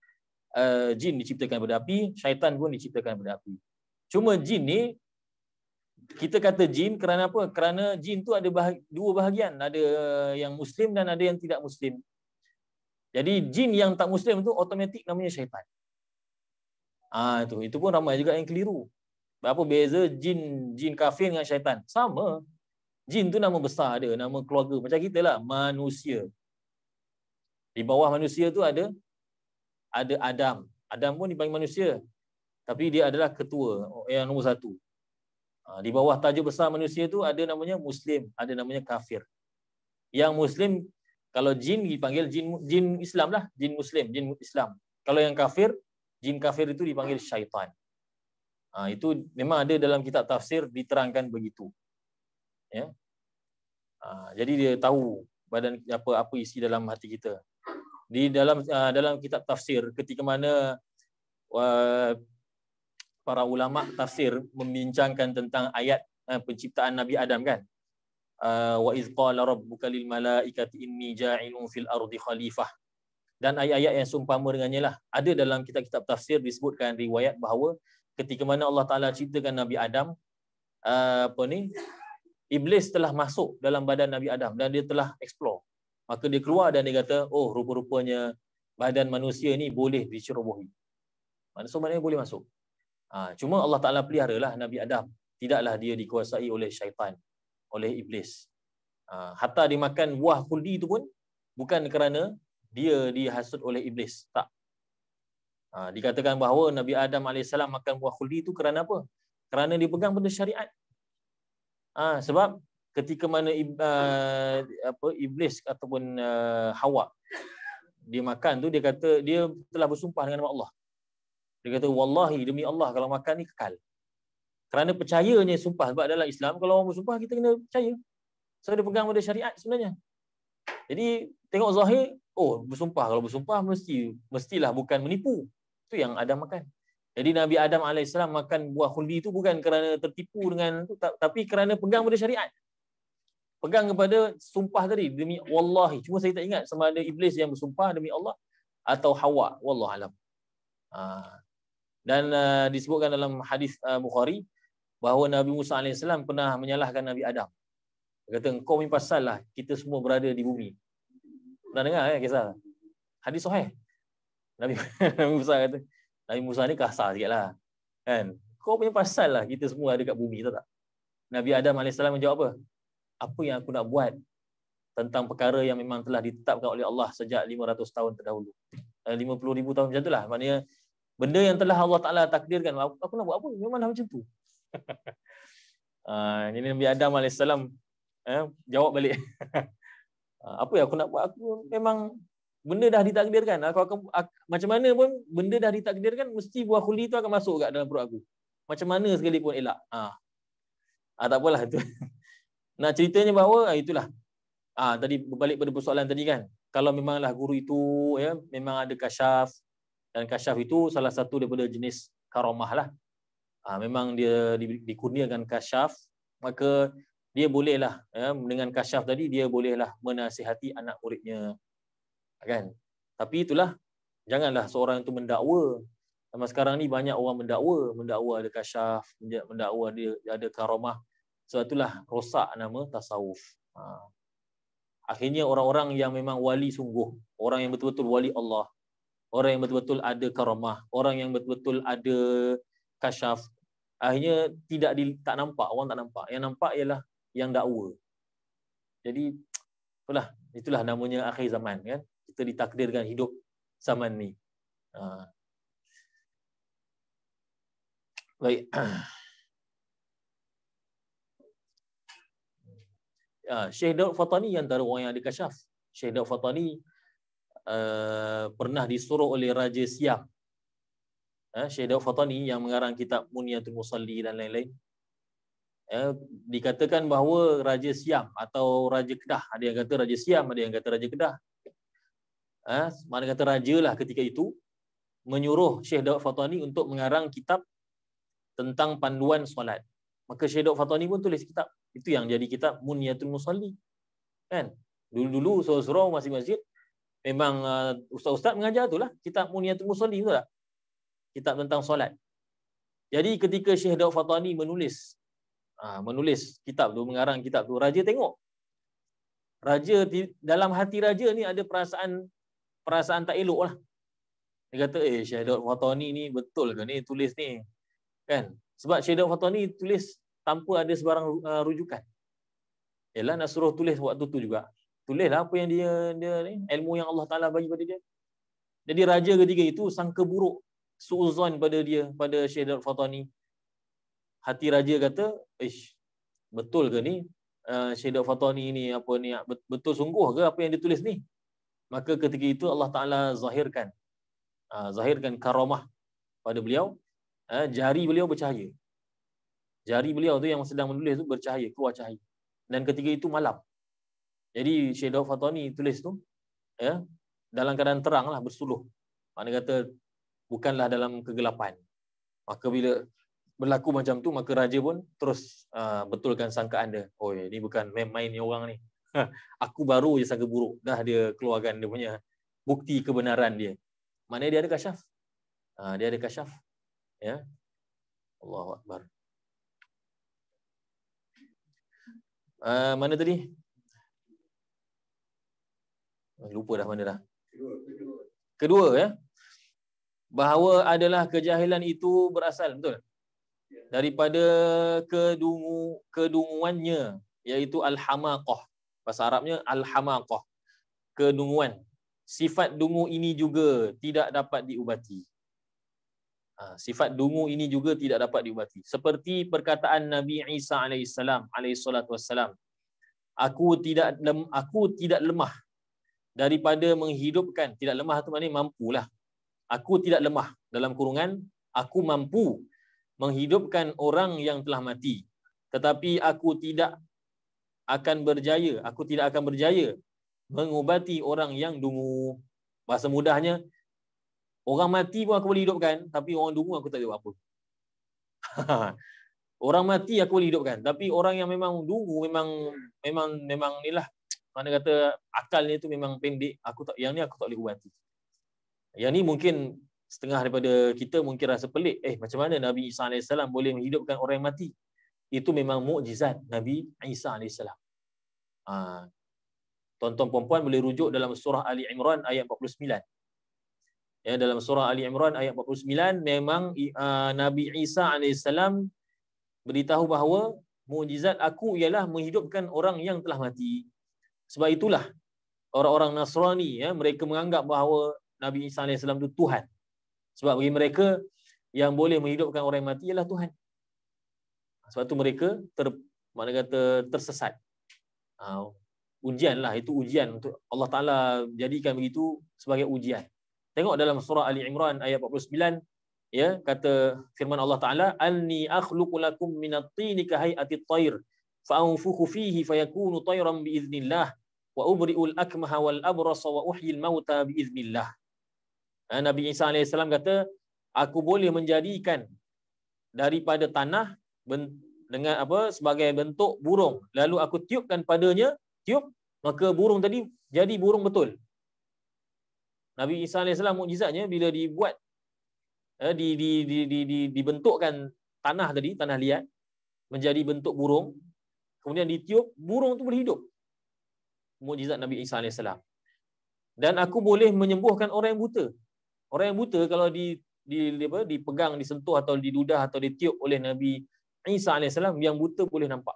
uh, jin diciptakan daripada api syaitan pun diciptakan daripada api cuma jin ni kita kata jin kerana apa kerana jin tu ada bahag- dua bahagian ada yang muslim dan ada yang tidak muslim jadi jin yang tak muslim tu automatik namanya syaitan ah itu itu pun ramai juga yang keliru Apa beza jin jin kafir dengan syaitan sama Jin tu nama besar ada, nama keluarga. Macam kita lah, manusia. Di bawah manusia tu ada ada Adam. Adam pun dipanggil manusia. Tapi dia adalah ketua yang nombor satu. Ha, di bawah tajuk besar manusia tu ada namanya Muslim, ada namanya kafir. Yang Muslim, kalau jin dipanggil jin, jin Islam lah, jin Muslim, jin Islam. Kalau yang kafir, jin kafir itu dipanggil syaitan. Ha, itu memang ada dalam kitab tafsir diterangkan begitu ya. Ha, jadi dia tahu badan apa apa isi dalam hati kita. Di dalam uh, dalam kitab tafsir ketika mana uh, para ulama tafsir membincangkan tentang ayat uh, penciptaan Nabi Adam kan. Ha, wa idz qala rabbuka lil malaikati inni ja'ilun fil ardi khalifah. Dan ayat-ayat yang seumpama dengannya lah. Ada dalam kitab-kitab tafsir disebutkan riwayat bahawa ketika mana Allah Ta'ala ciptakan Nabi Adam, apa ni, iblis telah masuk dalam badan Nabi Adam dan dia telah explore. Maka dia keluar dan dia kata, oh rupa-rupanya badan manusia ni boleh dicerobohi. Manusia mana boleh masuk. Ha, cuma Allah Ta'ala pelihara lah Nabi Adam. Tidaklah dia dikuasai oleh syaitan, oleh iblis. Ha, hatta dimakan buah kuldi tu pun bukan kerana dia dihasut oleh iblis. Tak. Ha, dikatakan bahawa Nabi Adam AS makan buah kuldi tu kerana apa? Kerana dia pegang benda syariat. Ha, sebab ketika mana uh, apa iblis ataupun uh, Hawa dia makan tu dia kata dia telah bersumpah dengan nama Allah. Dia kata wallahi demi Allah kalau makan ni kekal. Kerana percayanya sumpah sebab dalam Islam kalau orang bersumpah kita kena percaya. So dia pegang pada syariat sebenarnya. Jadi tengok zahir oh bersumpah kalau bersumpah mesti mestilah bukan menipu. Tu yang ada makan. Jadi Nabi Adam AS makan buah khuldi itu bukan kerana tertipu dengan itu, tapi kerana pegang pada syariat. Pegang kepada sumpah tadi, demi Wallahi. Cuma saya tak ingat sama ada Iblis yang bersumpah demi Allah atau Hawa, Wallahalam. Ha. Dan uh, disebutkan dalam hadis uh, Bukhari, bahawa Nabi Musa AS pernah menyalahkan Nabi Adam. Dia kata, kau ni pasal lah kita semua berada di bumi. Pernah dengar kan kisah? Hadis sahih. Nabi Musa kata, Nabi Musa ni kasar sikit lah. Kan? Kau punya pasal lah kita semua ada kat bumi, tahu tak? Nabi Adam AS menjawab apa? Apa yang aku nak buat tentang perkara yang memang telah ditetapkan oleh Allah sejak 500 tahun terdahulu. 50,000 eh, tahun macam lah. Maksudnya benda yang telah Allah Ta'ala takdirkan, aku nak buat apa? Memang dah macam tu. Uh, Nabi Adam AS eh, jawab balik. Ah, apa yang aku nak buat? Aku memang benda dah ditakdirkan aku akan aku, macam mana pun benda dah ditakdirkan mesti buah kuli tu akan masuk kat dalam perut aku macam mana sekalipun elak ha. ha tak apalah tu. nah ceritanya bahawa ah, itulah ha, tadi berbalik pada persoalan tadi kan kalau memanglah guru itu ya memang ada kasyaf dan kasyaf itu salah satu daripada jenis karamah lah ha, memang dia di, dikurniakan kasyaf maka dia bolehlah ya dengan kasyaf tadi dia bolehlah menasihati anak muridnya kan tapi itulah janganlah seorang itu mendakwa sama sekarang ni banyak orang mendakwa mendakwa ada kasyaf mendakwa ada ada karamah sebab itulah rosak nama tasawuf ha. akhirnya orang-orang yang memang wali sungguh orang yang betul-betul wali Allah orang yang betul-betul ada karamah orang yang betul-betul ada kasyaf akhirnya tidak di, tak nampak orang tak nampak yang nampak ialah yang dakwa jadi itulah itulah namanya akhir zaman kan kita ditakdirkan hidup zaman ni. Ha. Baik. Ya, Syekh Daud Fatani yang antara orang yang ada kasyaf. Syekh Daud Fatani uh, pernah disuruh oleh Raja Siam. Uh, ya, Syekh Daud Fatani yang mengarang kitab Muniyatul Musalli dan lain-lain. Uh, dikatakan bahawa Raja Siam atau Raja Kedah. Ada yang kata Raja Siam, ada yang kata Raja Kedah ha, mana kata rajalah ketika itu menyuruh Syekh Daud Fatani untuk mengarang kitab tentang panduan solat. Maka Syekh Daud Fatani pun tulis kitab. Itu yang jadi kitab Munyatul Musalli. Kan? Dulu-dulu surau-surau masjid-masjid memang uh, ustaz-ustaz mengajar itulah kitab Munyatul Musalli lah. Kitab tentang solat. Jadi ketika Syekh Daud Fatani menulis ha, menulis kitab tu mengarang kitab tu raja tengok. Raja dalam hati raja ni ada perasaan perasaan tak elok lah. Dia kata, eh Syahidat Fatani ni betul ke ni tulis ni? Kan? Sebab Syahidat Fatani tulis tanpa ada sebarang uh, rujukan. Yalah nak suruh tulis waktu tu juga. Tulislah apa yang dia, dia ni, ilmu yang Allah Ta'ala bagi pada dia. Jadi raja ketiga itu sangka buruk suuzan pada dia, pada Syahidat Fatani. Hati raja kata, ish, betul ke ni? Uh, Syahidat Fatani ni apa ni, betul sungguh ke apa yang dia tulis ni? maka ketika itu Allah Taala zahirkan ha, zahirkan karamah pada beliau ha, jari beliau bercahaya jari beliau tu yang sedang menulis tu bercahaya keluar cahaya dan ketika itu malam jadi Syekh Fatoni tulis tu ya dalam keadaan terang lah bersuluh mana kata bukanlah dalam kegelapan maka bila berlaku macam tu maka raja pun terus uh, betulkan sangkaan dia oh ini bukan main-main ni orang ni aku baru je sangka buruk dah dia keluarkan dia punya bukti kebenaran dia mana dia ada kasyaf ha, ah, dia ada kasyaf ya Allahu akbar uh, mana tadi ah, lupa dah mana dah kedua ya bahawa adalah kejahilan itu berasal betul ya. daripada kedungu kedunguannya iaitu al-hamaqah Bahasa Arabnya Al-Hamaqah. Kedunguan. Sifat dungu ini juga tidak dapat diubati. Ha, sifat dungu ini juga tidak dapat diubati. Seperti perkataan Nabi Isa AS. AS. Aku tidak lem, aku tidak lemah daripada menghidupkan tidak lemah itu maknanya mampulah aku tidak lemah dalam kurungan aku mampu menghidupkan orang yang telah mati tetapi aku tidak akan berjaya, aku tidak akan berjaya mengubati orang yang dungu. Bahasa mudahnya, orang mati pun aku boleh hidupkan, tapi orang dungu aku tak jawab apa. orang mati aku boleh hidupkan, tapi orang yang memang dungu, memang memang memang inilah, mana kata akalnya tu memang pendek, aku tak, yang ni aku tak boleh ubati. Yang ni mungkin setengah daripada kita mungkin rasa pelik. Eh, macam mana Nabi Isa AS boleh menghidupkan orang yang mati? itu memang mukjizat Nabi Isa AS. Ha. tuan perempuan boleh rujuk dalam surah Ali Imran ayat 49. Ya, dalam surah Ali Imran ayat 49, memang uh, Nabi Isa AS beritahu bahawa mukjizat aku ialah menghidupkan orang yang telah mati. Sebab itulah orang-orang Nasrani, ya, mereka menganggap bahawa Nabi Isa AS itu Tuhan. Sebab bagi mereka, yang boleh menghidupkan orang yang mati ialah Tuhan. Sebab tu mereka ter mana kata tersesat. Uh, lah itu ujian untuk Allah Taala jadikan begitu sebagai ujian. Tengok dalam surah Ali Imran ayat 49 ya kata firman Allah Taala anni akhluqu lakum min at-tin ka hayati at-tayr fa anfukhu fihi fayakunu tayran bi idznillah wa ubri'ul akmaha wal abrasa wa uhyil mauta bi idznillah. Ha, Nabi Isa alaihi kata aku boleh menjadikan daripada tanah dengan apa sebagai bentuk burung lalu aku tiupkan padanya tiup maka burung tadi jadi burung betul Nabi Isa AS mukjizatnya bila dibuat eh, di, di, di, di, di, dibentukkan tanah tadi, tanah liat menjadi bentuk burung kemudian ditiup, burung tu boleh hidup mukjizat Nabi Isa AS dan aku boleh menyembuhkan orang yang buta orang yang buta kalau di, di, apa, dipegang, disentuh atau didudah atau ditiup oleh Nabi Isa AS yang buta boleh nampak.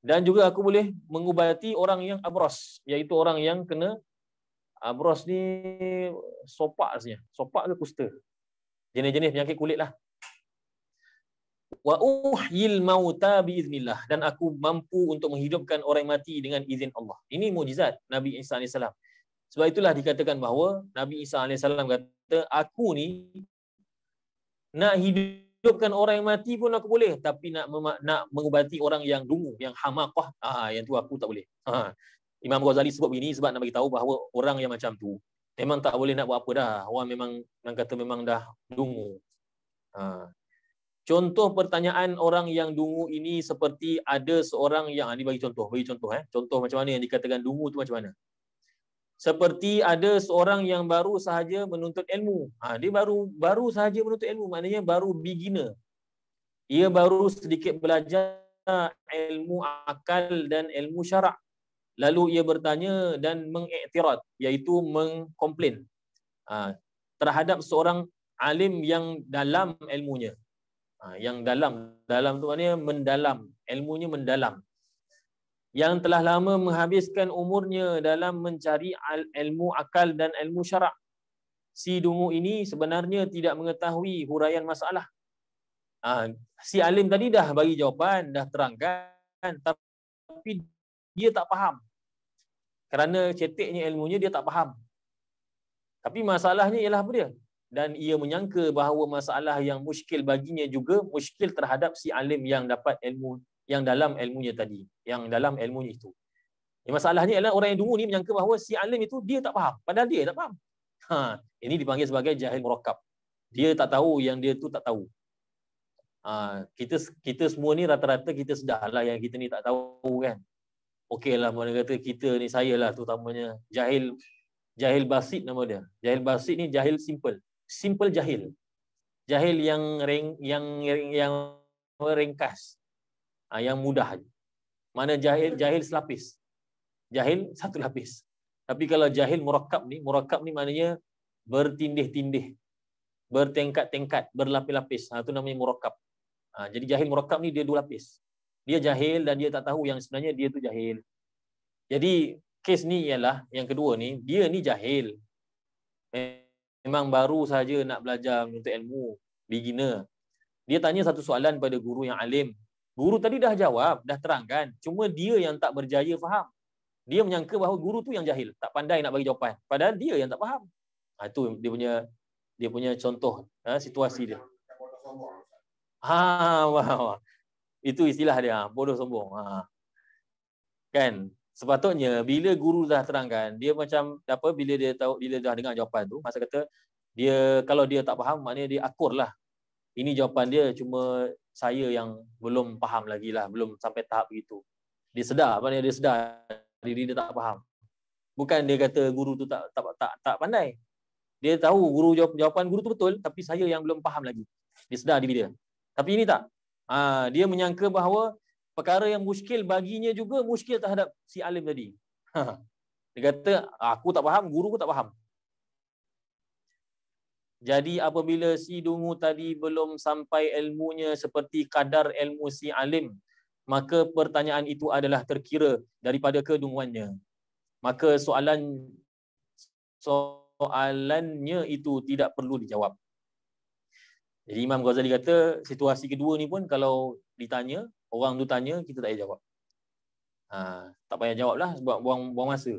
Dan juga aku boleh mengubati orang yang abros. Iaitu orang yang kena abros ni sopak rasanya. Sopak ke kusta? Jenis-jenis penyakit kulit lah. Wa uhyil mauta biiznillah. Dan aku mampu untuk menghidupkan orang mati dengan izin Allah. Ini mujizat Nabi Isa AS. Sebab itulah dikatakan bahawa Nabi Isa AS kata, aku ni nak hidup hidupkan orang yang mati pun aku boleh tapi nak nak mengubati orang yang dungu yang hamaqah ah ha, ha, yang tu aku tak boleh ha, ha Imam Ghazali sebut begini sebab nak bagi tahu bahawa orang yang macam tu memang tak boleh nak buat apa dah orang memang orang kata memang dah dungu ha Contoh pertanyaan orang yang dungu ini seperti ada seorang yang ni bagi contoh, bagi contoh eh. Contoh macam mana yang dikatakan dungu tu macam mana? seperti ada seorang yang baru sahaja menuntut ilmu. Ha, dia baru baru sahaja menuntut ilmu, maknanya baru beginner. Ia baru sedikit belajar ilmu akal dan ilmu syarak. Lalu ia bertanya dan mengiktirat, iaitu mengkomplain ha, terhadap seorang alim yang dalam ilmunya. Ha, yang dalam, dalam tu maknanya mendalam, ilmunya mendalam yang telah lama menghabiskan umurnya dalam mencari ilmu akal dan ilmu syarak. Si Dungu ini sebenarnya tidak mengetahui huraian masalah. Ha, si Alim tadi dah bagi jawapan, dah terangkan. Tapi dia tak faham. Kerana ceteknya ilmunya, dia tak faham. Tapi masalahnya ialah apa dia? Dan ia menyangka bahawa masalah yang muskil baginya juga muskil terhadap si Alim yang dapat ilmu yang dalam ilmunya tadi, yang dalam ilmunya itu. Yang masalahnya adalah orang yang dulu ni menyangka bahawa si alim itu dia tak faham. Padahal dia tak faham. Ha, ini dipanggil sebagai jahil murakab. Dia tak tahu yang dia tu tak tahu. Ha, kita kita semua ni rata-rata kita sedahlah yang kita ni tak tahu kan. Okeylah mana kata kita ni saya lah terutamanya jahil jahil basit nama dia. Jahil basit ni jahil simple. Simple jahil. Jahil yang ring yang yang, yang ringkas ha, yang mudah. Mana jahil? Jahil selapis. Jahil satu lapis. Tapi kalau jahil murakab ni, murakab ni maknanya bertindih-tindih. Bertengkat-tengkat, berlapis-lapis. Ha, ah, itu namanya murakab. Ha, ah, jadi jahil murakab ni dia dua lapis. Dia jahil dan dia tak tahu yang sebenarnya dia tu jahil. Jadi kes ni ialah yang kedua ni, dia ni jahil. Memang baru saja nak belajar untuk ilmu beginner. Dia tanya satu soalan pada guru yang alim. Guru tadi dah jawab, dah terangkan. Cuma dia yang tak berjaya faham. Dia menyangka bahawa guru tu yang jahil, tak pandai nak bagi jawapan. Padahal dia yang tak faham. Ha, itu dia punya dia punya contoh ha, situasi dia. Ha, wow. Itu istilah dia, ha, bodoh sombong. Ha. Kan? Sepatutnya bila guru dah terangkan, dia macam apa bila dia tahu bila dah dengar jawapan tu, masa kata dia kalau dia tak faham maknanya dia akur lah. Ini jawapan dia cuma saya yang belum faham lagi lah. Belum sampai tahap itu. Dia sedar. Maksudnya dia sedar. Diri dia tak faham. Bukan dia kata guru tu tak tak tak, tak pandai. Dia tahu guru jawab, jawapan guru tu betul. Tapi saya yang belum faham lagi. Dia sedar diri dia. Tapi ini tak. Ha, dia menyangka bahawa perkara yang muskil baginya juga muskil terhadap si alim tadi. Ha. Dia kata, aku tak faham, guru aku tak faham. Jadi apabila si dungu tadi belum sampai ilmunya seperti kadar ilmu si alim, maka pertanyaan itu adalah terkira daripada kedunguannya. Maka soalan soalannya itu tidak perlu dijawab. Jadi Imam Ghazali kata situasi kedua ni pun kalau ditanya, orang tu tanya kita tak payah jawab. Ha, tak payah jawablah sebab buang buang masa.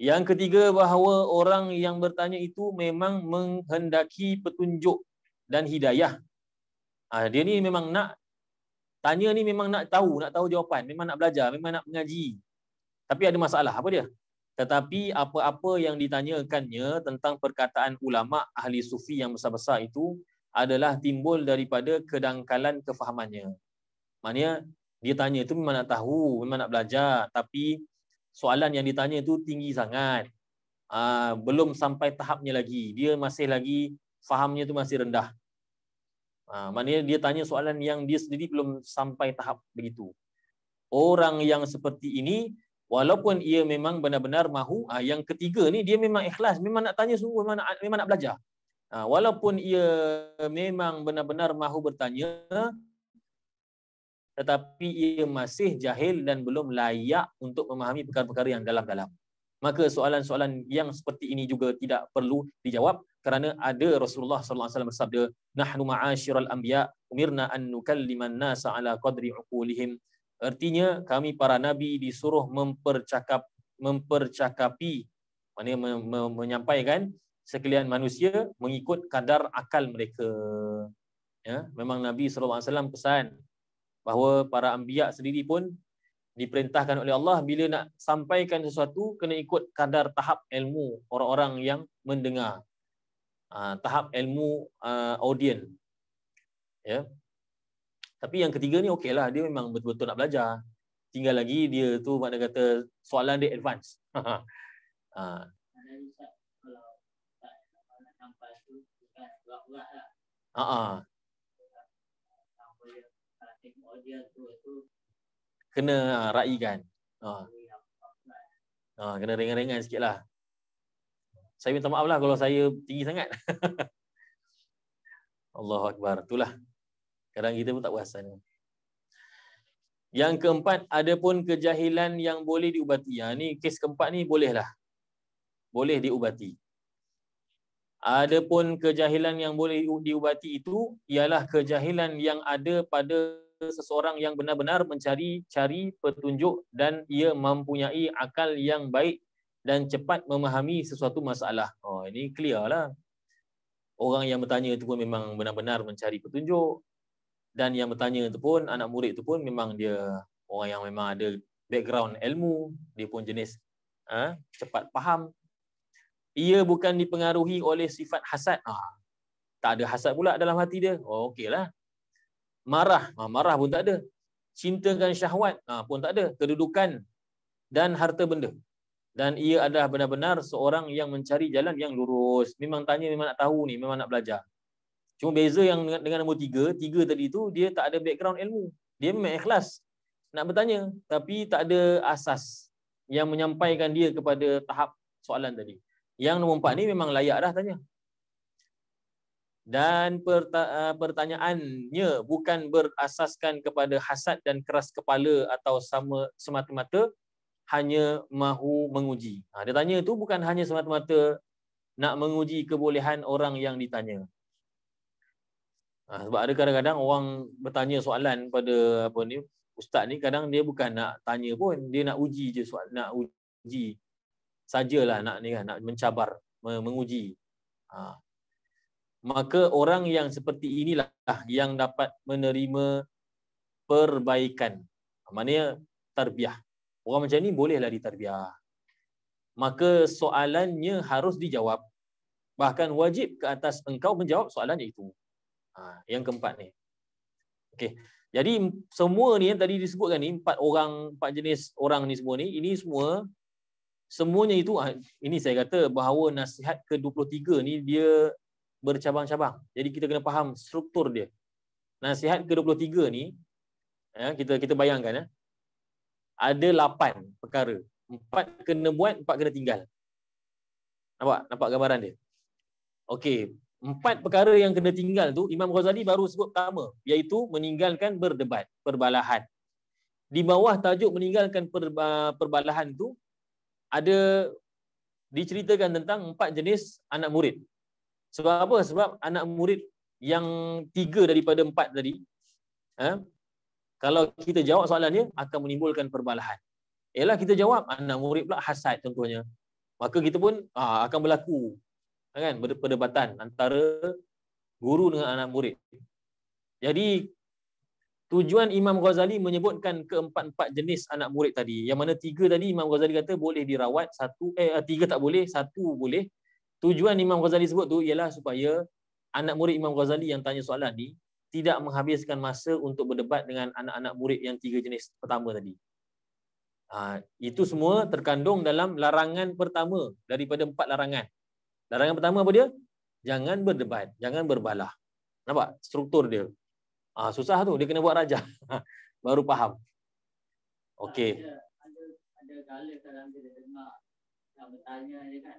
Yang ketiga bahawa orang yang bertanya itu memang menghendaki petunjuk dan hidayah. Ha, dia ni memang nak tanya ni memang nak tahu, nak tahu jawapan, memang nak belajar, memang nak mengaji. Tapi ada masalah apa dia? Tetapi apa-apa yang ditanyakannya tentang perkataan ulama ahli sufi yang besar-besar itu adalah timbul daripada kedangkalan kefahamannya. Maknanya dia tanya itu memang nak tahu, memang nak belajar tapi soalan yang ditanya tu tinggi sangat. Uh, belum sampai tahapnya lagi. Dia masih lagi fahamnya tu masih rendah. Uh, maknanya dia tanya soalan yang dia sendiri belum sampai tahap begitu. Orang yang seperti ini walaupun ia memang benar-benar mahu uh, yang ketiga ni dia memang ikhlas, memang nak tanya sungguh, memang nak, memang nak belajar. Uh, walaupun ia memang benar-benar mahu bertanya, tetapi ia masih jahil dan belum layak untuk memahami perkara-perkara yang dalam-dalam. Maka soalan-soalan yang seperti ini juga tidak perlu dijawab kerana ada Rasulullah sallallahu alaihi wasallam bersabda nahnu ma'asyiral anbiya umirna an nukalliman nasa ala qadri uqulihim. Artinya kami para nabi disuruh mempercakap mempercakapi mana me- me- menyampaikan sekalian manusia mengikut kadar akal mereka. Ya, memang Nabi SAW pesan bahawa para ambiak sendiri pun diperintahkan oleh Allah bila nak sampaikan sesuatu kena ikut kadar tahap ilmu orang-orang yang mendengar uh, tahap ilmu uh, ha, audien ya yeah. tapi yang ketiga ni okey lah dia memang betul-betul nak belajar tinggal lagi dia tu makna kata soalan dia advance ha uh. ha uh-uh kena uh, raikan. Uh. Uh, kena ringan-ringan sikit lah. Saya minta maaf lah kalau saya tinggi sangat. Allahu Akbar. Itulah. Kadang kita pun tak perasan. Yang keempat, ada pun kejahilan yang boleh diubati. Ya, ni kes keempat ni bolehlah. Boleh diubati. Adapun kejahilan yang boleh diubati itu ialah kejahilan yang ada pada seseorang yang benar-benar mencari cari petunjuk dan ia mempunyai akal yang baik dan cepat memahami sesuatu masalah. Oh, ini clear lah. Orang yang bertanya itu pun memang benar-benar mencari petunjuk dan yang bertanya itu pun anak murid itu pun memang dia orang yang memang ada background ilmu, dia pun jenis ha, cepat faham. Ia bukan dipengaruhi oleh sifat hasad. ha, tak ada hasad pula dalam hati dia. Oh, okeylah marah ha, marah pun tak ada cintakan syahwat ha, pun tak ada kedudukan dan harta benda dan ia adalah benar-benar seorang yang mencari jalan yang lurus memang tanya memang nak tahu ni memang nak belajar cuma beza yang dengan, dengan nombor tiga tiga tadi tu dia tak ada background ilmu dia memang ikhlas nak bertanya tapi tak ada asas yang menyampaikan dia kepada tahap soalan tadi yang nombor empat ni memang layak dah tanya dan eh, pertanyaannya bukan berasaskan kepada hasad dan keras kepala atau sama semata-mata hanya mahu menguji. Ha, dia tanya itu bukan hanya semata-mata nak menguji kebolehan orang yang ditanya. Ha, sebab ada kadang-kadang orang bertanya soalan pada apa ni ustaz ni kadang dia bukan nak tanya pun dia nak uji je soal nak uji sajalah nak ni kan nak mencabar menguji. Ha, maka orang yang seperti inilah yang dapat menerima perbaikan. Maknanya tarbiyah. Orang macam ni bolehlah ditarbiyah. Maka soalannya harus dijawab. Bahkan wajib ke atas engkau menjawab soalan itu. Ha, yang keempat ni. Okey. Jadi semua ni yang tadi disebutkan ni empat orang empat jenis orang ni semua ni ini semua semuanya itu ah, ini saya kata bahawa nasihat ke-23 ni dia bercabang-cabang. Jadi kita kena faham struktur dia. Nasihat ke-23 ni ya kita kita bayangkan ya. Ada lapan perkara. Empat kena buat, empat kena tinggal. Nampak? Nampak gambaran dia. Okey, Empat perkara yang kena tinggal tu Imam Ghazali baru sebut pertama iaitu meninggalkan berdebat, perbalahan. Di bawah tajuk meninggalkan perba- perbalahan tu ada diceritakan tentang empat jenis anak murid sebab apa? Sebab anak murid yang tiga daripada empat tadi, eh, kalau kita jawab soalannya akan menimbulkan perbalahan. Ialah kita jawab, anak murid pula hasad contohnya. Maka kita pun ah, akan berlaku ha kan, perdebatan antara guru dengan anak murid. Jadi, tujuan Imam Ghazali menyebutkan keempat-empat jenis anak murid tadi. Yang mana tiga tadi Imam Ghazali kata boleh dirawat, satu eh tiga tak boleh, satu boleh Tujuan Imam Ghazali sebut tu ialah supaya anak murid Imam Ghazali yang tanya soalan ni tidak menghabiskan masa untuk berdebat dengan anak-anak murid yang tiga jenis pertama tadi. Ha, itu semua terkandung dalam larangan pertama daripada empat larangan. Larangan pertama apa dia? Jangan berdebat, jangan berbalah. Nampak? Struktur dia. Ha, susah tu, dia kena buat raja. Ha, baru faham. Okey. Ada, ada, ada gala kalau dia dengar, dia bertanya dia kan,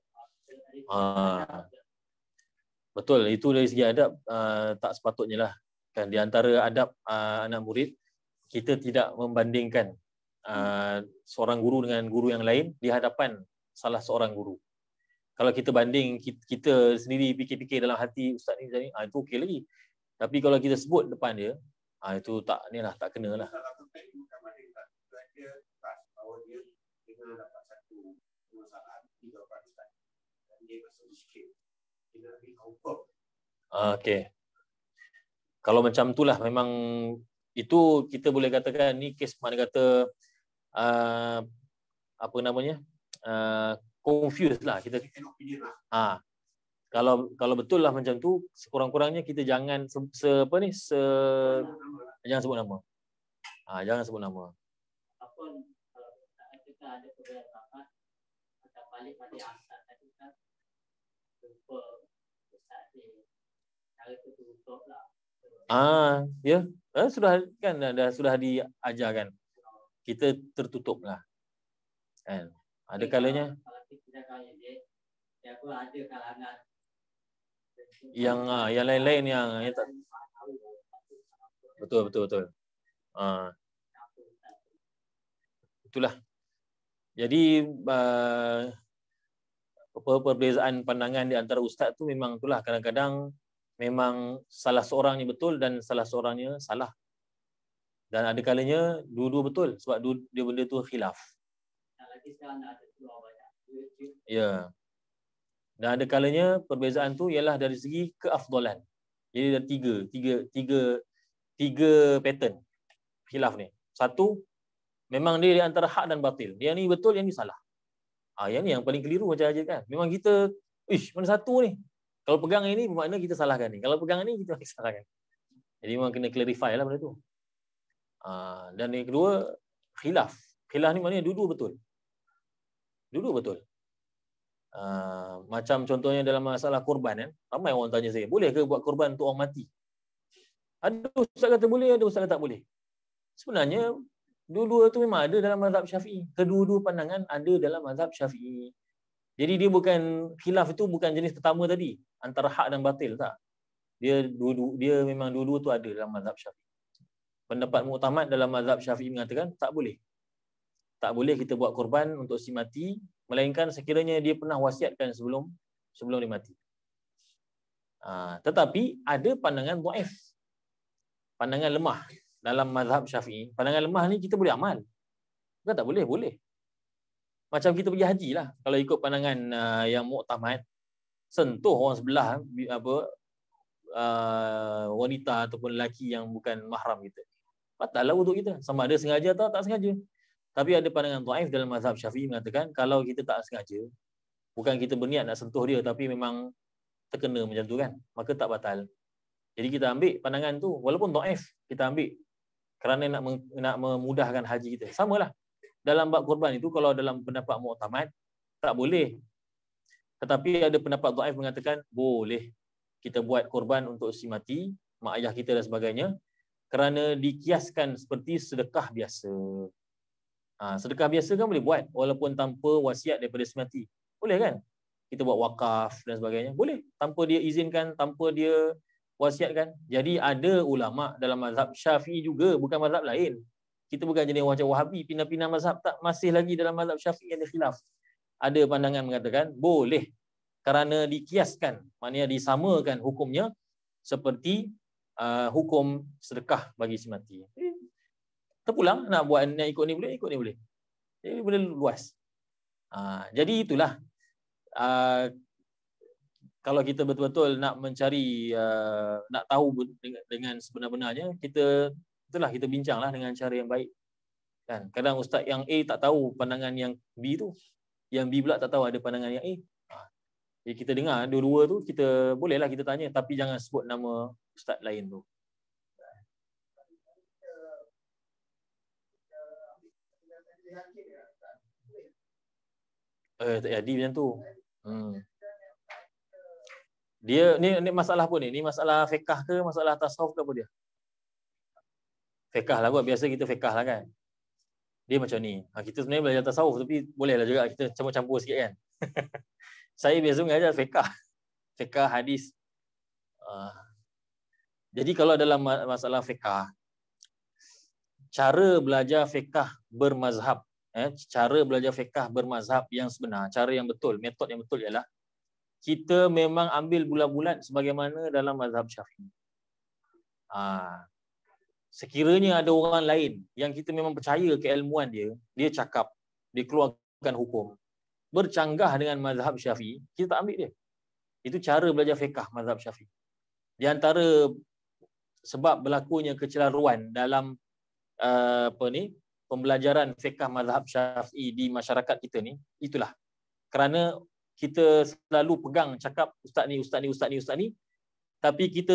Ha. Betul, itu dari segi adab uh, tak sepatutnya lah. Kan di antara adab uh, anak murid kita tidak membandingkan uh, seorang guru dengan guru yang lain di hadapan salah seorang guru. Kalau kita banding kita, sendiri fikir-fikir dalam hati ustaz ni jadi ah itu okey lagi. Tapi kalau kita sebut depan dia, ah itu tak ni lah tak kena lah. Dia Okey. Kalau macam tu lah, memang itu kita boleh katakan ni kes mana kata uh, apa namanya? Uh, confused lah kita. Ha. kalau kalau betul lah macam tu sekurang-kurangnya kita jangan se, se apa ni se nama, jangan sebut nama. Ha, jangan sebut nama. Apa kalau kita ada Kita balik pada asal. Lah. Ah, ya. Eh, sudah kan dah, dah sudah diajarkan. Kita tertutuplah. Kan? Eh, ada kalanya ya, ya, ada kalangan yang ah, yang lain-lain yang, yang tak... betul betul betul. Ah. Itulah. Jadi uh, perbezaan pandangan di antara ustaz tu memang itulah kadang-kadang memang salah seorangnya betul dan salah seorangnya salah. Dan ada kalanya dua-dua betul sebab dia benda tu khilaf. Ya. Dan ada kalanya perbezaan tu ialah dari segi keafdolan. Jadi ada tiga, tiga, tiga, tiga pattern khilaf ni. Satu, memang dia di antara hak dan batil. Yang ni betul, yang ni salah. Ah yang ni yang paling keliru macam aja kan. Memang kita ish mana satu ni. Kalau pegang ini bermakna kita salahkan ni. Kalau pegang ini kita salahkan. Jadi memang kena clarify lah benda tu. Ah dan yang kedua khilaf. Khilaf ni maknanya dua-dua betul. Dua-dua betul. Ah macam contohnya dalam masalah korban kan. Ramai orang tanya saya, boleh ke buat korban untuk orang mati? Ada ustaz kata boleh, ada ustaz kata tak boleh. Sebenarnya dua-dua tu memang ada dalam mazhab Syafi'i. Kedua-dua pandangan ada dalam mazhab Syafi'i. Jadi dia bukan khilaf itu bukan jenis pertama tadi antara hak dan batil tak. Dia dua, dua dia memang dua-dua tu ada dalam mazhab Syafi'i. Pendapat muktamad dalam mazhab Syafi'i mengatakan tak boleh. Tak boleh kita buat korban untuk si mati melainkan sekiranya dia pernah wasiatkan sebelum sebelum dia mati. Ha, tetapi ada pandangan dhaif. Pandangan lemah dalam mazhab syafi'i, pandangan lemah ni kita boleh amal. Bukan tak boleh, boleh. Macam kita pergi haji lah. Kalau ikut pandangan uh, yang muqtamad, sentuh orang sebelah, apa uh, wanita ataupun lelaki yang bukan mahram kita. Patahlah untuk kita. Sama ada sengaja atau tak sengaja. Tapi ada pandangan tu'aif dalam mazhab syafi'i mengatakan, kalau kita tak sengaja, bukan kita berniat nak sentuh dia, tapi memang terkena macam tu kan. Maka tak batal. Jadi kita ambil pandangan tu walaupun dhaif kita ambil kerana nak nak memudahkan haji kita. sama lah Dalam bab korban itu kalau dalam pendapat mu'tamad tak boleh. Tetapi ada pendapat dhaif mengatakan boleh kita buat korban untuk si mati, mak ayah kita dan sebagainya kerana dikiaskan seperti sedekah biasa. Ha, sedekah biasa kan boleh buat walaupun tanpa wasiat daripada si mati. Boleh kan? Kita buat wakaf dan sebagainya. Boleh. Tanpa dia izinkan, tanpa dia wasiatkan. Jadi ada ulama dalam mazhab Syafi'i juga, bukan mazhab lain. Kita bukan jenis macam Wahabi, pindah-pindah mazhab tak masih lagi dalam mazhab Syafi'i yang khilaf. Ada pandangan mengatakan boleh kerana dikiaskan, maknanya disamakan hukumnya seperti uh, hukum sedekah bagi si mati. Terpulang nak buat nak ikut ni boleh, ikut ni boleh. Jadi boleh luas. Uh, jadi itulah uh, kalau kita betul-betul nak mencari uh, nak tahu dengan sebenar-benarnya kita itulah kita bincanglah dengan cara yang baik kan kadang ustaz yang A tak tahu pandangan yang B tu yang B pula tak tahu ada pandangan yang A ha. jadi kita dengar dua-dua tu kita bolehlah kita tanya tapi jangan sebut nama ustaz lain tu Eh, tak jadi macam tu. Hmm. Dia ni, ni masalah apa ni? Ni masalah fiqh ke masalah tasawuf ke apa dia? Fiqh lah kot. Biasa kita fiqh lah kan. Dia macam ni. Ha, kita sebenarnya belajar tasawuf tapi bolehlah juga kita campur-campur sikit kan. Saya biasa mengajar fiqh. Fiqh hadis. Uh, jadi kalau dalam masalah fiqh, cara belajar fiqh bermazhab, eh, cara belajar fiqh bermazhab yang sebenar, cara yang betul, metod yang betul ialah kita memang ambil bulan-bulan sebagaimana dalam mazhab syafi'i. Ha. Sekiranya ada orang lain yang kita memang percaya keilmuan dia, dia cakap, dia keluarkan hukum, bercanggah dengan mazhab syafi'i, kita tak ambil dia. Itu cara belajar fiqah mazhab syafi'i. Di antara sebab berlakunya kecelaruan dalam uh, apa ni pembelajaran fiqah mazhab syafi'i di masyarakat kita ni, itulah. Kerana kita selalu pegang cakap ustaz ni ustaz ni ustaz ni ustaz ni tapi kita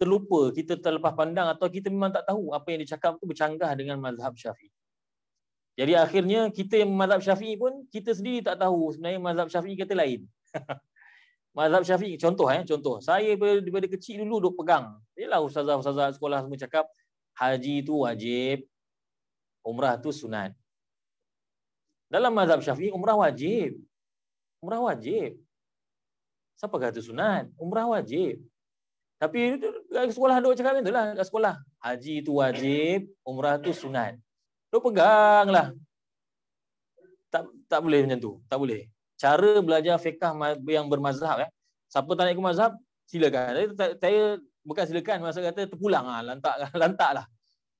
terlupa kita terlepas pandang atau kita memang tak tahu apa yang dicakap tu bercanggah dengan mazhab syafi'i jadi akhirnya kita yang mazhab syafi'i pun kita sendiri tak tahu sebenarnya mazhab syafi'i kata lain mazhab syafi'i contoh eh contoh saya daripada kecil dulu duk pegang yalah ustazah-ustazah sekolah semua cakap haji tu wajib umrah tu sunat dalam mazhab syafi'i umrah wajib umrah wajib. Siapa kata sunat? Umrah wajib. Tapi sekolah dok cakap macam itulah, kat sekolah. Haji itu wajib, umrah itu sunat. Dok peganglah. Tak tak boleh macam tu. Tak boleh. Cara belajar fiqh yang bermazhab eh. Siapa tak nak ikut mazhab, silakan. Tapi saya bukan silakan, masa kata terpulang ah, lantak lantaklah.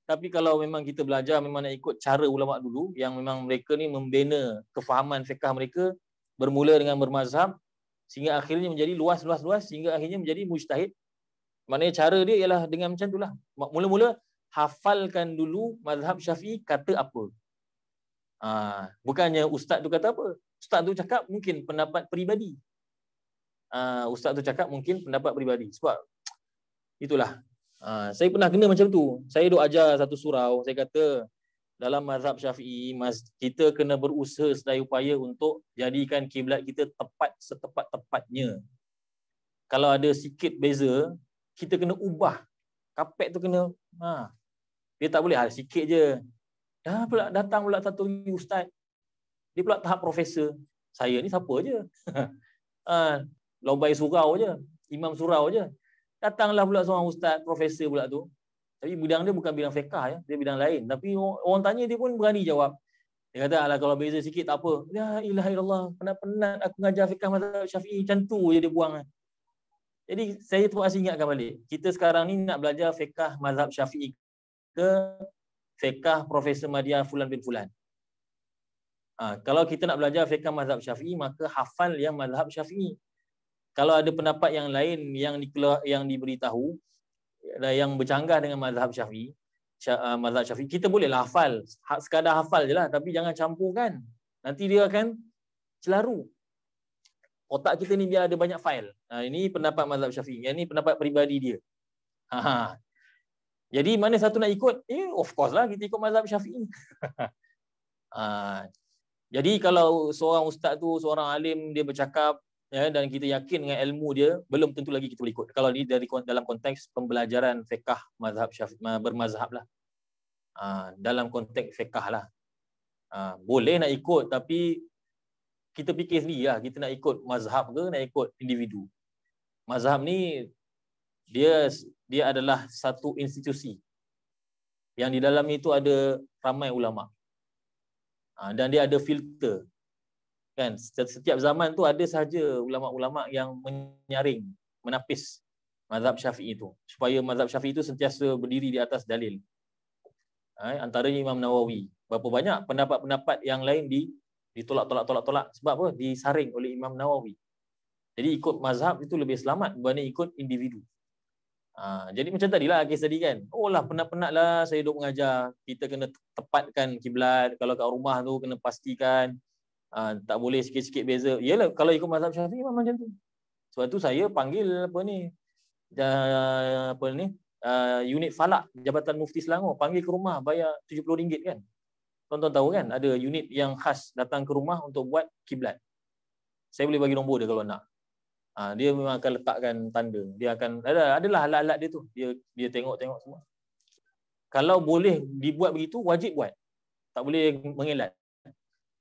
Tapi kalau memang kita belajar memang nak ikut cara ulama dulu yang memang mereka ni membina kefahaman fiqh mereka, bermula dengan bermazhab sehingga akhirnya menjadi luas luas luas sehingga akhirnya menjadi mujtahid mana cara dia ialah dengan macam itulah mula-mula hafalkan dulu mazhab syafi'i kata apa ha, bukannya ustaz tu kata apa ustaz tu cakap mungkin pendapat peribadi ha, ustaz tu cakap mungkin pendapat peribadi sebab itulah ha, saya pernah kena macam tu saya duk ajar satu surau saya kata dalam mazhab syafi'i kita kena berusaha sedaya upaya untuk jadikan kiblat kita tepat setepat-tepatnya kalau ada sikit beza kita kena ubah kapet tu kena ha dia tak boleh ha, sikit je dah pula datang pula satu ustaz dia pula tahap profesor saya ni siapa je ha lobai surau je imam surau je datanglah pula seorang ustaz profesor pula tu tapi bidang dia bukan bidang fiqah ya, dia bidang lain. Tapi orang tanya dia pun berani jawab. Dia kata ala kalau beza sikit tak apa. Ya ilah illallah, penat-penat aku ngajar fiqah mazhab Syafi'i cantu je dia buang. Eh. Jadi saya terus ingatkan balik. Kita sekarang ni nak belajar fiqah mazhab Syafi'i ke fiqah Profesor Madia Fulan bin Fulan. Ha, kalau kita nak belajar fiqah mazhab Syafi'i maka hafal yang mazhab Syafi'i. Kalau ada pendapat yang lain yang dikelu- yang diberitahu, yang bercanggah dengan mazhab syafi'i uh, mazhab syafi'i kita boleh hafal ha, sekadar hafal je lah tapi jangan campurkan nanti dia akan celaru otak kita ni biar ada banyak file ha, ini pendapat mazhab syafi'i yang ni pendapat peribadi dia Aha. Ha. jadi mana satu nak ikut eh, of course lah kita ikut mazhab syafi'i jadi kalau seorang ustaz tu seorang alim dia bercakap ya, dan kita yakin dengan ilmu dia belum tentu lagi kita boleh ikut kalau ini dari dalam konteks pembelajaran fiqh mazhab syafi'i bermazhab lah ha, dalam konteks fiqh lah ha, boleh nak ikut tapi kita fikir sendiri lah kita nak ikut mazhab ke nak ikut individu mazhab ni dia dia adalah satu institusi yang di dalam itu ada ramai ulama ha, dan dia ada filter kan setiap zaman tu ada saja ulama-ulama yang menyaring menapis mazhab Syafi'i tu supaya mazhab Syafi'i tu sentiasa berdiri di atas dalil eh, antaranya Imam Nawawi berapa banyak pendapat-pendapat yang lain di ditolak tolak tolak tolak sebab apa disaring oleh Imam Nawawi jadi ikut mazhab itu lebih selamat berbanding ikut individu ha, jadi macam tadilah kes tadi kan oh lah penat-penat lah saya duduk mengajar kita kena tepatkan kiblat kalau kat rumah tu kena pastikan Ha, tak boleh sikit-sikit beza. Yalah kalau ikut mazhab Syafi'i memang macam tu. Sebab tu saya panggil apa ni? Ja, ah, apa ni? Uh, unit falak Jabatan Mufti Selangor panggil ke rumah bayar RM70 kan. Tonton tahu kan ada unit yang khas datang ke rumah untuk buat kiblat. Saya boleh bagi nombor dia kalau nak. Ha, dia memang akan letakkan tanda. Dia akan ada adalah alat-alat dia tu. Dia dia tengok-tengok semua. Kalau boleh dibuat begitu wajib buat. Tak boleh mengelak.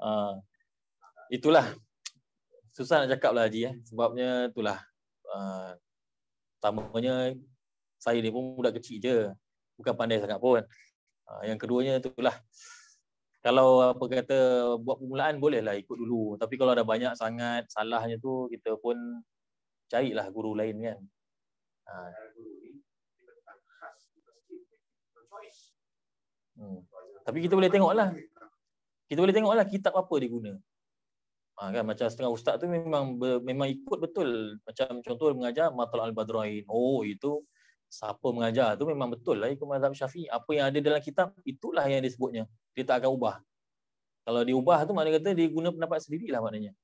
uh, itulah susah nak cakap lah Haji eh. sebabnya itulah uh, saya ni pun budak kecil je bukan pandai sangat pun uh, yang keduanya itulah kalau apa kata buat permulaan bolehlah ikut dulu tapi kalau ada banyak sangat salahnya tu kita pun carilah guru lain kan uh. Hmm. Tapi kita boleh tengoklah. Kita boleh tengoklah kitab apa dia guna. Ha, kan? Macam setengah ustaz tu memang ber, memang ikut betul. Macam contoh mengajar Matal Al-Badrain. Oh itu siapa mengajar tu memang betul lah ikut mazhab syafi'i. Apa yang ada dalam kitab itulah yang disebutnya. Dia tak akan ubah. Kalau diubah tu maknanya kata dia guna pendapat sendiri lah maknanya.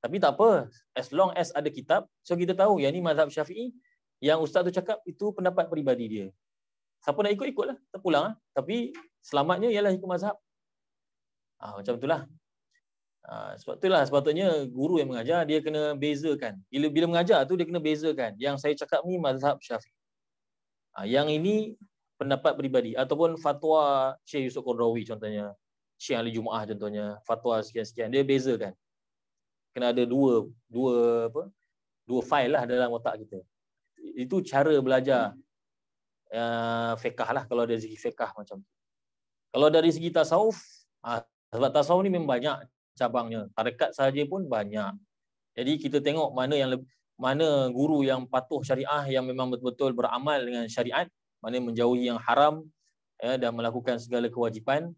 Tapi tak apa. As long as ada kitab. So kita tahu yang ni mazhab syafi'i yang ustaz tu cakap itu pendapat peribadi dia siapa nak ikut ikutlah terpulang lah. tapi selamatnya ialah ikut mazhab ah ha, macam itulah ah ha, sebab itulah sepatutnya guru yang mengajar dia kena bezakan bila bila mengajar tu dia kena bezakan yang saya cakap ni mazhab syafi'i ha, yang ini pendapat peribadi ataupun fatwa Syekh Yusuf Qurrawi contohnya Syekh Ali Jumaah contohnya fatwa sekian-sekian dia bezakan kena ada dua dua apa dua file lah dalam otak kita itu cara belajar eh, fekah lah kalau dari segi fekah macam itu. Kalau dari segi tasawuf, ah, sebab tasawuf ni memang banyak cabangnya. Tarekat saja pun banyak. Jadi kita tengok mana yang lebih, mana guru yang patuh syariah yang memang betul-betul beramal dengan syariat, mana menjauhi yang haram ya, dan melakukan segala kewajipan,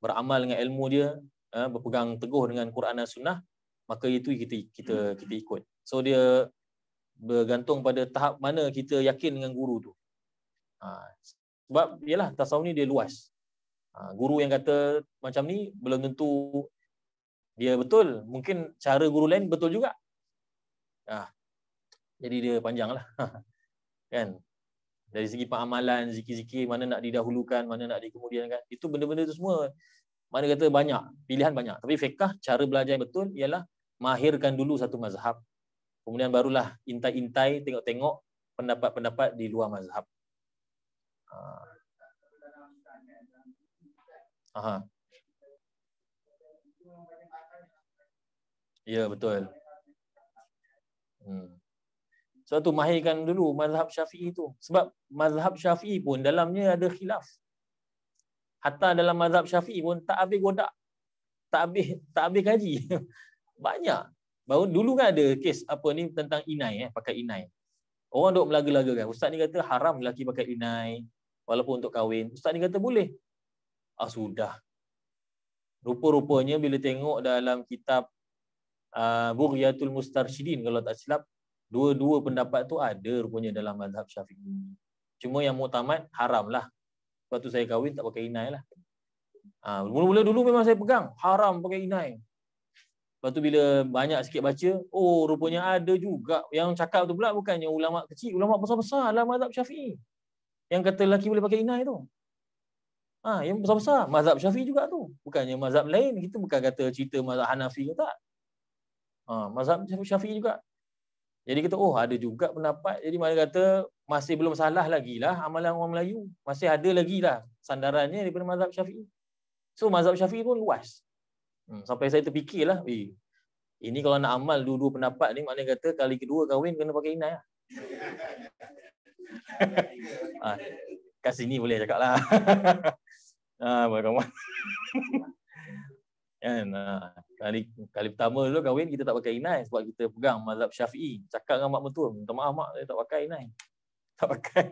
beramal dengan ilmu dia, ya, berpegang teguh dengan Quran dan Sunnah, maka itu kita kita kita ikut. So dia bergantung pada tahap mana kita yakin dengan guru tu. Ha, sebab ialah tasawuf ni dia luas. Ha, guru yang kata macam ni belum tentu dia betul. Mungkin cara guru lain betul juga. Ha, jadi dia panjanglah. kan? Dari segi pengamalan, zikir-zikir, mana nak didahulukan, mana nak dikemudiankan. Itu benda-benda itu semua. Mana kata banyak, pilihan banyak. Tapi fiqah, cara belajar yang betul ialah mahirkan dulu satu mazhab. Kemudian barulah intai-intai, tengok-tengok pendapat-pendapat di luar mazhab. Ah. Aha. Ya betul. Hmm. Sebab tu mahirkan dulu mazhab syafi'i tu. Sebab mazhab syafi'i pun dalamnya ada khilaf. Hatta dalam mazhab syafi'i pun tak habis godak. Tak habis, tak habis kaji. Banyak. Baru dulu kan ada kes apa ni tentang inai. Eh, pakai inai. Orang duk melaga-laga kan. Ustaz ni kata haram lelaki pakai inai walaupun untuk kahwin. Ustaz ni kata boleh. Ah sudah. Rupa-rupanya bila tengok dalam kitab uh, ah, Buriyatul Mustarshidin kalau tak silap, dua-dua pendapat tu ada rupanya dalam mazhab Syafi'i. Cuma yang mutamat haramlah. Sebab tu saya kahwin tak pakai inai lah. Ah uh, mula-mula dulu memang saya pegang haram pakai inai. Lepas tu bila banyak sikit baca, oh rupanya ada juga yang cakap tu pula bukannya ulama kecil, ulama besar-besar dalam mazhab Syafi'i yang kata lelaki boleh pakai inai tu. Ha, yang besar-besar, mazhab syafi'i juga tu. Bukannya mazhab lain, kita bukan kata cerita mazhab Hanafi ke tak. Ha, mazhab syafi'i juga. Jadi kita, oh ada juga pendapat. Jadi mana kata, masih belum salah lagi lah amalan orang Melayu. Masih ada lagi lah sandarannya daripada mazhab syafi'i. So mazhab syafi'i pun luas. Hmm, sampai saya terfikirlah, eh, ini kalau nak amal dua-dua pendapat ni, maknanya kata kali kedua kahwin kena pakai inai lah ha, kat sini boleh cakap lah. ha, ah, berkawan. kan, ha, kali, kali pertama dulu kahwin, kita tak pakai inai sebab kita pegang mazhab syafi'i. Cakap dengan mak mentua, minta maaf mak, saya tak pakai inai. Tak pakai.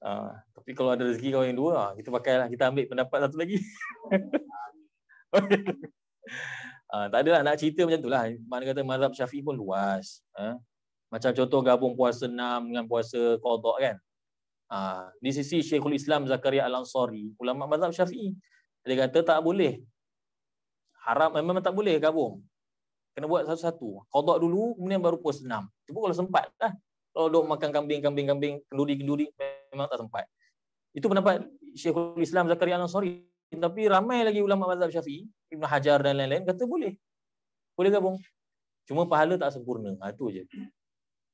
Ha, tapi kalau ada rezeki yang dua, kita pakailah. Kita ambil pendapat satu lagi. ha, tak adalah nak cerita macam tu lah. Mana kata mazhab syafi'i pun luas. Ha? Macam contoh gabung puasa enam dengan puasa kodok kan. Ha, di sisi Syekhul Islam Zakaria Al-Ansari, ulama mazhab syafi'i, dia kata tak boleh. Haram memang tak boleh gabung. Kena buat satu-satu. Kodok dulu, kemudian baru puasa enam. Itu pun kalau sempat lah. Kalau duduk makan kambing-kambing-kambing, kenduri-kenduri, memang tak sempat. Itu pendapat Syekhul Islam Zakaria Al-Ansari. Tapi ramai lagi ulama mazhab syafi'i, Ibn Hajar dan lain-lain, kata boleh. Boleh gabung. Cuma pahala tak sempurna. Ha, itu je.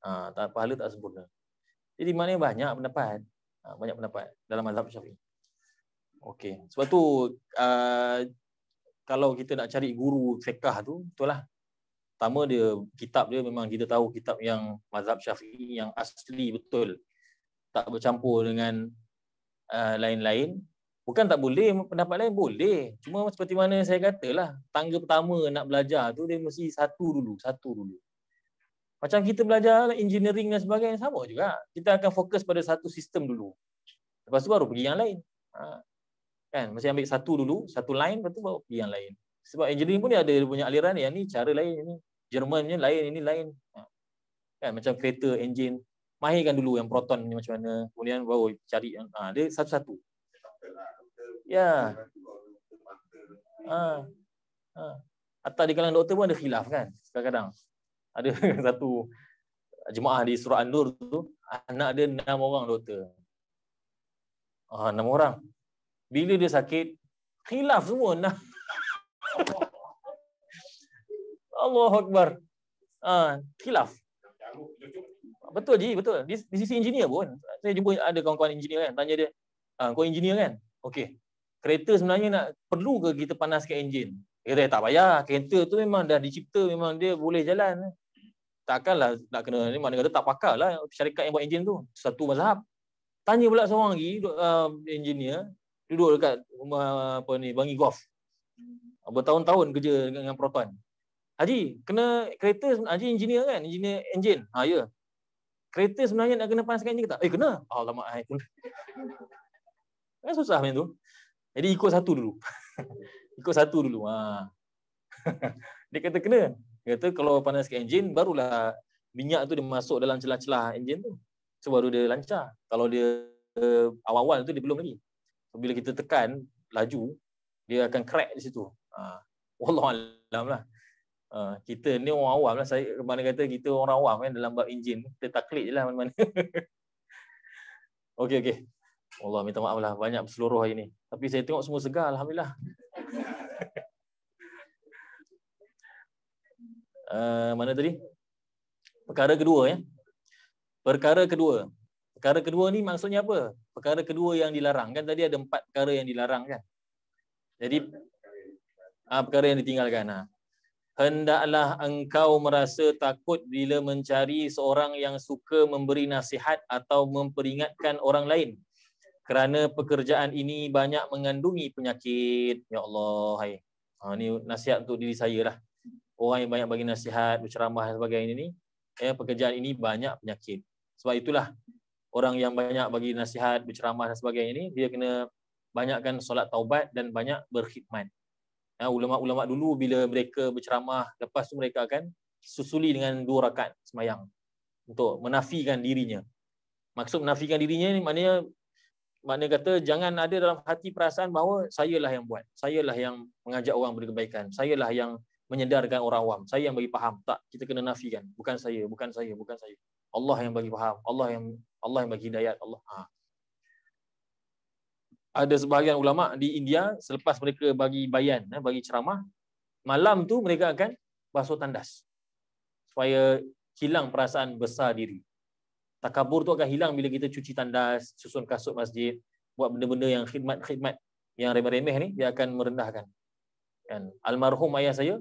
Ha, pahala tak sempurna. Jadi mana banyak pendapat. Ha, banyak pendapat dalam mazhab syafi'i. Okey. Sebab tu uh, kalau kita nak cari guru fiqah tu, betul lah. Pertama dia, kitab dia memang kita tahu kitab yang mazhab syafi'i yang asli betul. Tak bercampur dengan uh, lain-lain. Bukan tak boleh, pendapat lain boleh. Cuma seperti mana saya katalah, tangga pertama nak belajar tu dia mesti satu dulu. Satu dulu. Macam kita belajar engineering dan sebagainya, sama juga. Kita akan fokus pada satu sistem dulu. Lepas tu baru pergi yang lain. Ha. Kan? Mesti ambil satu dulu, satu line, lepas tu baru pergi yang lain. Sebab engineering pun dia ada dia punya aliran, yang ni cara lain, ini Germannya lain, ini lain. Ha. Kan? Macam kereta, engine, mahirkan dulu yang proton ni macam mana, kemudian baru cari yang, ha. dia satu-satu. Ya. Ha. Ha. Atau di kalangan doktor pun ada khilaf kan, kadang-kadang ada satu jemaah di surah An-Nur tu anak dia enam orang doktor. Ah ha, enam orang. Bila dia sakit khilaf semua enam. Allah Akbar. Ha, khilaf. Betul je, betul. Di, di sisi engineer pun. Saya jumpa ada kawan-kawan engineer kan. Tanya dia, ha, kau engineer kan? Okey. Kereta sebenarnya nak perlu ke kita panaskan enjin? Kereta tak payah. Kereta tu memang dah dicipta. Memang dia boleh jalan takkanlah nak kena ni mana kata tak pakarlah syarikat yang buat enjin tu satu mazhab tanya pula seorang lagi uh, engineer duduk dekat rumah apa ni Bangi Golf hmm. bertahun-tahun tahun kerja dengan, dengan proton Haji kena kereta Haji engineer kan engineer enjin ha ya kereta sebenarnya nak kena panaskan enjin ke tak eh kena oh, lama ai pun kan susah main tu jadi ikut satu dulu ikut satu dulu ha dia kata kena kata kalau panas ke enjin barulah minyak tu dia masuk dalam celah-celah enjin tu so baru dia lancar kalau dia awal-awal tu dia belum lagi bila kita tekan laju dia akan crack di situ ha. Wallah alam lah. Ha, kita ni orang awam lah. Saya mana kata kita orang awam kan dalam bab enjin. Kita taklit je lah mana-mana. okay, okay. Allah minta maaf lah. Banyak berseluruh hari ni. Tapi saya tengok semua segar. Alhamdulillah. Eh, mana tadi? Perkara kedua ya. Perkara kedua. Perkara kedua ni maksudnya apa? Perkara kedua yang dilarang kan tadi ada empat perkara yang dilarang kan. Jadi ah perkara yang ditinggalkan ah. Hendaklah engkau merasa takut bila mencari seorang yang suka memberi nasihat atau memperingatkan orang lain. Kerana pekerjaan ini banyak mengandungi penyakit. Ya Allah. Hai. Ha, ah, ini nasihat untuk diri saya lah orang yang banyak bagi nasihat, berceramah dan sebagainya ini, ya, eh, pekerjaan ini banyak penyakit. Sebab itulah orang yang banyak bagi nasihat, berceramah dan sebagainya ini, dia kena banyakkan solat taubat dan banyak berkhidmat. Ya, ulama-ulama dulu bila mereka berceramah, lepas tu mereka akan susuli dengan dua rakaat semayang untuk menafikan dirinya. Maksud menafikan dirinya ni maknanya maknanya kata jangan ada dalam hati perasaan bahawa sayalah yang buat, sayalah yang mengajak orang berkebaikan, sayalah yang menyedarkan orang awam. Saya yang bagi faham. Tak, kita kena nafikan. Bukan saya, bukan saya, bukan saya. Allah yang bagi faham. Allah yang Allah yang bagi hidayat. Allah. Ha. Ada sebahagian ulama di India selepas mereka bagi bayan, eh, bagi ceramah, malam tu mereka akan basuh tandas. Supaya hilang perasaan besar diri. Takabur tu akan hilang bila kita cuci tandas, susun kasut masjid, buat benda-benda yang khidmat-khidmat yang remeh-remeh ni, dia akan merendahkan. Kan? Almarhum ayah saya,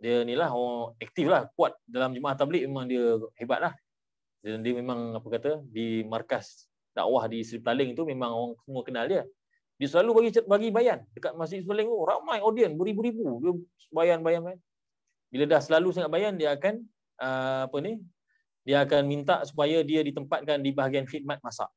dia ni lah orang aktif lah kuat dalam jemaah tablik. memang dia hebat lah dan dia memang apa kata di markas dakwah di Sri Paling tu memang orang semua kenal dia dia selalu bagi bagi bayan dekat masjid Paling tu oh, ramai audien beribu-ribu dia bayan bayan bayan bila dah selalu sangat bayan dia akan uh, apa ni dia akan minta supaya dia ditempatkan di bahagian khidmat masak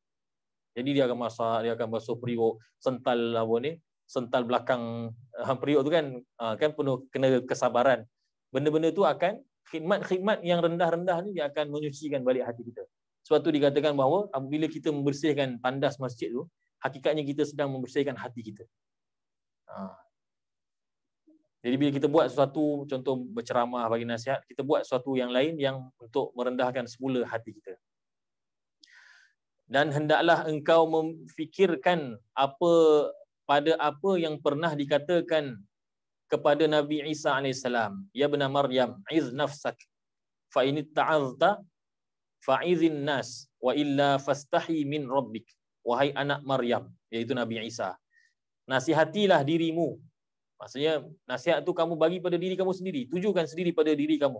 jadi dia akan masak dia akan basuh periuk sental apa ni sental belakang uh, periuk tu kan uh, kan penuh kena kesabaran benda-benda tu akan khidmat-khidmat yang rendah-rendah ni dia akan menyucikan balik hati kita. Sebab tu dikatakan bahawa apabila ah, kita membersihkan tandas masjid tu, hakikatnya kita sedang membersihkan hati kita. Ha. Jadi bila kita buat sesuatu, contoh berceramah bagi nasihat, kita buat sesuatu yang lain yang untuk merendahkan semula hati kita. Dan hendaklah engkau memfikirkan apa pada apa yang pernah dikatakan kepada Nabi Isa AS. Ya benar Maryam, iz nafsak. Fa ini ta'azta fa'izin nas wa illa fastahi min rabbik. Wahai anak Maryam, yaitu Nabi Isa. Nasihatilah dirimu. Maksudnya nasihat itu kamu bagi pada diri kamu sendiri. Tujukan sendiri pada diri kamu.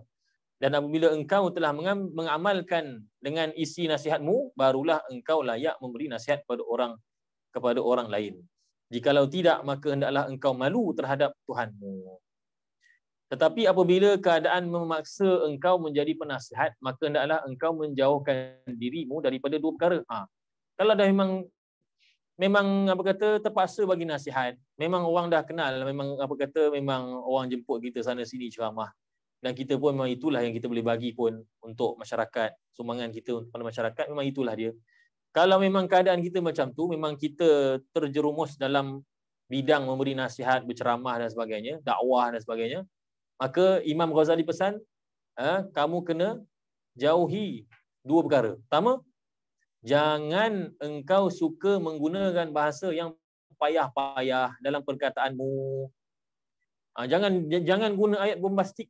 Dan apabila engkau telah mengamalkan dengan isi nasihatmu, barulah engkau layak memberi nasihat kepada orang kepada orang lain. Jikalau tidak, maka hendaklah engkau malu terhadap Tuhanmu. Tetapi apabila keadaan memaksa engkau menjadi penasihat, maka hendaklah engkau menjauhkan dirimu daripada dua perkara. Ha. Kalau dah memang memang apa kata terpaksa bagi nasihat, memang orang dah kenal, memang apa kata memang orang jemput kita sana sini ceramah. Dan kita pun memang itulah yang kita boleh bagi pun untuk masyarakat, sumbangan kita kepada masyarakat memang itulah dia. Kalau memang keadaan kita macam tu, memang kita terjerumus dalam bidang memberi nasihat, berceramah dan sebagainya, dakwah dan sebagainya, maka Imam Ghazali pesan, ah, kamu kena jauhi dua perkara. Pertama, jangan engkau suka menggunakan bahasa yang payah-payah dalam perkataanmu. Ah, jangan jangan guna ayat bombastik.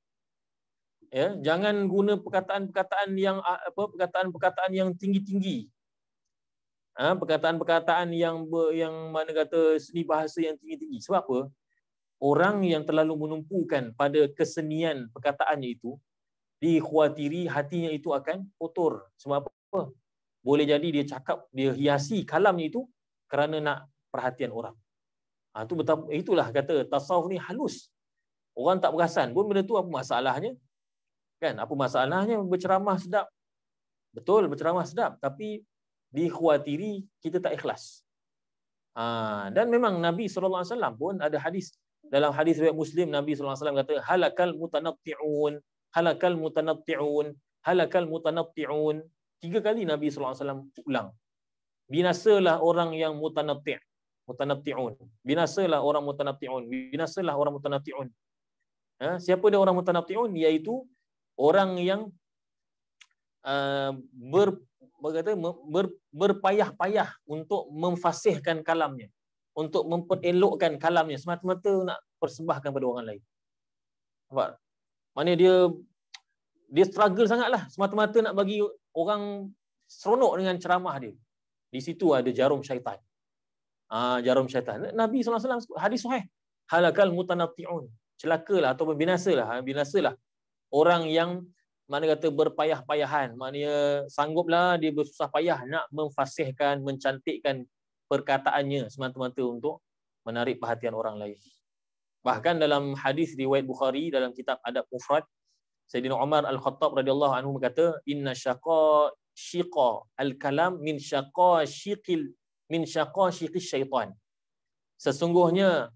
Ya, jangan guna perkataan-perkataan yang apa perkataan-perkataan yang tinggi-tinggi ha, perkataan-perkataan yang ber, yang mana kata seni bahasa yang tinggi-tinggi. Sebab apa? Orang yang terlalu menumpukan pada kesenian perkataannya itu, dikhawatiri hatinya itu akan kotor. Sebab apa? Boleh jadi dia cakap, dia hiasi kalamnya itu kerana nak perhatian orang. Ha, itu betapa, itulah kata tasawuf ni halus. Orang tak perasan pun benda tu apa masalahnya? Kan? Apa masalahnya berceramah sedap? Betul berceramah sedap tapi dikhawatiri kita tak ikhlas. Ha, dan memang Nabi SAW pun ada hadis dalam hadis riwayat Muslim Nabi SAW kata halakal mutanatti'un halakal mutanatti'un halakal mutanatti'un tiga kali Nabi SAW ulang binasalah orang yang mutanatti' mutanatti'un binasalah orang mutanatti'un binasalah orang mutanatti'un ha? siapa dia orang mutanatti'un iaitu orang yang uh, ber, berkata ber, berpayah-payah untuk memfasihkan kalamnya untuk memperelokkan kalamnya semata-mata nak persembahkan pada orang lain nampak mana dia dia struggle sangatlah semata-mata nak bagi orang seronok dengan ceramah dia di situ ada jarum syaitan ah jarum syaitan nabi SAW hadis sahih halakal mutanatti'un celakalah atau binasalah ha, binasalah orang yang mana kata berpayah-payahan maknanya sangguplah dia bersusah payah nak memfasihkan mencantikkan perkataannya semata-mata untuk menarik perhatian orang lain bahkan dalam hadis riwayat Bukhari dalam kitab Adab Mufrad Sayyidina Umar Al-Khattab radhiyallahu anhu berkata inna syaqa syiqa al-kalam min syaqa syiqil min syaqa syiqis syaitan sesungguhnya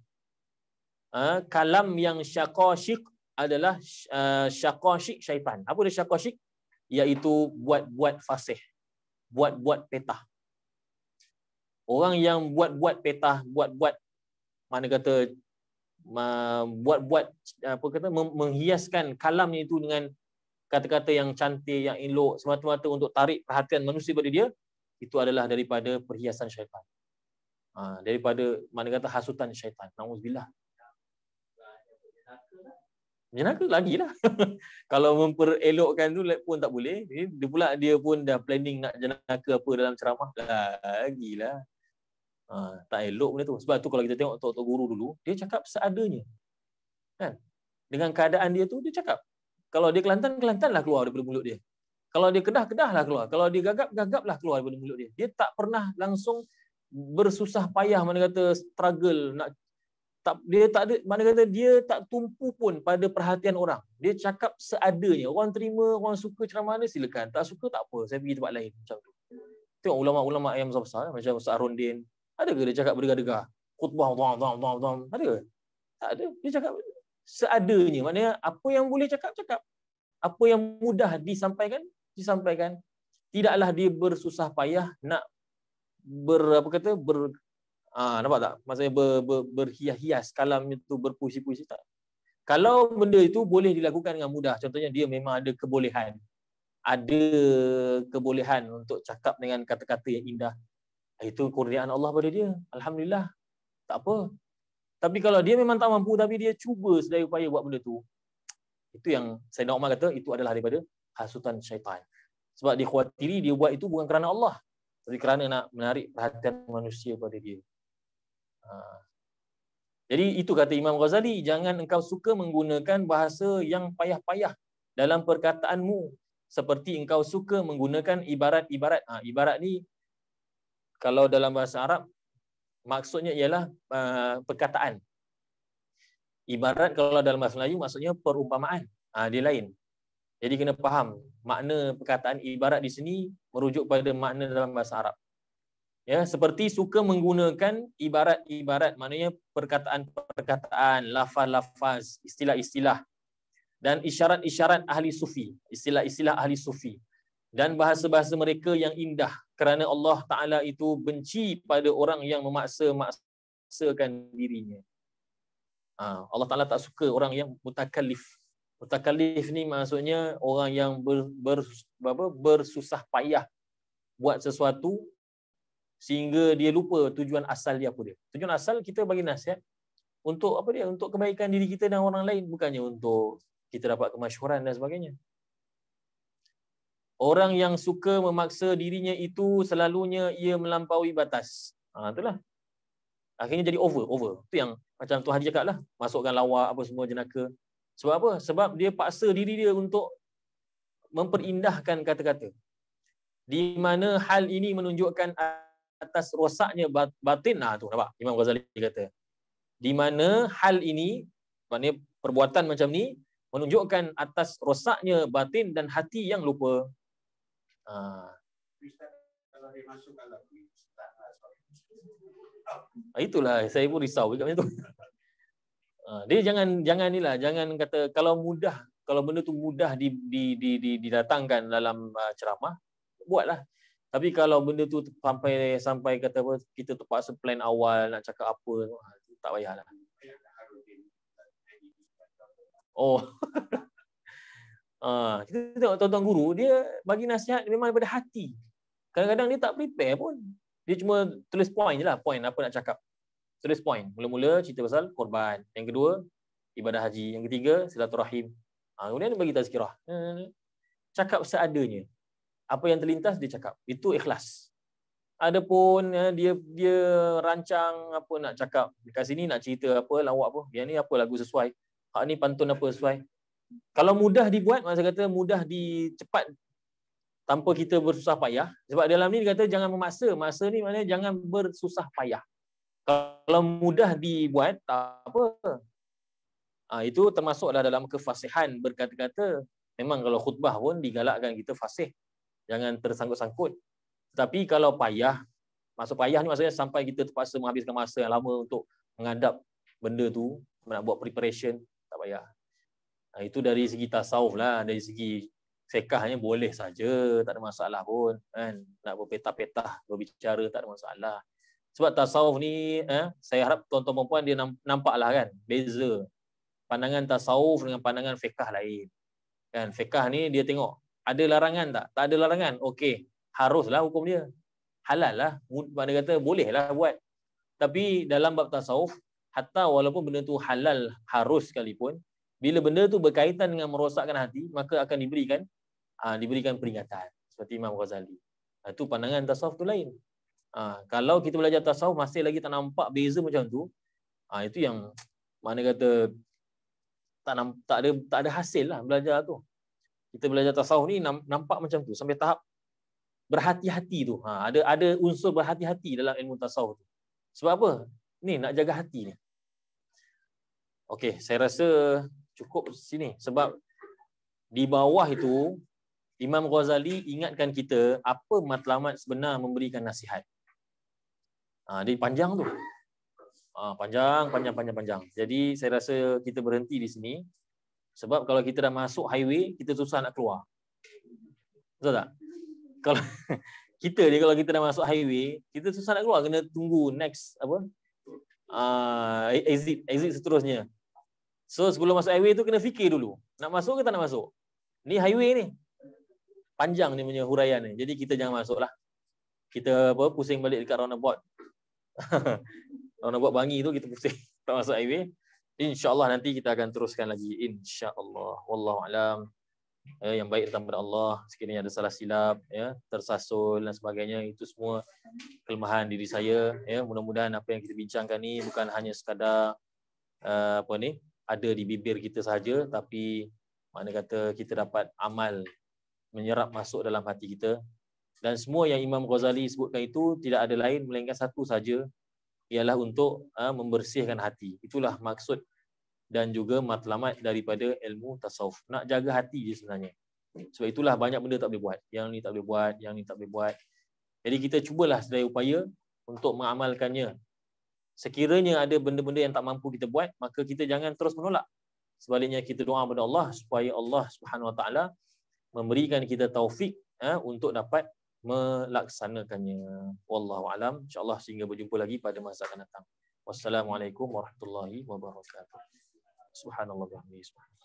ha, kalam yang syaqa syiq adalah uh, syakosyik syaitan. Apa dia syakosyik? Iaitu buat-buat fasih. Buat-buat petah. Orang yang buat-buat petah, buat-buat mana kata buat-buat apa kata menghiaskan kalamnya itu dengan kata-kata yang cantik, yang elok semata-mata untuk tarik perhatian manusia pada dia, itu adalah daripada perhiasan syaitan. Ha, daripada mana kata hasutan syaitan. Nauzubillah menyenangkan lagi lah. Kalau memperelokkan tu pun tak boleh. Dia pula dia pun dah planning nak jenaka apa dalam ceramah. Lagi lah. Ha, tak elok benda tu. Sebab tu kalau kita tengok tok-tok guru dulu, dia cakap seadanya. Kan? Dengan keadaan dia tu, dia cakap. Kalau dia Kelantan, Kelantan lah keluar daripada mulut dia. Kalau dia Kedah, Kedah lah keluar. Kalau dia gagap, gagap lah keluar daripada mulut dia. Dia tak pernah langsung bersusah payah mana kata struggle nak tak dia tak ada mana kata dia tak tumpu pun pada perhatian orang. Dia cakap seadanya. Orang terima, orang suka ceramah dia silakan. Tak suka tak apa, saya pergi tempat lain macam tu. Tengok ulama-ulama yang besar-besar eh. macam Ustaz Arundin, ada ke dia cakap berdegar-degar? Khutbah dong dong dong dong. Ada ke? Tak ada. Dia cakap seadanya. Maknanya apa yang boleh cakap cakap. Apa yang mudah disampaikan disampaikan. Tidaklah dia bersusah payah nak ber apa kata ber, Ha, nampak tak? Maksudnya ber, ber, berhias-hias kalamnya itu berpuisi-puisi tak? Kalau benda itu boleh dilakukan dengan mudah, contohnya dia memang ada kebolehan. Ada kebolehan untuk cakap dengan kata-kata yang indah. Itu kurniaan Allah pada dia. Alhamdulillah. Tak apa. Tapi kalau dia memang tak mampu tapi dia cuba sedaya upaya buat benda tu. Itu yang Sayyidina Umar kata itu adalah daripada hasutan syaitan. Sebab dikhawatiri dia buat itu bukan kerana Allah. Tapi kerana nak menarik perhatian manusia pada dia. Ha. Jadi itu kata Imam Ghazali, jangan engkau suka menggunakan bahasa yang payah-payah dalam perkataanmu seperti engkau suka menggunakan ibarat-ibarat. Ha, ibarat ni kalau dalam bahasa Arab maksudnya ialah uh, perkataan. Ibarat kalau dalam bahasa Melayu maksudnya perumpamaan. Ha, dia lain. Jadi kena faham makna perkataan ibarat di sini merujuk pada makna dalam bahasa Arab ya seperti suka menggunakan ibarat-ibarat maknanya perkataan-perkataan lafaz-lafaz istilah-istilah dan isyarat-isyarat ahli sufi istilah-istilah ahli sufi dan bahasa-bahasa mereka yang indah kerana Allah taala itu benci pada orang yang memaksa maksakan dirinya ha, Allah taala tak suka orang yang mutakallif mutakallif ni maksudnya orang yang ber, ber, apa, bersusah payah buat sesuatu sehingga dia lupa tujuan asal dia apa dia. Tujuan asal kita bagi nasihat untuk apa dia? Untuk kebaikan diri kita dan orang lain bukannya untuk kita dapat kemasyhuran dan sebagainya. Orang yang suka memaksa dirinya itu selalunya ia melampaui batas. Ha, itulah. Akhirnya jadi over, over. Itu yang macam Tuhan cakap lah. Masukkan lawak apa semua jenaka. Sebab apa? Sebab dia paksa diri dia untuk memperindahkan kata-kata. Di mana hal ini menunjukkan atas rosaknya batin ah tu nampak Imam Ghazali kata di mana hal ini maknanya perbuatan macam ni menunjukkan atas rosaknya batin dan hati yang lupa ha. Ah. itulah saya pun risau juga tu ah, dia jangan jangan inilah jangan kata kalau mudah kalau benda tu mudah di, di, di, di didatangkan dalam ah, ceramah buatlah tapi kalau benda tu sampai sampai kata apa kita terpaksa plan awal nak cakap apa ha, tak payahlah. Oh. ah, kita tengok tuan-tuan guru dia bagi nasihat memang daripada hati. Kadang-kadang dia tak prepare pun. Dia cuma tulis point je lah, point apa nak cakap. Tulis point. Mula-mula cerita pasal korban. Yang kedua, ibadah haji. Yang ketiga, silaturahim. Ah, kemudian dia bagi tazkirah. Hmm, cakap seadanya apa yang terlintas dia cakap itu ikhlas adapun eh, dia dia rancang apa nak cakap dekat sini nak cerita apa lawak apa yang ni apa lagu sesuai hak ni pantun apa sesuai kalau mudah dibuat masa kata mudah dicepat tanpa kita bersusah payah sebab dalam ni dia kata jangan memaksa masa ni maknanya jangan bersusah payah kalau mudah dibuat tak apa ha, itu termasuklah dalam kefasihan berkata-kata memang kalau khutbah pun digalakkan kita fasih jangan tersangkut-sangkut. Tetapi kalau payah, masuk payah ni maksudnya sampai kita terpaksa menghabiskan masa yang lama untuk menghadap benda tu, nak buat preparation, tak payah. Nah, itu dari segi tasawuf lah, dari segi sekahnya boleh saja, tak ada masalah pun. Kan? Nak berpetah-petah, berbicara, tak ada masalah. Sebab tasawuf ni, eh, saya harap tuan-tuan perempuan dia nampak lah kan, beza pandangan tasawuf dengan pandangan fiqah lain. Kan, fiqah ni dia tengok ada larangan tak? Tak ada larangan. Okey, haruslah hukum dia. Halal lah. Mana kata bolehlah buat. Tapi dalam bab tasawuf, hatta walaupun benda tu halal harus sekalipun, bila benda tu berkaitan dengan merosakkan hati, maka akan diberikan aa, ah, diberikan peringatan. Seperti Imam Ghazali. Itu ah, pandangan tasawuf tu lain. Ha, kalau kita belajar tasawuf masih lagi tak nampak beza macam tu, ha, itu yang mana kata tak tak ada tak ada hasil lah belajar tu kita belajar tasawuf ni nampak macam tu sampai tahap berhati-hati tu. Ha, ada ada unsur berhati-hati dalam ilmu tasawuf tu. Sebab apa? Ni nak jaga hati ni. Okey, saya rasa cukup sini sebab di bawah itu Imam Ghazali ingatkan kita apa matlamat sebenar memberikan nasihat. Ha, dia panjang tu. Ha, panjang, panjang, panjang, panjang. Jadi saya rasa kita berhenti di sini. Sebab kalau kita dah masuk highway, kita susah nak keluar. Betul tak? Kalau kita ni kalau kita dah masuk highway, kita susah nak keluar kena tunggu next apa? Uh, exit exit seterusnya. So sebelum masuk highway tu kena fikir dulu. Nak masuk ke tak nak masuk? Ni highway ni. Panjang ni punya huraian ni. Jadi kita jangan masuk lah. Kita apa pusing balik dekat roundabout. roundabout bangi tu kita pusing. tak masuk highway. InsyaAllah nanti kita akan teruskan lagi. InsyaAllah. Wallahu'alam. Eh, ya, yang baik datang kepada Allah. Sekiranya ada salah silap, ya, tersasul dan sebagainya. Itu semua kelemahan diri saya. Ya. Mudah-mudahan apa yang kita bincangkan ini bukan hanya sekadar uh, apa ni, ada di bibir kita saja, tapi mana kata kita dapat amal menyerap masuk dalam hati kita. Dan semua yang Imam Ghazali sebutkan itu tidak ada lain melainkan satu saja ialah untuk uh, membersihkan hati. Itulah maksud dan juga matlamat daripada ilmu tasawuf. Nak jaga hati je sebenarnya. Sebab itulah banyak benda tak boleh buat. Yang ni tak boleh buat, yang ni tak boleh buat. Jadi kita cubalah sedaya upaya untuk mengamalkannya. Sekiranya ada benda-benda yang tak mampu kita buat, maka kita jangan terus menolak. Sebaliknya kita doa kepada Allah supaya Allah Subhanahu Wa Taala memberikan kita taufik eh, untuk dapat melaksanakannya. Wallahu alam. Insya Allah sehingga berjumpa lagi pada masa akan datang. Wassalamualaikum warahmatullahi wabarakatuh. Subhanallah wa bihamdihi.